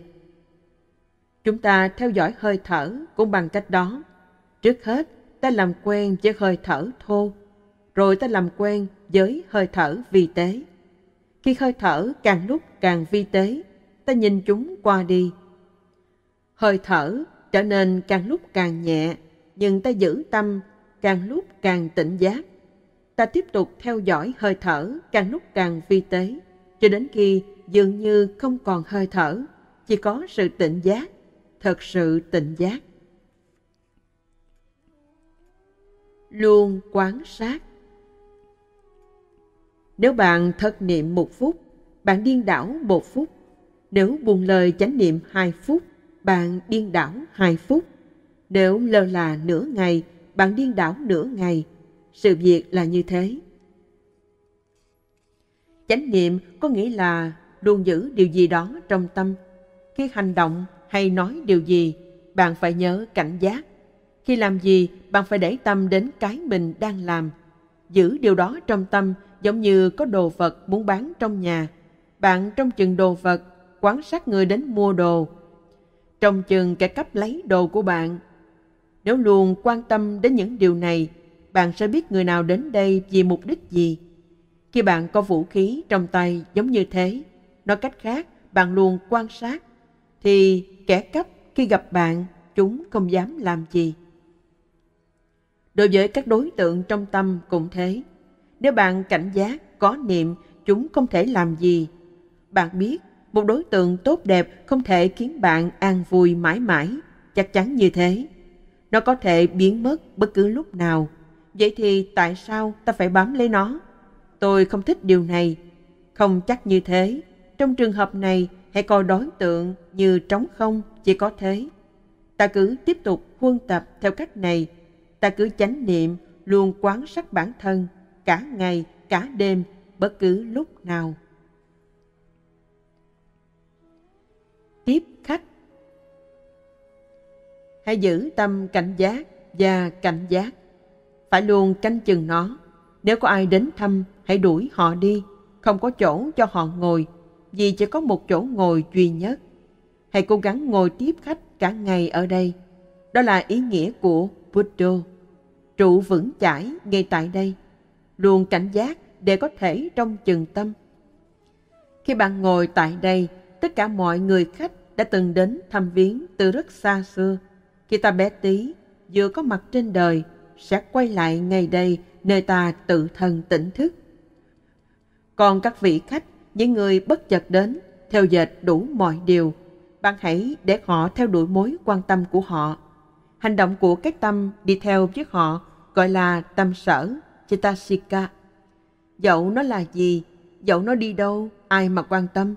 Chúng ta theo dõi hơi thở cũng bằng cách đó. Trước hết, ta làm quen với hơi thở thô, rồi ta làm quen với hơi thở vi tế. Khi hơi thở càng lúc càng vi tế, ta nhìn chúng qua đi. Hơi thở trở nên càng lúc càng nhẹ, nhưng ta giữ tâm càng lúc càng tỉnh giác. Ta tiếp tục theo dõi hơi thở càng lúc càng vi tế, cho đến khi dường như không còn hơi thở, chỉ có sự tỉnh giác, thật sự tỉnh giác. Luôn quán sát Nếu bạn thật niệm một phút, bạn điên đảo một phút. Nếu buông lời chánh niệm hai phút, bạn điên đảo hai phút. Nếu lơ là nửa ngày, bạn điên đảo nửa ngày. Sự việc là như thế. Chánh niệm có nghĩa là luôn giữ điều gì đó trong tâm. Khi hành động hay nói điều gì, bạn phải nhớ cảnh giác. Khi làm gì, bạn phải để tâm đến cái mình đang làm. Giữ điều đó trong tâm giống như có đồ vật muốn bán trong nhà. Bạn trong chừng đồ vật, quan sát người đến mua đồ. Trong chừng kẻ cắp lấy đồ của bạn. Nếu luôn quan tâm đến những điều này, bạn sẽ biết người nào đến đây vì mục đích gì. Khi bạn có vũ khí trong tay giống như thế, Nói cách khác, bạn luôn quan sát, thì kẻ cắp khi gặp bạn, chúng không dám làm gì. Đối với các đối tượng trong tâm cũng thế. Nếu bạn cảnh giác, có niệm, chúng không thể làm gì. Bạn biết, một đối tượng tốt đẹp không thể khiến bạn an vui mãi mãi, chắc chắn như thế. Nó có thể biến mất bất cứ lúc nào. Vậy thì tại sao ta phải bám lấy nó? Tôi không thích điều này. Không chắc như thế, trong trường hợp này, hãy coi đối tượng như trống không chỉ có thế. Ta cứ tiếp tục huân tập theo cách này. Ta cứ chánh niệm, luôn quán sát bản thân, cả ngày, cả đêm, bất cứ lúc nào. Tiếp khách Hãy giữ tâm cảnh giác và cảnh giác. Phải luôn canh chừng nó. Nếu có ai đến thăm, hãy đuổi họ đi. Không có chỗ cho họ ngồi, vì chỉ có một chỗ ngồi duy nhất. Hãy cố gắng ngồi tiếp khách cả ngày ở đây. Đó là ý nghĩa của Buddha. Trụ vững chãi ngay tại đây. Luôn cảnh giác để có thể trong chừng tâm. Khi bạn ngồi tại đây, tất cả mọi người khách đã từng đến thăm viếng từ rất xa xưa. Khi ta bé tí, vừa có mặt trên đời, sẽ quay lại ngay đây nơi ta tự thân tỉnh thức. Còn các vị khách những người bất chợt đến theo dệt đủ mọi điều bạn hãy để họ theo đuổi mối quan tâm của họ hành động của các tâm đi theo với họ gọi là tâm sở chitasika dẫu nó là gì dẫu nó đi đâu ai mà quan tâm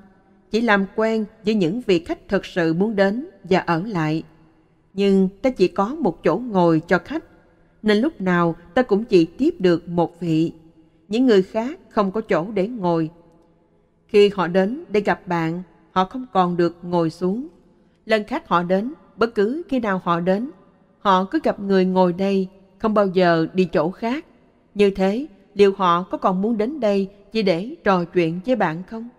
chỉ làm quen với những vị khách thật sự muốn đến và ở lại nhưng ta chỉ có một chỗ ngồi cho khách nên lúc nào ta cũng chỉ tiếp được một vị những người khác không có chỗ để ngồi khi họ đến để gặp bạn, họ không còn được ngồi xuống. Lần khác họ đến, bất cứ khi nào họ đến, họ cứ gặp người ngồi đây, không bao giờ đi chỗ khác. Như thế, liệu họ có còn muốn đến đây chỉ để trò chuyện với bạn không?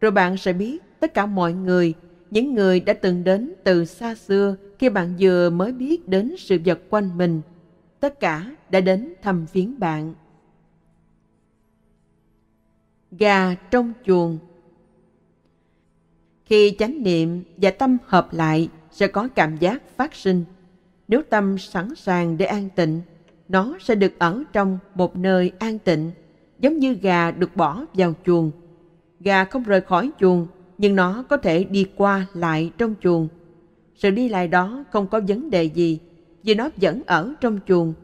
Rồi bạn sẽ biết tất cả mọi người, những người đã từng đến từ xa xưa khi bạn vừa mới biết đến sự vật quanh mình, tất cả đã đến thăm viếng bạn gà trong chuồng. Khi chánh niệm và tâm hợp lại sẽ có cảm giác phát sinh. Nếu tâm sẵn sàng để an tịnh, nó sẽ được ở trong một nơi an tịnh, giống như gà được bỏ vào chuồng. Gà không rời khỏi chuồng, nhưng nó có thể đi qua lại trong chuồng. Sự đi lại đó không có vấn đề gì, vì nó vẫn ở trong chuồng.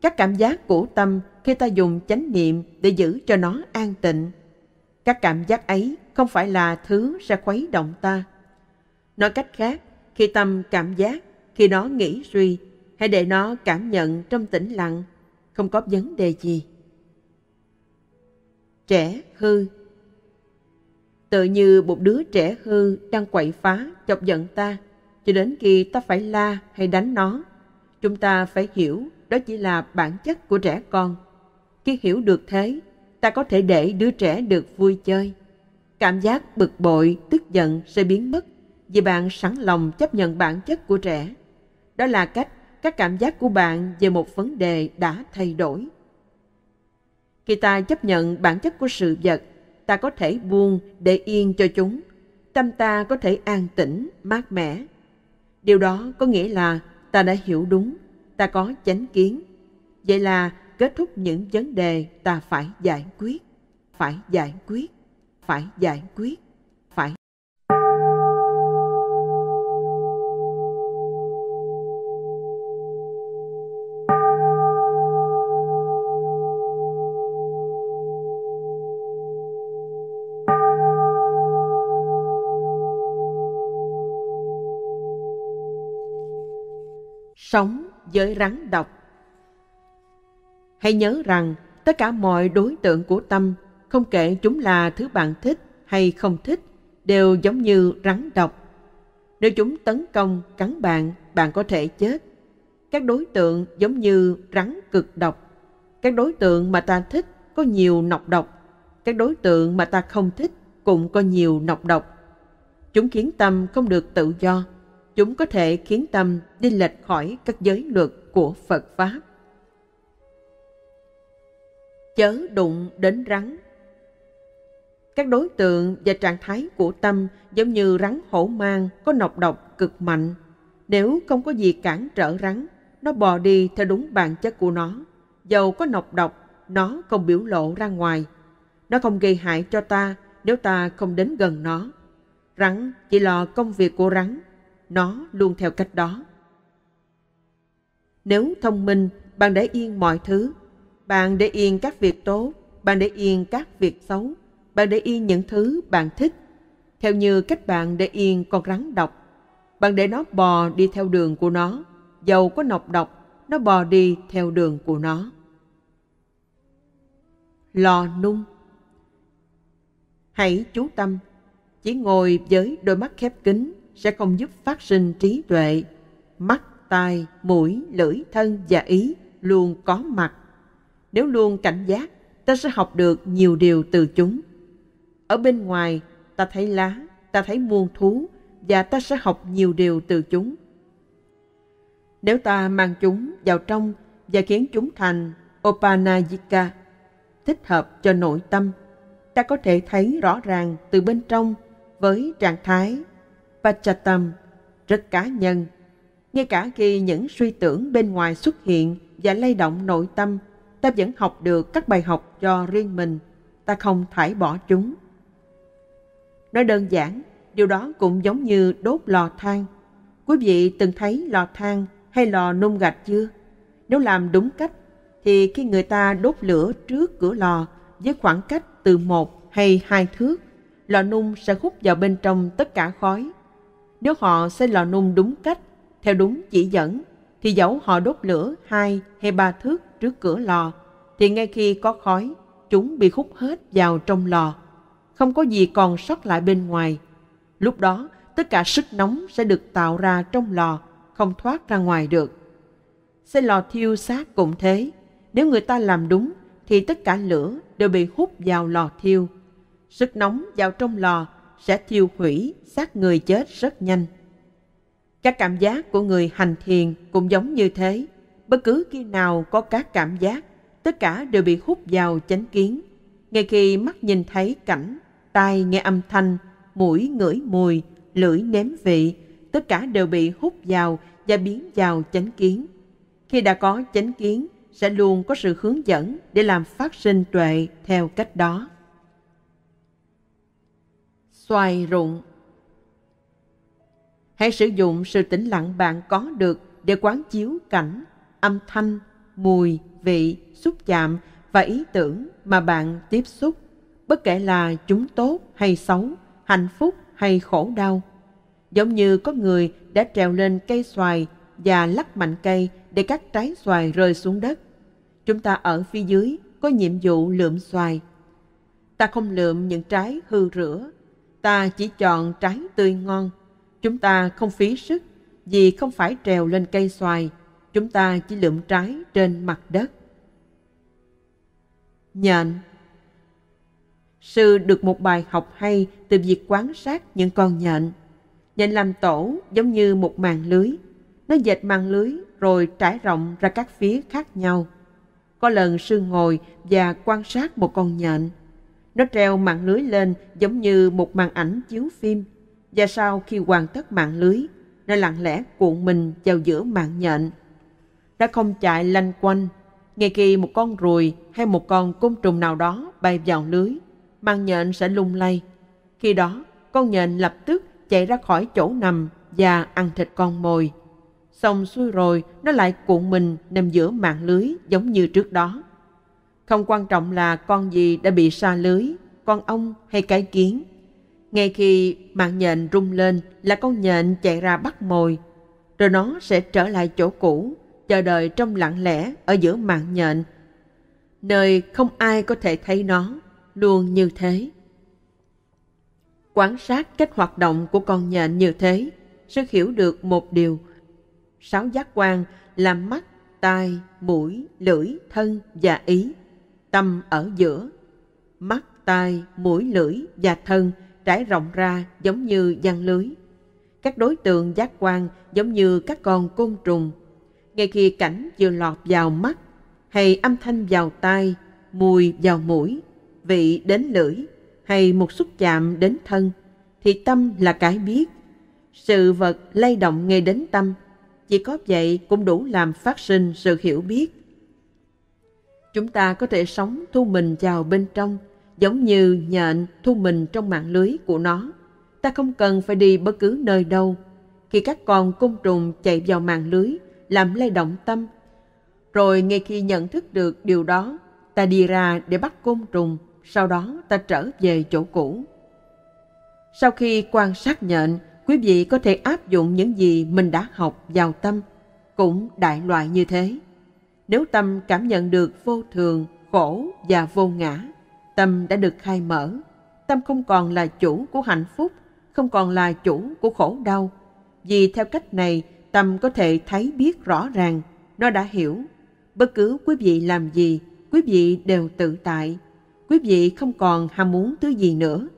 Các cảm giác của tâm khi ta dùng chánh niệm để giữ cho nó an tịnh các cảm giác ấy không phải là thứ sẽ khuấy động ta. Nói cách khác, khi tâm cảm giác, khi nó nghĩ suy, hãy để nó cảm nhận trong tĩnh lặng, không có vấn đề gì. Trẻ hư Tự như một đứa trẻ hư đang quậy phá, chọc giận ta, cho đến khi ta phải la hay đánh nó. Chúng ta phải hiểu đó chỉ là bản chất của trẻ con. Khi hiểu được thế, ta có thể để đứa trẻ được vui chơi. Cảm giác bực bội, tức giận sẽ biến mất vì bạn sẵn lòng chấp nhận bản chất của trẻ. Đó là cách các cảm giác của bạn về một vấn đề đã thay đổi. Khi ta chấp nhận bản chất của sự vật, ta có thể buông để yên cho chúng. Tâm ta có thể an tĩnh, mát mẻ. Điều đó có nghĩa là ta đã hiểu đúng, ta có chánh kiến. Vậy là kết thúc những vấn đề ta phải giải quyết phải giải quyết phải giải quyết phải sống với rắn độc Hãy nhớ rằng tất cả mọi đối tượng của tâm, không kể chúng là thứ bạn thích hay không thích, đều giống như rắn độc. Nếu chúng tấn công, cắn bạn, bạn có thể chết. Các đối tượng giống như rắn cực độc. Các đối tượng mà ta thích có nhiều nọc độc. Các đối tượng mà ta không thích cũng có nhiều nọc độc. Chúng khiến tâm không được tự do. Chúng có thể khiến tâm đi lệch khỏi các giới luật của Phật Pháp chớ đụng đến rắn. Các đối tượng và trạng thái của tâm giống như rắn hổ mang có nọc độc cực mạnh. Nếu không có gì cản trở rắn, nó bò đi theo đúng bản chất của nó. Dầu có nọc độc, nó không biểu lộ ra ngoài. Nó không gây hại cho ta nếu ta không đến gần nó. Rắn chỉ lo công việc của rắn, nó luôn theo cách đó. Nếu thông minh, bạn để yên mọi thứ bạn để yên các việc tốt, bạn để yên các việc xấu, bạn để yên những thứ bạn thích, theo như cách bạn để yên con rắn độc. Bạn để nó bò đi theo đường của nó, dầu có nọc độc, nó bò đi theo đường của nó. Lò nung Hãy chú tâm, chỉ ngồi với đôi mắt khép kín sẽ không giúp phát sinh trí tuệ. Mắt, tai, mũi, lưỡi, thân và ý luôn có mặt nếu luôn cảnh giác, ta sẽ học được nhiều điều từ chúng. Ở bên ngoài, ta thấy lá, ta thấy muôn thú và ta sẽ học nhiều điều từ chúng. Nếu ta mang chúng vào trong và khiến chúng thành Opanajika, thích hợp cho nội tâm, ta có thể thấy rõ ràng từ bên trong với trạng thái Pachatam, rất cá nhân. Ngay cả khi những suy tưởng bên ngoài xuất hiện và lay động nội tâm, ta vẫn học được các bài học cho riêng mình, ta không thải bỏ chúng. Nói đơn giản, điều đó cũng giống như đốt lò than. Quý vị từng thấy lò than hay lò nung gạch chưa? Nếu làm đúng cách, thì khi người ta đốt lửa trước cửa lò với khoảng cách từ một hay hai thước, lò nung sẽ hút vào bên trong tất cả khói. Nếu họ xây lò nung đúng cách, theo đúng chỉ dẫn, thì dẫu họ đốt lửa hai hay ba thước trước cửa lò, thì ngay khi có khói, chúng bị hút hết vào trong lò. Không có gì còn sót lại bên ngoài. Lúc đó, tất cả sức nóng sẽ được tạo ra trong lò, không thoát ra ngoài được. Xây lò thiêu xác cũng thế. Nếu người ta làm đúng, thì tất cả lửa đều bị hút vào lò thiêu. Sức nóng vào trong lò sẽ thiêu hủy xác người chết rất nhanh. Các cảm giác của người hành thiền cũng giống như thế bất cứ khi nào có các cảm giác, tất cả đều bị hút vào chánh kiến. Ngay khi mắt nhìn thấy cảnh, tai nghe âm thanh, mũi ngửi mùi, lưỡi nếm vị, tất cả đều bị hút vào và biến vào chánh kiến. Khi đã có chánh kiến, sẽ luôn có sự hướng dẫn để làm phát sinh tuệ theo cách đó. Xoài rụng Hãy sử dụng sự tĩnh lặng bạn có được để quán chiếu cảnh âm thanh, mùi, vị, xúc chạm và ý tưởng mà bạn tiếp xúc, bất kể là chúng tốt hay xấu, hạnh phúc hay khổ đau. Giống như có người đã trèo lên cây xoài và lắc mạnh cây để các trái xoài rơi xuống đất. Chúng ta ở phía dưới có nhiệm vụ lượm xoài. Ta không lượm những trái hư rửa, ta chỉ chọn trái tươi ngon. Chúng ta không phí sức vì không phải trèo lên cây xoài chúng ta chỉ lượm trái trên mặt đất. Nhện Sư được một bài học hay từ việc quan sát những con nhện. Nhện làm tổ giống như một màn lưới. Nó dệt màn lưới rồi trải rộng ra các phía khác nhau. Có lần sư ngồi và quan sát một con nhện. Nó treo mạng lưới lên giống như một màn ảnh chiếu phim. Và sau khi hoàn tất mạng lưới, nó lặng lẽ cuộn mình vào giữa mạng nhện đã không chạy lanh quanh. Ngay khi một con ruồi hay một con côn trùng nào đó bay vào lưới, mang nhện sẽ lung lay. Khi đó, con nhện lập tức chạy ra khỏi chỗ nằm và ăn thịt con mồi. Xong xuôi rồi, nó lại cuộn mình nằm giữa mạng lưới giống như trước đó. Không quan trọng là con gì đã bị xa lưới, con ong hay cái kiến. Ngay khi mạng nhện rung lên là con nhện chạy ra bắt mồi, rồi nó sẽ trở lại chỗ cũ chờ đợi trong lặng lẽ ở giữa mạng nhện, nơi không ai có thể thấy nó, luôn như thế. Quan sát cách hoạt động của con nhện như thế, sẽ hiểu được một điều. Sáu giác quan là mắt, tai, mũi, lưỡi, thân và ý. Tâm ở giữa. Mắt, tai, mũi, lưỡi và thân trải rộng ra giống như gian lưới. Các đối tượng giác quan giống như các con côn trùng ngay khi cảnh vừa lọt vào mắt hay âm thanh vào tai, mùi vào mũi, vị đến lưỡi hay một xúc chạm đến thân, thì tâm là cái biết. Sự vật lay động ngay đến tâm, chỉ có vậy cũng đủ làm phát sinh sự hiểu biết. Chúng ta có thể sống thu mình vào bên trong, giống như nhện thu mình trong mạng lưới của nó. Ta không cần phải đi bất cứ nơi đâu. Khi các con côn trùng chạy vào mạng lưới, làm lay động tâm. Rồi ngay khi nhận thức được điều đó, ta đi ra để bắt côn trùng, sau đó ta trở về chỗ cũ. Sau khi quan sát nhện, quý vị có thể áp dụng những gì mình đã học vào tâm, cũng đại loại như thế. Nếu tâm cảm nhận được vô thường, khổ và vô ngã, tâm đã được khai mở. Tâm không còn là chủ của hạnh phúc, không còn là chủ của khổ đau. Vì theo cách này, tâm có thể thấy biết rõ ràng nó đã hiểu bất cứ quý vị làm gì quý vị đều tự tại quý vị không còn ham muốn thứ gì nữa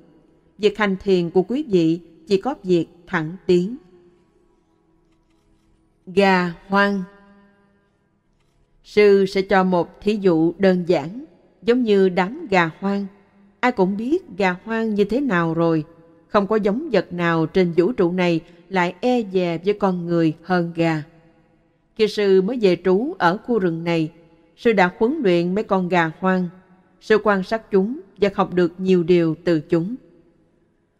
việc hành thiền của quý vị chỉ có việc thẳng tiến gà hoang sư sẽ cho một thí dụ đơn giản giống như đám gà hoang ai cũng biết gà hoang như thế nào rồi không có giống vật nào trên vũ trụ này lại e dè với con người hơn gà. Khi sư mới về trú ở khu rừng này, sư đã huấn luyện mấy con gà hoang, sư quan sát chúng và học được nhiều điều từ chúng.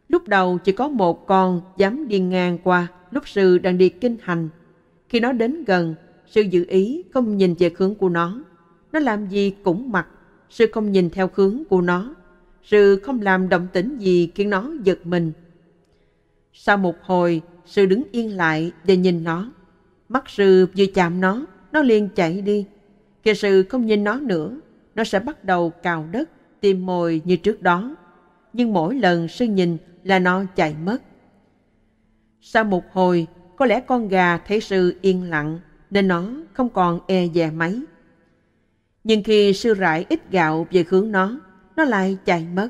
Lúc đầu chỉ có một con dám đi ngang qua lúc sư đang đi kinh hành. Khi nó đến gần, sư dự ý không nhìn về hướng của nó. Nó làm gì cũng mặc, sư không nhìn theo hướng của nó. Sư không làm động tĩnh gì khiến nó giật mình. Sau một hồi, sư đứng yên lại và nhìn nó. Mắt sư vừa chạm nó, nó liền chạy đi. Khi sư không nhìn nó nữa, nó sẽ bắt đầu cào đất, tìm mồi như trước đó. Nhưng mỗi lần sư nhìn là nó chạy mất. Sau một hồi, có lẽ con gà thấy sư yên lặng nên nó không còn e dè mấy. Nhưng khi sư rải ít gạo về hướng nó, nó lại chạy mất.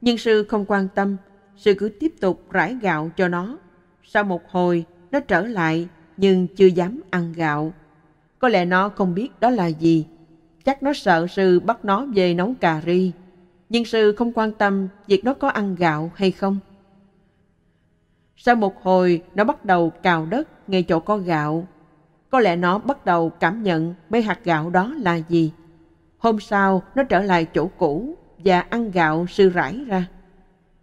Nhưng sư không quan tâm, sư cứ tiếp tục rải gạo cho nó sau một hồi, nó trở lại nhưng chưa dám ăn gạo. Có lẽ nó không biết đó là gì. Chắc nó sợ sư bắt nó về nấu cà ri. Nhưng sư không quan tâm việc nó có ăn gạo hay không. Sau một hồi, nó bắt đầu cào đất ngay chỗ có gạo. Có lẽ nó bắt đầu cảm nhận mấy hạt gạo đó là gì. Hôm sau, nó trở lại chỗ cũ và ăn gạo sư rải ra.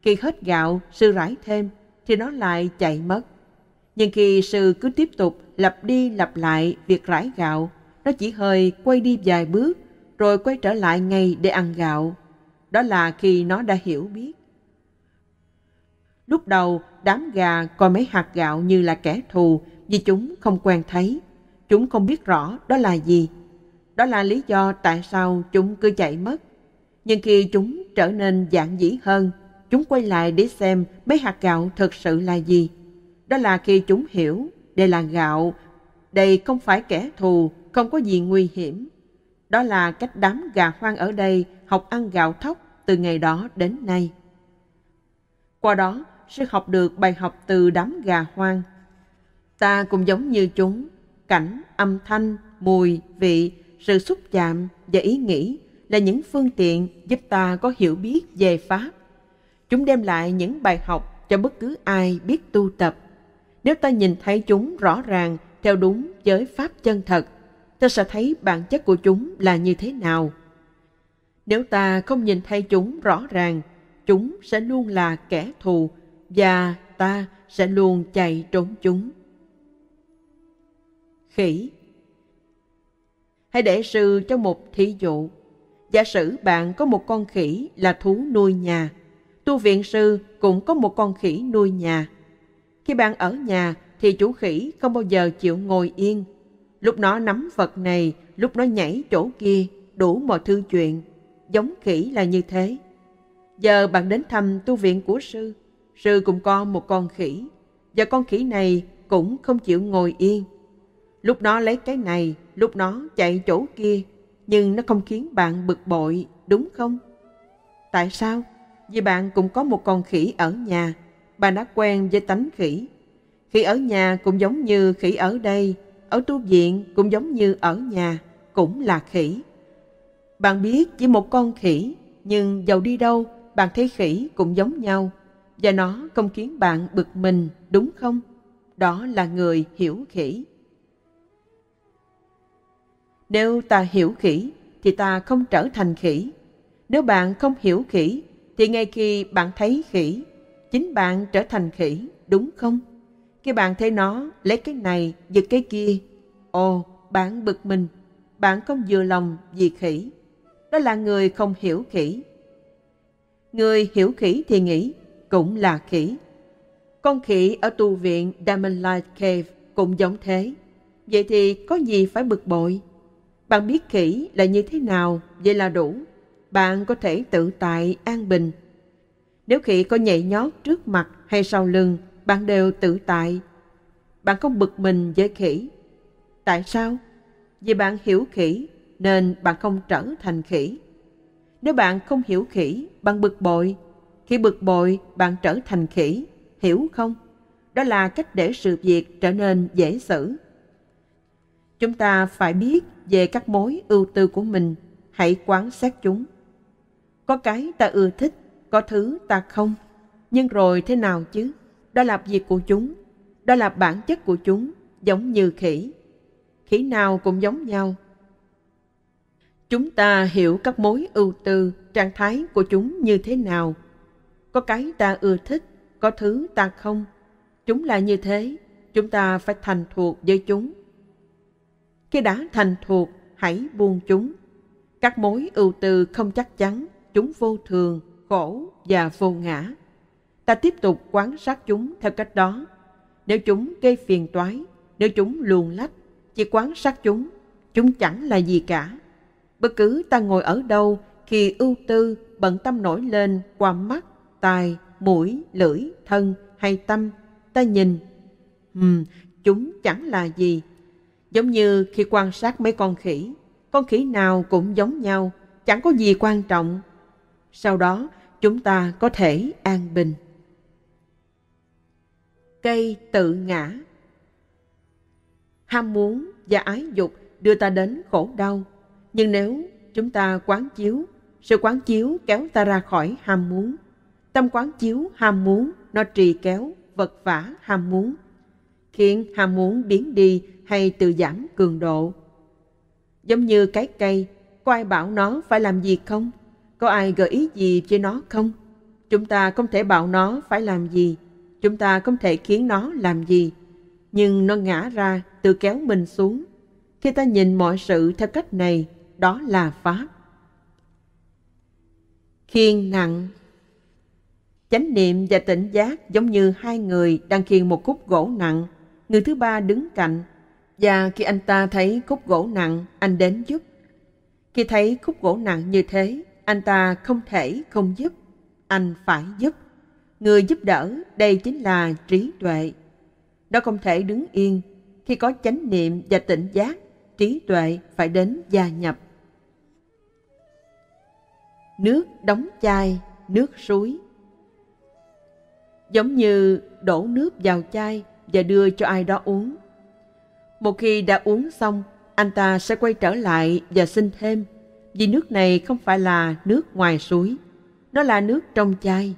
Khi hết gạo, sư rải thêm thì nó lại chạy mất. Nhưng khi sư cứ tiếp tục lặp đi lặp lại việc rải gạo, nó chỉ hơi quay đi vài bước rồi quay trở lại ngay để ăn gạo. Đó là khi nó đã hiểu biết. Lúc đầu, đám gà coi mấy hạt gạo như là kẻ thù vì chúng không quen thấy. Chúng không biết rõ đó là gì. Đó là lý do tại sao chúng cứ chạy mất. Nhưng khi chúng trở nên dạng dĩ hơn, chúng quay lại để xem mấy hạt gạo thực sự là gì. Đó là khi chúng hiểu đây là gạo, đây không phải kẻ thù, không có gì nguy hiểm. Đó là cách đám gà hoang ở đây học ăn gạo thóc từ ngày đó đến nay. Qua đó, sẽ học được bài học từ đám gà hoang. Ta cũng giống như chúng, cảnh, âm thanh, mùi, vị, sự xúc chạm và ý nghĩ là những phương tiện giúp ta có hiểu biết về Pháp. Chúng đem lại những bài học cho bất cứ ai biết tu tập. Nếu ta nhìn thấy chúng rõ ràng theo đúng giới pháp chân thật, ta sẽ thấy bản chất của chúng là như thế nào. Nếu ta không nhìn thấy chúng rõ ràng, chúng sẽ luôn là kẻ thù và ta sẽ luôn chạy trốn chúng. Khỉ Hãy để sư cho một thí dụ. Giả sử bạn có một con khỉ là thú nuôi nhà – tu viện sư cũng có một con khỉ nuôi nhà. Khi bạn ở nhà thì chủ khỉ không bao giờ chịu ngồi yên. Lúc nó nắm vật này, lúc nó nhảy chỗ kia, đủ mọi thư chuyện. Giống khỉ là như thế. Giờ bạn đến thăm tu viện của sư. Sư cũng có một con khỉ. Và con khỉ này cũng không chịu ngồi yên. Lúc nó lấy cái này, lúc nó chạy chỗ kia. Nhưng nó không khiến bạn bực bội, đúng không? Tại sao? vì bạn cũng có một con khỉ ở nhà. Bạn đã quen với tánh khỉ. Khỉ ở nhà cũng giống như khỉ ở đây, ở tu viện cũng giống như ở nhà, cũng là khỉ. Bạn biết chỉ một con khỉ, nhưng dầu đi đâu, bạn thấy khỉ cũng giống nhau, và nó không khiến bạn bực mình, đúng không? Đó là người hiểu khỉ. Nếu ta hiểu khỉ, thì ta không trở thành khỉ. Nếu bạn không hiểu khỉ, thì ngay khi bạn thấy khỉ, chính bạn trở thành khỉ, đúng không? Khi bạn thấy nó lấy cái này giật cái kia, ồ, bạn bực mình, bạn không vừa lòng vì khỉ. Đó là người không hiểu khỉ. Người hiểu khỉ thì nghĩ cũng là khỉ. Con khỉ ở tu viện Diamond Light Cave cũng giống thế. Vậy thì có gì phải bực bội? Bạn biết khỉ là như thế nào, vậy là đủ bạn có thể tự tại an bình. Nếu khi có nhảy nhót trước mặt hay sau lưng, bạn đều tự tại. Bạn không bực mình với khỉ. Tại sao? Vì bạn hiểu khỉ nên bạn không trở thành khỉ. Nếu bạn không hiểu khỉ, bạn bực bội. Khi bực bội, bạn trở thành khỉ. Hiểu không? Đó là cách để sự việc trở nên dễ xử. Chúng ta phải biết về các mối ưu tư của mình. Hãy quán xét chúng có cái ta ưa thích, có thứ ta không. Nhưng rồi thế nào chứ? Đó là việc của chúng, đó là bản chất của chúng, giống như khỉ. Khỉ nào cũng giống nhau. Chúng ta hiểu các mối ưu tư, trạng thái của chúng như thế nào. Có cái ta ưa thích, có thứ ta không. Chúng là như thế, chúng ta phải thành thuộc với chúng. Khi đã thành thuộc, hãy buông chúng. Các mối ưu tư không chắc chắn, chúng vô thường, khổ và vô ngã. Ta tiếp tục quán sát chúng theo cách đó. Nếu chúng gây phiền toái, nếu chúng luồn lách, chỉ quán sát chúng, chúng chẳng là gì cả. Bất cứ ta ngồi ở đâu, khi ưu tư, bận tâm nổi lên qua mắt, tai, mũi, lưỡi, thân hay tâm, ta nhìn. Ừm, chúng chẳng là gì. Giống như khi quan sát mấy con khỉ, con khỉ nào cũng giống nhau, chẳng có gì quan trọng sau đó, chúng ta có thể an bình. Cây tự ngã Ham muốn và ái dục đưa ta đến khổ đau. Nhưng nếu chúng ta quán chiếu, sự quán chiếu kéo ta ra khỏi ham muốn. Tâm quán chiếu ham muốn, nó trì kéo, vật vả ham muốn, khiến ham muốn biến đi hay tự giảm cường độ. Giống như cái cây, có ai bảo nó phải làm gì không? có ai gợi ý gì cho nó không? Chúng ta không thể bảo nó phải làm gì, chúng ta không thể khiến nó làm gì. Nhưng nó ngã ra, tự kéo mình xuống. Khi ta nhìn mọi sự theo cách này, đó là Pháp. Khiên nặng Chánh niệm và tỉnh giác giống như hai người đang khiêng một khúc gỗ nặng. Người thứ ba đứng cạnh, và khi anh ta thấy khúc gỗ nặng, anh đến giúp. Khi thấy khúc gỗ nặng như thế, anh ta không thể không giúp, anh phải giúp. Người giúp đỡ đây chính là trí tuệ. Nó không thể đứng yên, khi có chánh niệm và tỉnh giác, trí tuệ phải đến gia nhập. Nước đóng chai, nước suối Giống như đổ nước vào chai và đưa cho ai đó uống. Một khi đã uống xong, anh ta sẽ quay trở lại và xin thêm vì nước này không phải là nước ngoài suối, nó là nước trong chai.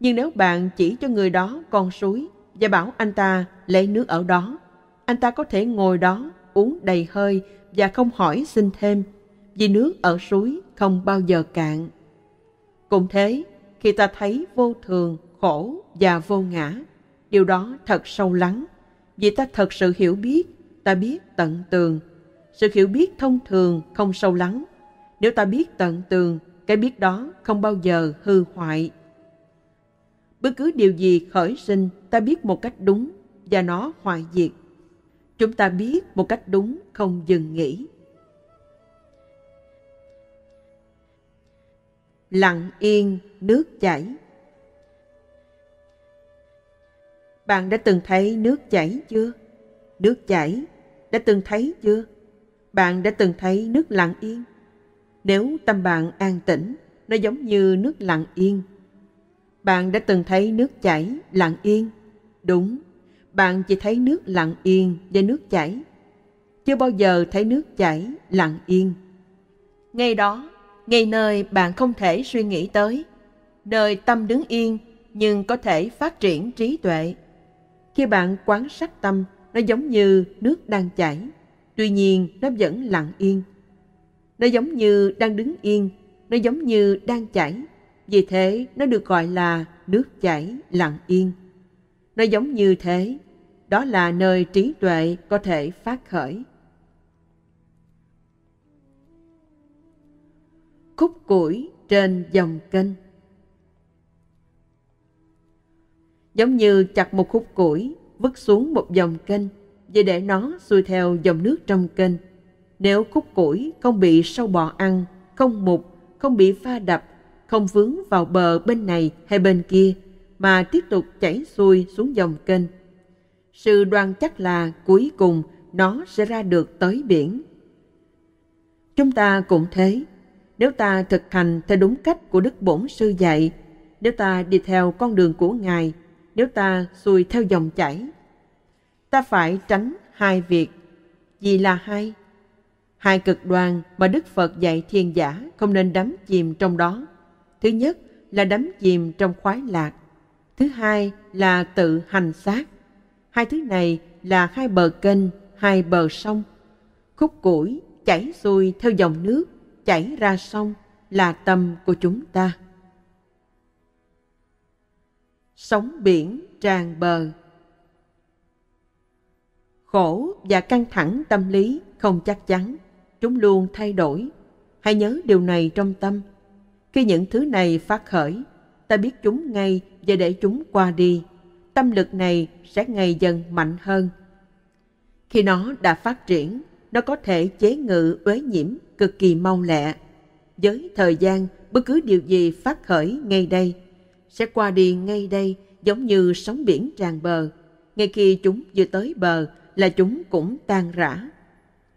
Nhưng nếu bạn chỉ cho người đó con suối và bảo anh ta lấy nước ở đó, anh ta có thể ngồi đó uống đầy hơi và không hỏi xin thêm, vì nước ở suối không bao giờ cạn. Cũng thế, khi ta thấy vô thường, khổ và vô ngã, điều đó thật sâu lắng, vì ta thật sự hiểu biết, ta biết tận tường. Sự hiểu biết thông thường không sâu lắng nếu ta biết tận tường, cái biết đó không bao giờ hư hoại. Bất cứ điều gì khởi sinh, ta biết một cách đúng và nó hoại diệt. Chúng ta biết một cách đúng không dừng nghỉ. Lặng yên, nước chảy. Bạn đã từng thấy nước chảy chưa? Nước chảy, đã từng thấy chưa? Bạn đã từng thấy nước lặng yên? Nếu tâm bạn an tĩnh, nó giống như nước lặng yên. Bạn đã từng thấy nước chảy lặng yên? Đúng, bạn chỉ thấy nước lặng yên và nước chảy. Chưa bao giờ thấy nước chảy lặng yên. Ngay đó, ngay nơi bạn không thể suy nghĩ tới, nơi tâm đứng yên nhưng có thể phát triển trí tuệ. Khi bạn quán sát tâm, nó giống như nước đang chảy, tuy nhiên nó vẫn lặng yên. Nó giống như đang đứng yên, nó giống như đang chảy. Vì thế nó được gọi là nước chảy lặng yên. Nó giống như thế, đó là nơi trí tuệ có thể phát khởi. Khúc củi trên dòng kênh Giống như chặt một khúc củi, vứt xuống một dòng kênh, và để nó xuôi theo dòng nước trong kênh nếu khúc củi không bị sâu bọ ăn, không mục, không bị pha đập, không vướng vào bờ bên này hay bên kia, mà tiếp tục chảy xuôi xuống dòng kênh. Sự đoan chắc là cuối cùng nó sẽ ra được tới biển. Chúng ta cũng thế. Nếu ta thực hành theo đúng cách của Đức Bổn Sư dạy, nếu ta đi theo con đường của Ngài, nếu ta xuôi theo dòng chảy, ta phải tránh hai việc. Gì là hai? Hai cực đoan mà Đức Phật dạy thiền giả không nên đắm chìm trong đó. Thứ nhất là đắm chìm trong khoái lạc. Thứ hai là tự hành sát. Hai thứ này là hai bờ kênh, hai bờ sông. Khúc củi chảy xuôi theo dòng nước, chảy ra sông là tâm của chúng ta. Sóng biển tràn bờ Khổ và căng thẳng tâm lý không chắc chắn chúng luôn thay đổi. Hãy nhớ điều này trong tâm. Khi những thứ này phát khởi, ta biết chúng ngay và để chúng qua đi. Tâm lực này sẽ ngày dần mạnh hơn. Khi nó đã phát triển, nó có thể chế ngự uế nhiễm cực kỳ mau lẹ. Với thời gian, bất cứ điều gì phát khởi ngay đây, sẽ qua đi ngay đây giống như sóng biển tràn bờ. Ngay khi chúng vừa tới bờ là chúng cũng tan rã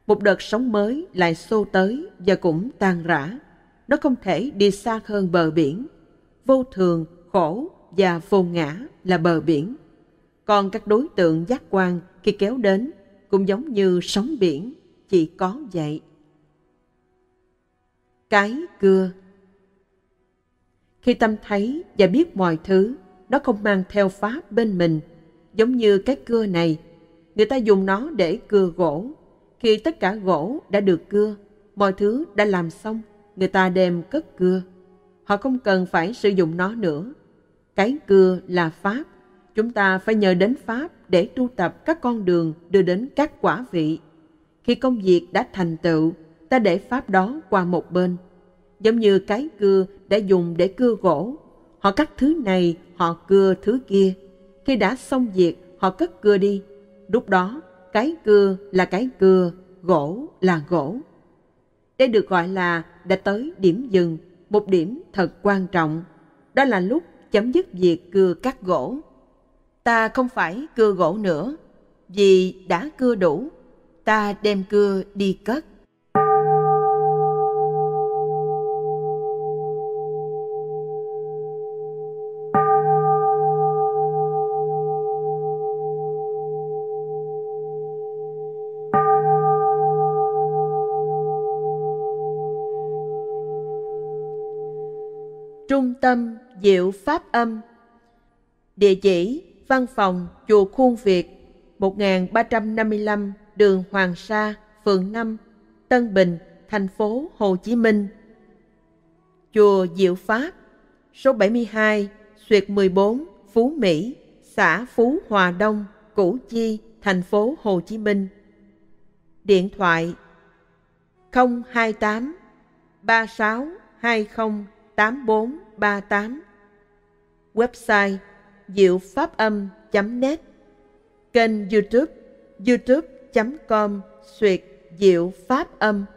một đợt sóng mới lại xô tới và cũng tan rã. Nó không thể đi xa hơn bờ biển. Vô thường, khổ và vô ngã là bờ biển. Còn các đối tượng giác quan khi kéo đến cũng giống như sóng biển, chỉ có vậy. Cái cưa Khi tâm thấy và biết mọi thứ, nó không mang theo pháp bên mình, giống như cái cưa này. Người ta dùng nó để cưa gỗ khi tất cả gỗ đã được cưa, mọi thứ đã làm xong, người ta đem cất cưa. Họ không cần phải sử dụng nó nữa. Cái cưa là Pháp. Chúng ta phải nhờ đến Pháp để tu tập các con đường đưa đến các quả vị. Khi công việc đã thành tựu, ta để Pháp đó qua một bên. Giống như cái cưa đã dùng để cưa gỗ. Họ cắt thứ này, họ cưa thứ kia. Khi đã xong việc, họ cất cưa đi. Lúc đó, cái cưa là cái cưa, gỗ là gỗ. Đây được gọi là đã tới điểm dừng, một điểm thật quan trọng. Đó là lúc chấm dứt việc cưa cắt gỗ. Ta không phải cưa gỗ nữa, vì đã cưa đủ, ta đem cưa đi cất. Diệu Pháp Âm Địa chỉ Văn phòng Chùa Khuôn Việt 1355 đường Hoàng Sa, phường 5, Tân Bình, thành phố Hồ Chí Minh Chùa Diệu Pháp Số 72, Xuyệt 14, Phú Mỹ, xã Phú Hòa Đông, Củ Chi, thành phố Hồ Chí Minh Điện thoại 028 3620 8438 website diệu pháp âm.net, kênh YouTube youtube.com suyệt diệu pháp âm.